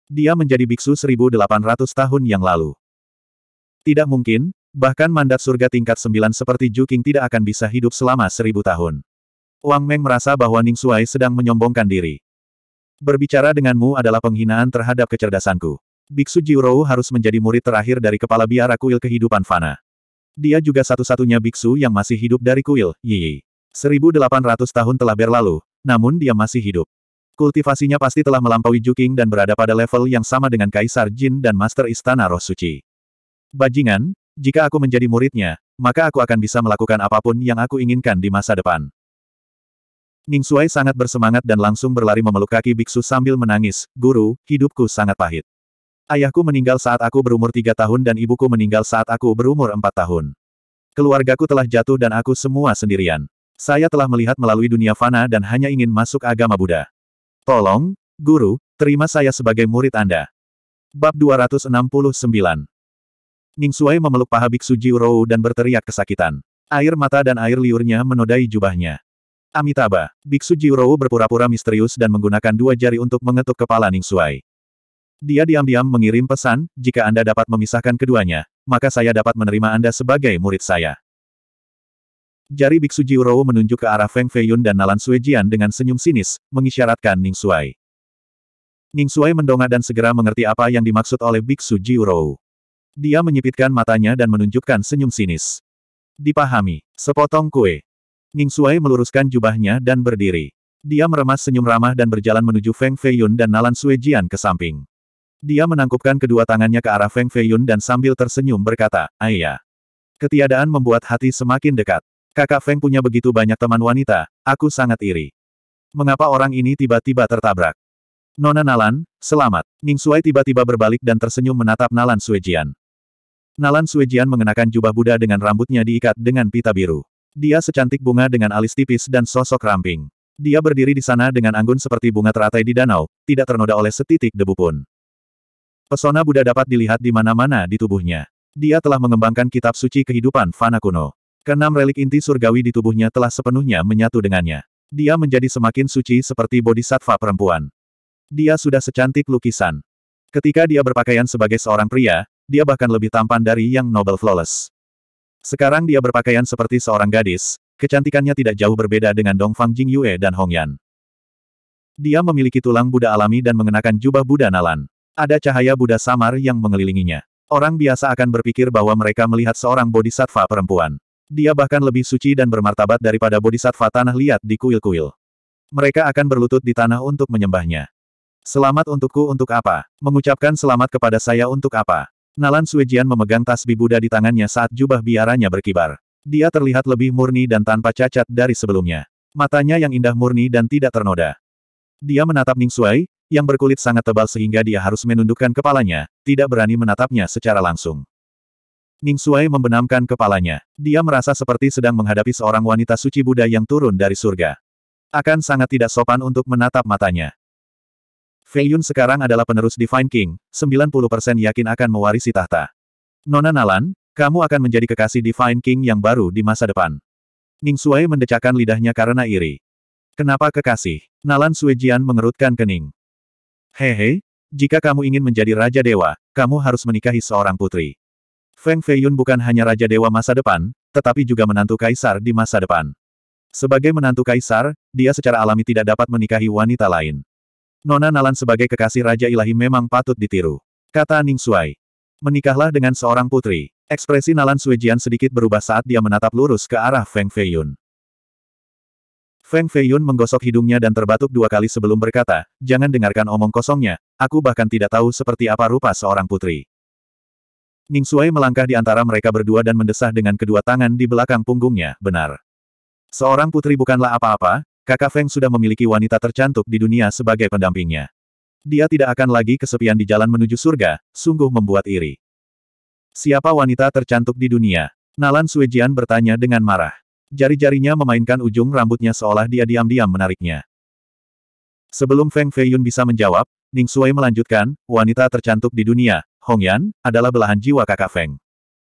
Dia menjadi biksu 1800 tahun yang lalu. Tidak mungkin, bahkan mandat surga tingkat 9 seperti Juking tidak akan bisa hidup selama seribu tahun. Wang Meng merasa bahwa Ning Suai sedang menyombongkan diri. Berbicara denganmu adalah penghinaan terhadap kecerdasanku. Biksu Jiurou harus menjadi murid terakhir dari kepala biara kuil kehidupan Fana. Dia juga satu-satunya biksu yang masih hidup dari kuil, Yi. 1800 tahun telah berlalu, namun dia masih hidup. Kultivasinya pasti telah melampaui Juking dan berada pada level yang sama dengan Kaisar Jin dan Master Istana Roh Suci. Bajingan, jika aku menjadi muridnya, maka aku akan bisa melakukan apapun yang aku inginkan di masa depan. Ning Suai sangat bersemangat dan langsung berlari memeluk kaki biksu sambil menangis, Guru, hidupku sangat pahit. Ayahku meninggal saat aku berumur tiga tahun dan ibuku meninggal saat aku berumur empat tahun. Keluargaku telah jatuh dan aku semua sendirian. Saya telah melihat melalui dunia fana dan hanya ingin masuk agama Buddha. Tolong, Guru, terima saya sebagai murid Anda. Bab 269 Ning Suai memeluk paha biksu Jiurou dan berteriak kesakitan. Air mata dan air liurnya menodai jubahnya. Amitabha, Biksu Jiurou berpura-pura misterius dan menggunakan dua jari untuk mengetuk kepala Ning Suai. Dia diam-diam mengirim pesan, jika Anda dapat memisahkan keduanya, maka saya dapat menerima Anda sebagai murid saya. Jari Biksu Jiurou menunjuk ke arah Feng Feiyun dan Nalan Suejian dengan senyum sinis, mengisyaratkan Ning Suai. Ning Suai mendongak dan segera mengerti apa yang dimaksud oleh Biksu Jiurou. Dia menyipitkan matanya dan menunjukkan senyum sinis. Dipahami, sepotong kue, Ning Suai meluruskan jubahnya dan berdiri. Dia meremas senyum ramah dan berjalan menuju Feng Feiyun dan Nalan Suejian ke samping. Dia menangkupkan kedua tangannya ke arah Feng Feiyun dan sambil tersenyum berkata, Ayah. Ketiadaan membuat hati semakin dekat. Kakak Feng punya begitu banyak teman wanita, aku sangat iri. Mengapa orang ini tiba-tiba tertabrak? Nona Nalan, selamat. Ning Suai tiba-tiba berbalik dan tersenyum menatap Nalan Suejian. Nalan Suejian mengenakan jubah Buddha dengan rambutnya diikat dengan pita biru. Dia secantik bunga dengan alis tipis dan sosok ramping. Dia berdiri di sana dengan anggun seperti bunga teratai di danau, tidak ternoda oleh setitik debu pun. Pesona Buddha dapat dilihat di mana-mana di tubuhnya. Dia telah mengembangkan kitab suci kehidupan Fana kuno. Kenam relik inti surgawi di tubuhnya telah sepenuhnya menyatu dengannya. Dia menjadi semakin suci seperti bodhisattva perempuan. Dia sudah secantik lukisan. Ketika dia berpakaian sebagai seorang pria, dia bahkan lebih tampan dari yang Noble Flawless. Sekarang dia berpakaian seperti seorang gadis, kecantikannya tidak jauh berbeda dengan Dong Fang Jing Yue dan Hong Yan. Dia memiliki tulang Buddha alami dan mengenakan jubah Buddha Nalan. Ada cahaya Buddha samar yang mengelilinginya. Orang biasa akan berpikir bahwa mereka melihat seorang bodhisattva perempuan. Dia bahkan lebih suci dan bermartabat daripada bodhisattva tanah liat di kuil-kuil. Mereka akan berlutut di tanah untuk menyembahnya. Selamat untukku untuk apa? Mengucapkan selamat kepada saya untuk apa? Nalan Suejian memegang tas Buddha di tangannya saat jubah biaranya berkibar. Dia terlihat lebih murni dan tanpa cacat dari sebelumnya. Matanya yang indah murni dan tidak ternoda. Dia menatap Ning Sui, yang berkulit sangat tebal sehingga dia harus menundukkan kepalanya, tidak berani menatapnya secara langsung. Ning Sui membenamkan kepalanya. Dia merasa seperti sedang menghadapi seorang wanita suci Buddha yang turun dari surga. Akan sangat tidak sopan untuk menatap matanya. Fei Yun sekarang adalah penerus Divine King, 90% yakin akan mewarisi tahta. Nona Nalan, kamu akan menjadi kekasih Divine King yang baru di masa depan. Ning Suai mendecakkan lidahnya karena iri. Kenapa kekasih? Nalan Suejian mengerutkan kening. Hehe, jika kamu ingin menjadi Raja Dewa, kamu harus menikahi seorang putri. Feng Feiyun bukan hanya Raja Dewa masa depan, tetapi juga menantu Kaisar di masa depan. Sebagai menantu Kaisar, dia secara alami tidak dapat menikahi wanita lain. Nona Nalan sebagai kekasih Raja Ilahi memang patut ditiru. Kata Ning Suai. Menikahlah dengan seorang putri. Ekspresi Nalan Suijian sedikit berubah saat dia menatap lurus ke arah Feng Feiyun. Feng Feiyun menggosok hidungnya dan terbatuk dua kali sebelum berkata, jangan dengarkan omong kosongnya, aku bahkan tidak tahu seperti apa rupa seorang putri. Ning Suai melangkah di antara mereka berdua dan mendesah dengan kedua tangan di belakang punggungnya, benar. Seorang putri bukanlah apa-apa, kakak Feng sudah memiliki wanita tercantik di dunia sebagai pendampingnya. Dia tidak akan lagi kesepian di jalan menuju surga, sungguh membuat iri. Siapa wanita tercantik di dunia? Nalan Suejian bertanya dengan marah. Jari-jarinya memainkan ujung rambutnya seolah dia diam-diam menariknya. Sebelum Feng Feiyun bisa menjawab, Ning Sui melanjutkan, wanita tercantik di dunia, Hong Yan, adalah belahan jiwa kakak Feng.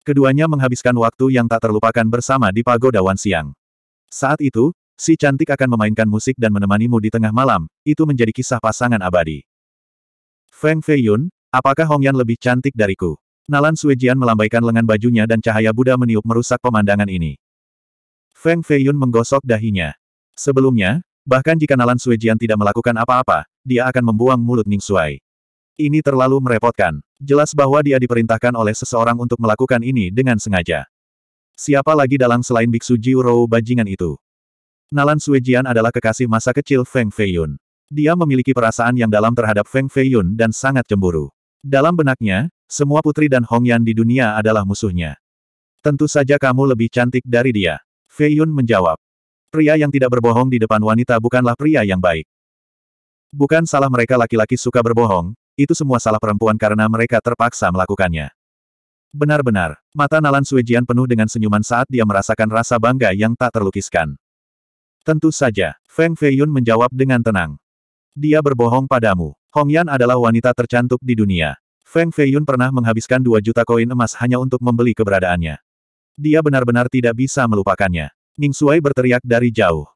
Keduanya menghabiskan waktu yang tak terlupakan bersama di pagoda Wan Siang. Saat itu, Si cantik akan memainkan musik dan menemanimu di tengah malam, itu menjadi kisah pasangan abadi. Feng Feiyun, apakah Hongyan lebih cantik dariku? Nalan Suejian melambaikan lengan bajunya dan cahaya Buddha meniup merusak pemandangan ini. Feng Feiyun menggosok dahinya. Sebelumnya, bahkan jika Nalan Suejian tidak melakukan apa-apa, dia akan membuang mulut Ning Shuai. Ini terlalu merepotkan. Jelas bahwa dia diperintahkan oleh seseorang untuk melakukan ini dengan sengaja. Siapa lagi dalang selain Biksu Jiurou bajingan itu? Nalan Suejian adalah kekasih masa kecil Feng Feiyun. Dia memiliki perasaan yang dalam terhadap Feng Feiyun dan sangat cemburu. Dalam benaknya, semua putri dan Hongyan di dunia adalah musuhnya. Tentu saja kamu lebih cantik dari dia. Feiyun menjawab. Pria yang tidak berbohong di depan wanita bukanlah pria yang baik. Bukan salah mereka laki-laki suka berbohong, itu semua salah perempuan karena mereka terpaksa melakukannya. Benar-benar, mata Nalan Suejian penuh dengan senyuman saat dia merasakan rasa bangga yang tak terlukiskan. Tentu saja, Feng Feiyun menjawab dengan tenang. Dia berbohong padamu. Hong Yan adalah wanita tercantik di dunia. Feng Feiyun pernah menghabiskan 2 juta koin emas hanya untuk membeli keberadaannya. Dia benar-benar tidak bisa melupakannya. Ning Suai berteriak dari jauh.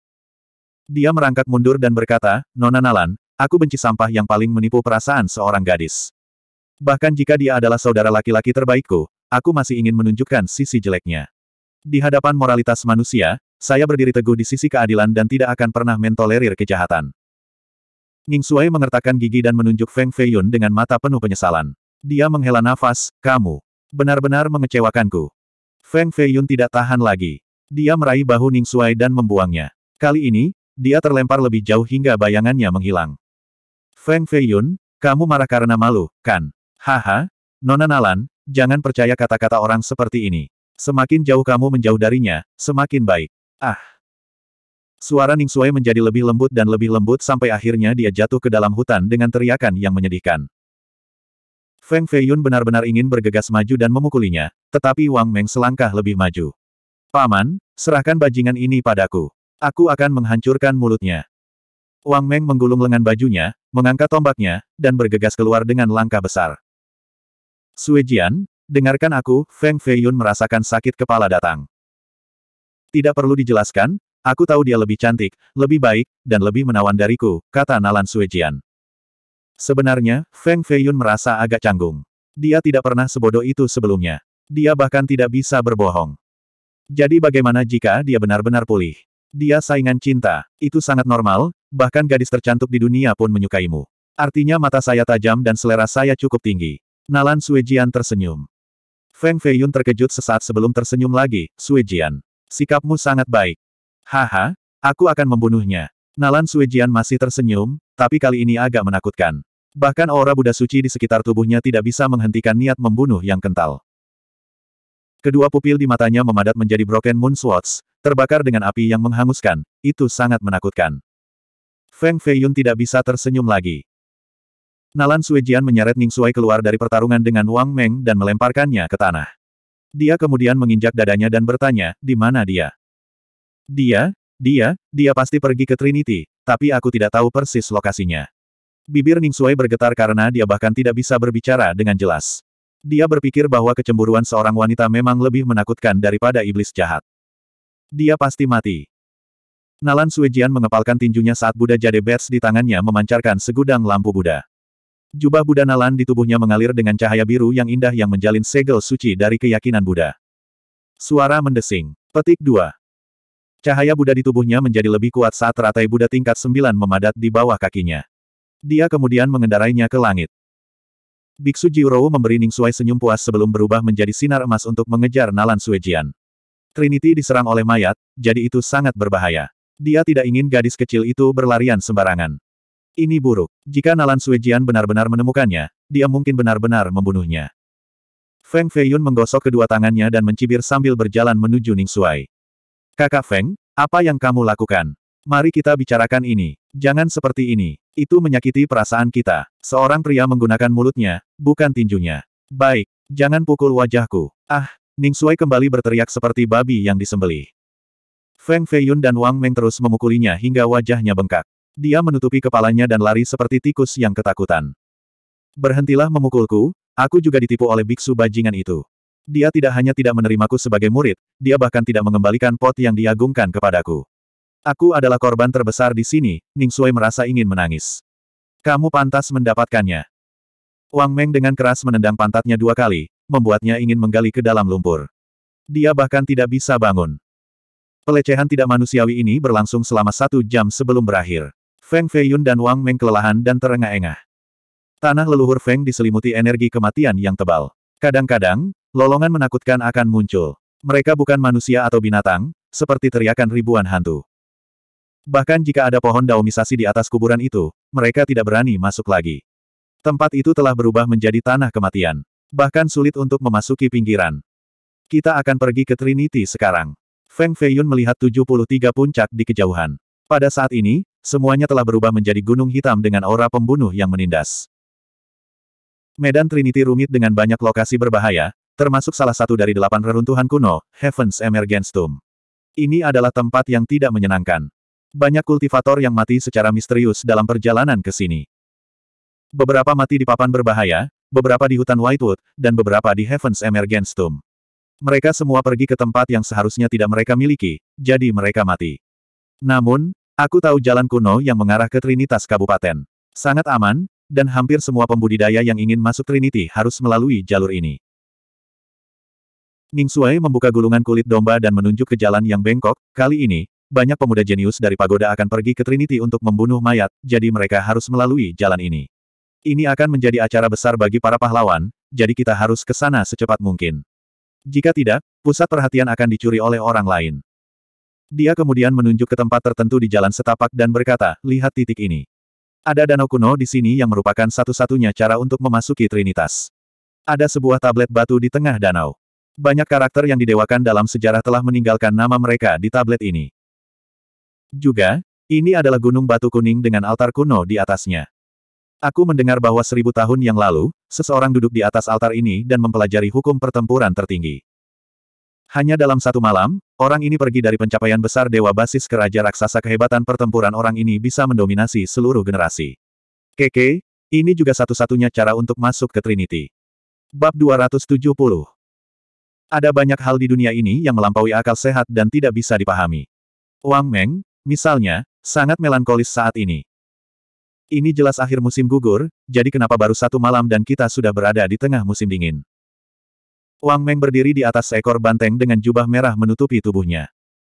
Dia merangkak mundur dan berkata, Nona Nalan, aku benci sampah yang paling menipu perasaan seorang gadis. Bahkan jika dia adalah saudara laki-laki terbaikku, aku masih ingin menunjukkan sisi jeleknya. Di hadapan moralitas manusia, saya berdiri teguh di sisi keadilan dan tidak akan pernah mentolerir kejahatan. Ning Suai mengertakkan gigi dan menunjuk Feng Feiyun dengan mata penuh penyesalan. Dia menghela nafas, kamu. Benar-benar mengecewakanku. Feng Feiyun tidak tahan lagi. Dia meraih bahu Ning Suai dan membuangnya. Kali ini, dia terlempar lebih jauh hingga bayangannya menghilang. Feng Feiyun, kamu marah karena malu, kan? Haha, Nona Nalan, jangan percaya kata-kata orang seperti ini. Semakin jauh kamu menjauh darinya, semakin baik. Ah! Suara Ning Sui menjadi lebih lembut dan lebih lembut sampai akhirnya dia jatuh ke dalam hutan dengan teriakan yang menyedihkan. Feng Feiyun benar-benar ingin bergegas maju dan memukulinya, tetapi Wang Meng selangkah lebih maju. Paman, serahkan bajingan ini padaku. Aku akan menghancurkan mulutnya. Wang Meng menggulung lengan bajunya, mengangkat tombaknya, dan bergegas keluar dengan langkah besar. Sui Jian, dengarkan aku, Feng Feiyun merasakan sakit kepala datang. Tidak perlu dijelaskan, aku tahu dia lebih cantik, lebih baik, dan lebih menawan dariku, kata Nalan Suejian. Sebenarnya, Feng Feiyun merasa agak canggung. Dia tidak pernah sebodoh itu sebelumnya. Dia bahkan tidak bisa berbohong. Jadi bagaimana jika dia benar-benar pulih? Dia saingan cinta, itu sangat normal, bahkan gadis tercantik di dunia pun menyukaimu. Artinya mata saya tajam dan selera saya cukup tinggi. Nalan Suejian tersenyum. Feng Feiyun terkejut sesaat sebelum tersenyum lagi, Suejian. Sikapmu sangat baik. Haha, aku akan membunuhnya. Nalan Suijian masih tersenyum, tapi kali ini agak menakutkan. Bahkan aura Buddha suci di sekitar tubuhnya tidak bisa menghentikan niat membunuh yang kental. Kedua pupil di matanya memadat menjadi broken moon swords, terbakar dengan api yang menghanguskan, itu sangat menakutkan. Feng Feiyun tidak bisa tersenyum lagi. Nalan Suijian menyeret Ning Sui keluar dari pertarungan dengan Wang Meng dan melemparkannya ke tanah. Dia kemudian menginjak dadanya dan bertanya, di mana dia? Dia, dia, dia pasti pergi ke Trinity, tapi aku tidak tahu persis lokasinya. Bibir Ning Sui bergetar karena dia bahkan tidak bisa berbicara dengan jelas. Dia berpikir bahwa kecemburuan seorang wanita memang lebih menakutkan daripada iblis jahat. Dia pasti mati. Nalan Suejian mengepalkan tinjunya saat Buddha Jade bers di tangannya memancarkan segudang lampu Buddha. Jubah Buddha Nalan di tubuhnya mengalir dengan cahaya biru yang indah yang menjalin segel suci dari keyakinan Buddha. Suara mendesing. Petik 2. Cahaya Buddha di tubuhnya menjadi lebih kuat saat teratai Buddha tingkat 9 memadat di bawah kakinya. Dia kemudian mengendarainya ke langit. Biksu Jiurou memberi suai senyum puas sebelum berubah menjadi sinar emas untuk mengejar Nalan Suejian. Trinity diserang oleh mayat, jadi itu sangat berbahaya. Dia tidak ingin gadis kecil itu berlarian sembarangan. Ini buruk. Jika Nalan Suijian benar-benar menemukannya, dia mungkin benar-benar membunuhnya. Feng Feiyun menggosok kedua tangannya dan mencibir sambil berjalan menuju Ning Sui. Kakak Feng, apa yang kamu lakukan? Mari kita bicarakan ini. Jangan seperti ini. Itu menyakiti perasaan kita. Seorang pria menggunakan mulutnya, bukan tinjunya. Baik, jangan pukul wajahku. Ah, Ning Sui kembali berteriak seperti babi yang disembeli. Feng Feiyun dan Wang Meng terus memukulinya hingga wajahnya bengkak. Dia menutupi kepalanya dan lari seperti tikus yang ketakutan. Berhentilah memukulku, aku juga ditipu oleh biksu bajingan itu. Dia tidak hanya tidak menerimaku sebagai murid, dia bahkan tidak mengembalikan pot yang diagungkan kepadaku. Aku adalah korban terbesar di sini, Ning Sui merasa ingin menangis. Kamu pantas mendapatkannya. Wang Meng dengan keras menendang pantatnya dua kali, membuatnya ingin menggali ke dalam lumpur. Dia bahkan tidak bisa bangun. Pelecehan tidak manusiawi ini berlangsung selama satu jam sebelum berakhir. Feng Feiyun dan Wang Meng kelelahan dan terengah-engah. Tanah leluhur Feng diselimuti energi kematian yang tebal. Kadang-kadang, lolongan menakutkan akan muncul. Mereka bukan manusia atau binatang, seperti teriakan ribuan hantu. Bahkan jika ada pohon daumisasi di atas kuburan itu, mereka tidak berani masuk lagi. Tempat itu telah berubah menjadi tanah kematian. Bahkan sulit untuk memasuki pinggiran. Kita akan pergi ke Trinity sekarang. Feng Feiyun melihat 73 puncak di kejauhan. Pada saat ini, semuanya telah berubah menjadi gunung hitam dengan aura pembunuh yang menindas. Medan Trinity rumit dengan banyak lokasi berbahaya, termasuk salah satu dari delapan reruntuhan kuno, Heaven's Emergence Tomb. Ini adalah tempat yang tidak menyenangkan. Banyak kultivator yang mati secara misterius dalam perjalanan ke sini. Beberapa mati di papan berbahaya, beberapa di hutan Whitewood, dan beberapa di Heaven's Emergence Tomb. Mereka semua pergi ke tempat yang seharusnya tidak mereka miliki, jadi mereka mati. Namun, Aku tahu jalan kuno yang mengarah ke Trinitas Kabupaten. Sangat aman, dan hampir semua pembudidaya yang ingin masuk Trinity harus melalui jalur ini. Ning Suai membuka gulungan kulit domba dan menunjuk ke jalan yang bengkok, kali ini, banyak pemuda jenius dari pagoda akan pergi ke Trinity untuk membunuh mayat, jadi mereka harus melalui jalan ini. Ini akan menjadi acara besar bagi para pahlawan, jadi kita harus ke sana secepat mungkin. Jika tidak, pusat perhatian akan dicuri oleh orang lain. Dia kemudian menunjuk ke tempat tertentu di jalan setapak dan berkata, lihat titik ini. Ada danau kuno di sini yang merupakan satu-satunya cara untuk memasuki Trinitas. Ada sebuah tablet batu di tengah danau. Banyak karakter yang didewakan dalam sejarah telah meninggalkan nama mereka di tablet ini. Juga, ini adalah gunung batu kuning dengan altar kuno di atasnya. Aku mendengar bahwa seribu tahun yang lalu, seseorang duduk di atas altar ini dan mempelajari hukum pertempuran tertinggi. Hanya dalam satu malam, orang ini pergi dari pencapaian besar dewa basis ke raja raksasa kehebatan pertempuran orang ini bisa mendominasi seluruh generasi. Keke, ini juga satu-satunya cara untuk masuk ke Trinity. Bab 270 Ada banyak hal di dunia ini yang melampaui akal sehat dan tidak bisa dipahami. Wang Meng, misalnya, sangat melankolis saat ini. Ini jelas akhir musim gugur, jadi kenapa baru satu malam dan kita sudah berada di tengah musim dingin. Wang Meng berdiri di atas seekor banteng dengan jubah merah menutupi tubuhnya.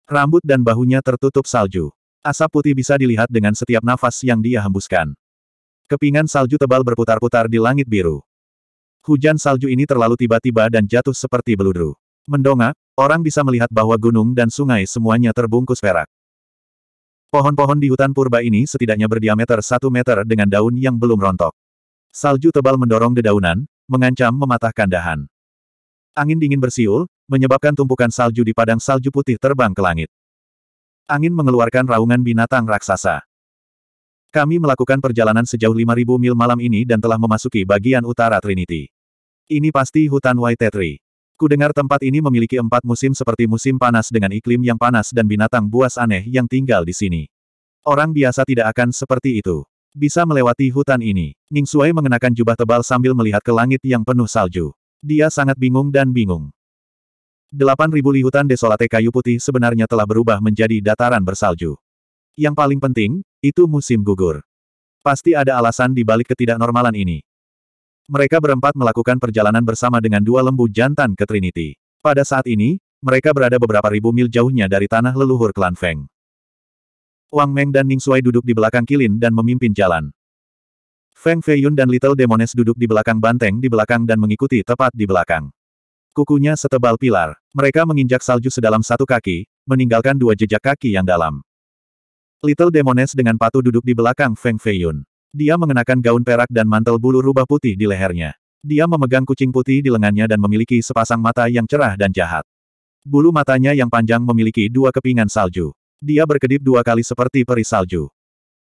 Rambut dan bahunya tertutup salju. Asap putih bisa dilihat dengan setiap nafas yang dia hembuskan. Kepingan salju tebal berputar-putar di langit biru. Hujan salju ini terlalu tiba-tiba dan jatuh seperti beludru. Mendongak, orang bisa melihat bahwa gunung dan sungai semuanya terbungkus perak. Pohon-pohon di hutan purba ini setidaknya berdiameter satu meter dengan daun yang belum rontok. Salju tebal mendorong dedaunan, mengancam mematahkan dahan. Angin dingin bersiul, menyebabkan tumpukan salju di padang salju putih terbang ke langit. Angin mengeluarkan raungan binatang raksasa. Kami melakukan perjalanan sejauh 5000 mil malam ini dan telah memasuki bagian utara Trinity. Ini pasti hutan White Tree. Kudengar tempat ini memiliki empat musim seperti musim panas dengan iklim yang panas dan binatang buas aneh yang tinggal di sini. Orang biasa tidak akan seperti itu bisa melewati hutan ini. Ning Suai mengenakan jubah tebal sambil melihat ke langit yang penuh salju. Dia sangat bingung dan bingung. 8.000 lihutan desolate kayu putih sebenarnya telah berubah menjadi dataran bersalju. Yang paling penting, itu musim gugur. Pasti ada alasan di balik ketidaknormalan ini. Mereka berempat melakukan perjalanan bersama dengan dua lembu jantan ke Trinity. Pada saat ini, mereka berada beberapa ribu mil jauhnya dari tanah leluhur klan Feng. Wang Meng dan Ning Suai duduk di belakang Kilin dan memimpin jalan. Feng Feiyun dan Little Demones duduk di belakang banteng di belakang dan mengikuti tepat di belakang. Kukunya setebal pilar. Mereka menginjak salju sedalam satu kaki, meninggalkan dua jejak kaki yang dalam. Little Demones dengan patuh duduk di belakang Feng Feiyun. Dia mengenakan gaun perak dan mantel bulu rubah putih di lehernya. Dia memegang kucing putih di lengannya dan memiliki sepasang mata yang cerah dan jahat. Bulu matanya yang panjang memiliki dua kepingan salju. Dia berkedip dua kali seperti peri salju.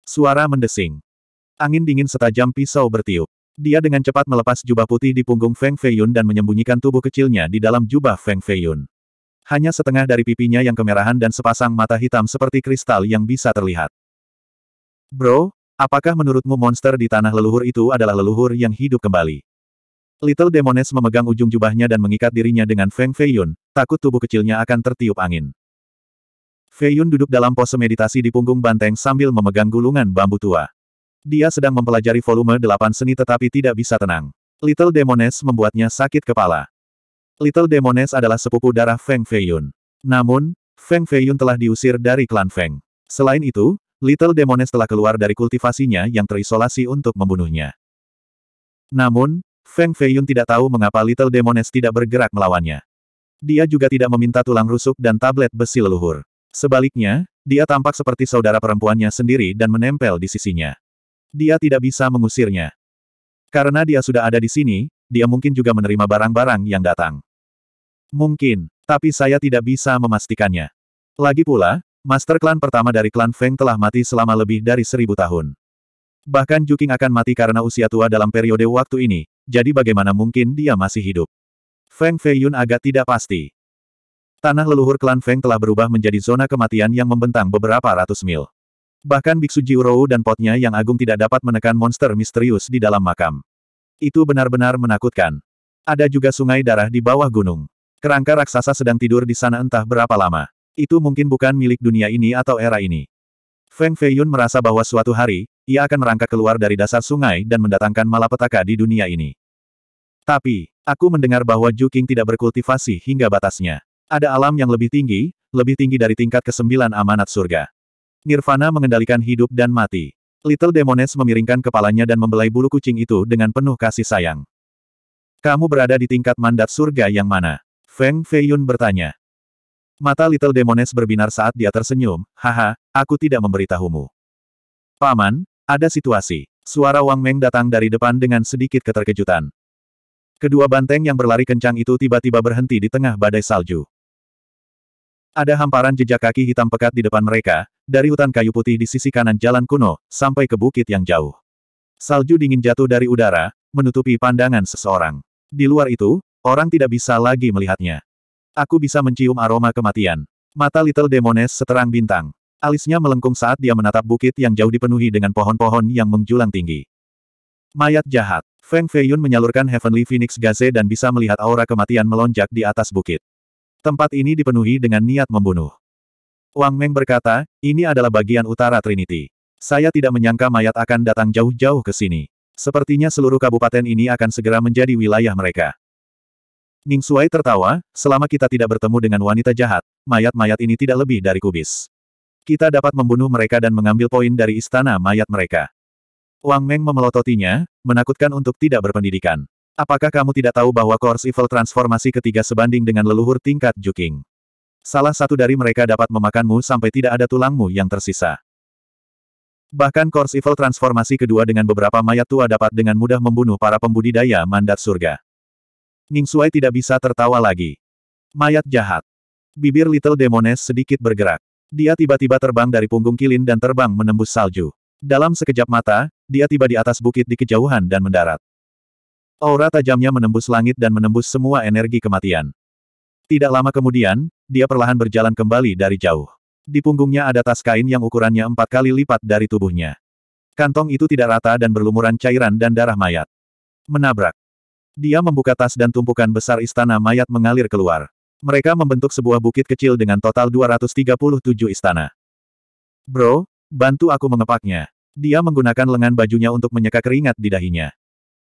Suara mendesing. Angin dingin setajam pisau bertiup. Dia dengan cepat melepas jubah putih di punggung Feng Feiyun dan menyembunyikan tubuh kecilnya di dalam jubah Feng Feiyun. Hanya setengah dari pipinya yang kemerahan dan sepasang mata hitam seperti kristal yang bisa terlihat. Bro, apakah menurutmu monster di tanah leluhur itu adalah leluhur yang hidup kembali? Little Demones memegang ujung jubahnya dan mengikat dirinya dengan Feng Feiyun, takut tubuh kecilnya akan tertiup angin. Feiyun duduk dalam pose meditasi di punggung banteng sambil memegang gulungan bambu tua. Dia sedang mempelajari volume delapan seni tetapi tidak bisa tenang. Little Demones membuatnya sakit kepala. Little Demones adalah sepupu darah Feng Feiyun. Namun, Feng Feiyun telah diusir dari klan Feng. Selain itu, Little Demones telah keluar dari kultivasinya yang terisolasi untuk membunuhnya. Namun, Feng Feiyun tidak tahu mengapa Little Demones tidak bergerak melawannya. Dia juga tidak meminta tulang rusuk dan tablet besi leluhur. Sebaliknya, dia tampak seperti saudara perempuannya sendiri dan menempel di sisinya dia tidak bisa mengusirnya. Karena dia sudah ada di sini, dia mungkin juga menerima barang-barang yang datang. Mungkin, tapi saya tidak bisa memastikannya. Lagi pula, Master Klan pertama dari klan Feng telah mati selama lebih dari seribu tahun. Bahkan Juking akan mati karena usia tua dalam periode waktu ini, jadi bagaimana mungkin dia masih hidup? Feng Feiyun agak tidak pasti. Tanah leluhur klan Feng telah berubah menjadi zona kematian yang membentang beberapa ratus mil. Bahkan Biksu Jiurou dan potnya yang agung tidak dapat menekan monster misterius di dalam makam. Itu benar-benar menakutkan. Ada juga sungai darah di bawah gunung. Kerangka raksasa sedang tidur di sana entah berapa lama. Itu mungkin bukan milik dunia ini atau era ini. Feng Feiyun merasa bahwa suatu hari, ia akan merangkak keluar dari dasar sungai dan mendatangkan malapetaka di dunia ini. Tapi, aku mendengar bahwa Ju tidak berkultivasi hingga batasnya. Ada alam yang lebih tinggi, lebih tinggi dari tingkat kesembilan amanat surga. Nirvana mengendalikan hidup dan mati. Little Demones memiringkan kepalanya dan membelai bulu kucing itu dengan penuh kasih sayang. Kamu berada di tingkat mandat surga yang mana? Feng Feiyun bertanya. Mata Little Demones berbinar saat dia tersenyum, haha, aku tidak memberitahumu. Paman, ada situasi. Suara Wang Meng datang dari depan dengan sedikit keterkejutan. Kedua banteng yang berlari kencang itu tiba-tiba berhenti di tengah badai salju. Ada hamparan jejak kaki hitam pekat di depan mereka, dari hutan kayu putih di sisi kanan jalan kuno, sampai ke bukit yang jauh. Salju dingin jatuh dari udara, menutupi pandangan seseorang. Di luar itu, orang tidak bisa lagi melihatnya. Aku bisa mencium aroma kematian. Mata Little Demones seterang bintang. Alisnya melengkung saat dia menatap bukit yang jauh dipenuhi dengan pohon-pohon yang menjulang tinggi. Mayat jahat. Feng Feiyun menyalurkan Heavenly Phoenix Gaze dan bisa melihat aura kematian melonjak di atas bukit. Tempat ini dipenuhi dengan niat membunuh. Wang Meng berkata, ini adalah bagian utara Trinity. Saya tidak menyangka mayat akan datang jauh-jauh ke sini. Sepertinya seluruh kabupaten ini akan segera menjadi wilayah mereka. Ning Suai tertawa, selama kita tidak bertemu dengan wanita jahat, mayat-mayat ini tidak lebih dari kubis. Kita dapat membunuh mereka dan mengambil poin dari istana mayat mereka. Wang Meng memelototinya, menakutkan untuk tidak berpendidikan. Apakah kamu tidak tahu bahwa Course Evil transformasi ketiga sebanding dengan leluhur tingkat Juking? Salah satu dari mereka dapat memakanmu sampai tidak ada tulangmu yang tersisa. Bahkan Course Evil transformasi kedua dengan beberapa mayat tua dapat dengan mudah membunuh para pembudidaya mandat surga. Ning Suai tidak bisa tertawa lagi. Mayat jahat. Bibir Little Demones sedikit bergerak. Dia tiba-tiba terbang dari punggung kilin dan terbang menembus salju. Dalam sekejap mata, dia tiba di atas bukit di kejauhan dan mendarat. Aura tajamnya menembus langit dan menembus semua energi kematian. Tidak lama kemudian, dia perlahan berjalan kembali dari jauh. Di punggungnya ada tas kain yang ukurannya empat kali lipat dari tubuhnya. Kantong itu tidak rata dan berlumuran cairan dan darah mayat. Menabrak. Dia membuka tas dan tumpukan besar istana mayat mengalir keluar. Mereka membentuk sebuah bukit kecil dengan total 237 istana. Bro, bantu aku mengepaknya. Dia menggunakan lengan bajunya untuk menyeka keringat di dahinya.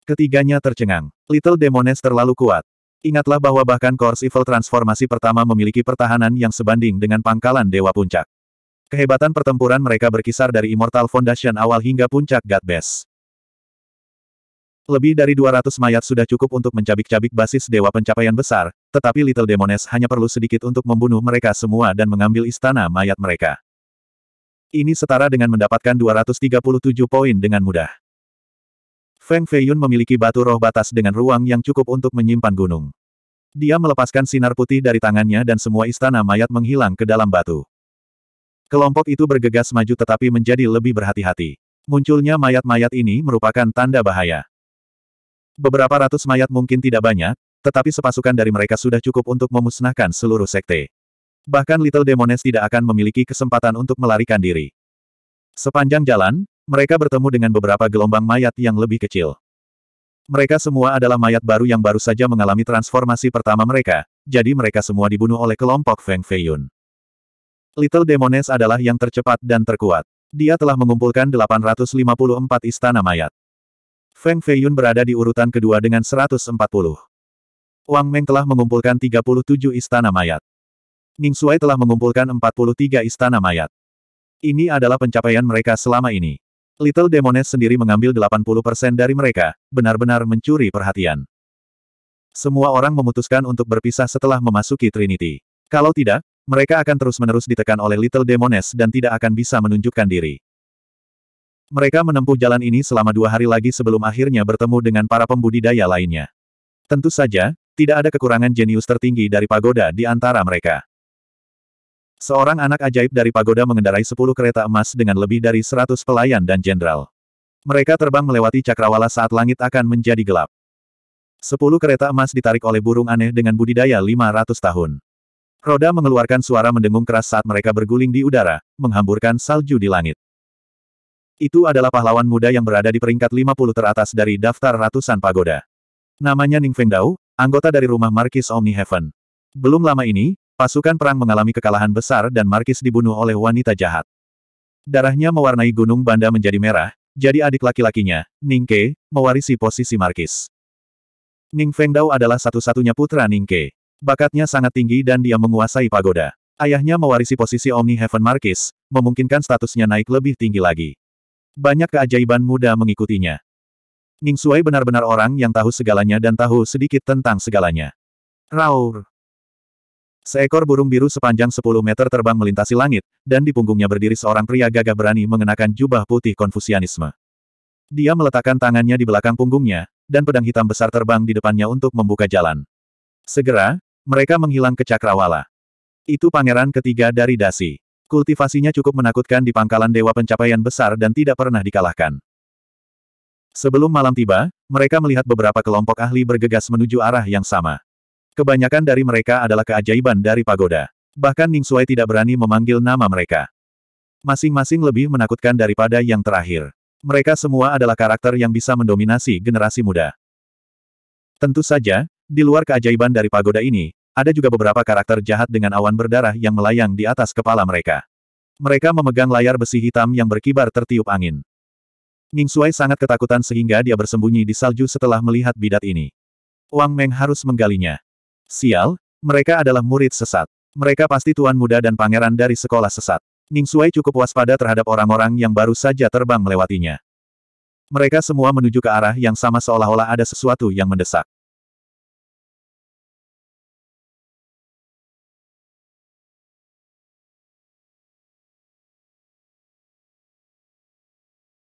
Ketiganya tercengang. Little Demones terlalu kuat. Ingatlah bahwa bahkan Kors Evil transformasi pertama memiliki pertahanan yang sebanding dengan pangkalan Dewa Puncak. Kehebatan pertempuran mereka berkisar dari Immortal Foundation awal hingga puncak God Base. Lebih dari 200 mayat sudah cukup untuk mencabik-cabik basis dewa pencapaian besar, tetapi Little Demones hanya perlu sedikit untuk membunuh mereka semua dan mengambil istana mayat mereka. Ini setara dengan mendapatkan 237 poin dengan mudah. Feng Feiyun memiliki batu roh batas dengan ruang yang cukup untuk menyimpan gunung. Dia melepaskan sinar putih dari tangannya dan semua istana mayat menghilang ke dalam batu. Kelompok itu bergegas maju tetapi menjadi lebih berhati-hati. Munculnya mayat-mayat ini merupakan tanda bahaya. Beberapa ratus mayat mungkin tidak banyak, tetapi sepasukan dari mereka sudah cukup untuk memusnahkan seluruh sekte. Bahkan Little Demones tidak akan memiliki kesempatan untuk melarikan diri. Sepanjang jalan, mereka bertemu dengan beberapa gelombang mayat yang lebih kecil. Mereka semua adalah mayat baru yang baru saja mengalami transformasi pertama mereka, jadi mereka semua dibunuh oleh kelompok Feng Feiyun. Little Demones adalah yang tercepat dan terkuat. Dia telah mengumpulkan 854 istana mayat. Feng Feiyun berada di urutan kedua dengan 140. Wang Meng telah mengumpulkan 37 istana mayat. Ning Shuai telah mengumpulkan 43 istana mayat. Ini adalah pencapaian mereka selama ini. Little Demones sendiri mengambil 80% dari mereka, benar-benar mencuri perhatian. Semua orang memutuskan untuk berpisah setelah memasuki Trinity. Kalau tidak, mereka akan terus-menerus ditekan oleh Little Demones dan tidak akan bisa menunjukkan diri. Mereka menempuh jalan ini selama dua hari lagi sebelum akhirnya bertemu dengan para pembudidaya lainnya. Tentu saja, tidak ada kekurangan jenius tertinggi dari pagoda di antara mereka. Seorang anak ajaib dari pagoda mengendarai sepuluh kereta emas dengan lebih dari seratus pelayan dan jenderal. Mereka terbang melewati cakrawala saat langit akan menjadi gelap. Sepuluh kereta emas ditarik oleh burung aneh dengan budidaya lima ratus tahun. Roda mengeluarkan suara mendengung keras saat mereka berguling di udara, menghamburkan salju di langit. Itu adalah pahlawan muda yang berada di peringkat lima puluh teratas dari daftar ratusan pagoda. Namanya Ning Feng Dao, anggota dari rumah Markis Omni Heaven. Belum lama ini, Pasukan perang mengalami kekalahan besar dan Markis dibunuh oleh wanita jahat. Darahnya mewarnai gunung Banda menjadi merah, jadi adik laki-lakinya, Ningke, mewarisi posisi Markis. Ning Fengdao adalah satu-satunya putra Ningke. Bakatnya sangat tinggi dan dia menguasai pagoda. Ayahnya mewarisi posisi Omni Heaven Markis, memungkinkan statusnya naik lebih tinggi lagi. Banyak keajaiban muda mengikutinya. Ning Sui benar-benar orang yang tahu segalanya dan tahu sedikit tentang segalanya. Raur. Seekor burung biru sepanjang 10 meter terbang melintasi langit, dan di punggungnya berdiri seorang pria gagah berani mengenakan jubah putih konfusianisme. Dia meletakkan tangannya di belakang punggungnya, dan pedang hitam besar terbang di depannya untuk membuka jalan. Segera, mereka menghilang ke Cakrawala. Itu pangeran ketiga dari Dasi. Kultivasinya cukup menakutkan di pangkalan dewa pencapaian besar dan tidak pernah dikalahkan. Sebelum malam tiba, mereka melihat beberapa kelompok ahli bergegas menuju arah yang sama. Kebanyakan dari mereka adalah keajaiban dari pagoda. Bahkan Ning Suai tidak berani memanggil nama mereka. Masing-masing lebih menakutkan daripada yang terakhir. Mereka semua adalah karakter yang bisa mendominasi generasi muda. Tentu saja, di luar keajaiban dari pagoda ini, ada juga beberapa karakter jahat dengan awan berdarah yang melayang di atas kepala mereka. Mereka memegang layar besi hitam yang berkibar tertiup angin. Ning Suai sangat ketakutan sehingga dia bersembunyi di salju setelah melihat bidat ini. Wang Meng harus menggalinya. Sial, mereka adalah murid sesat. Mereka pasti tuan muda dan pangeran dari sekolah sesat. Ning Suai cukup waspada terhadap orang-orang yang baru saja terbang melewatinya. Mereka semua menuju ke arah yang sama seolah-olah ada sesuatu yang mendesak.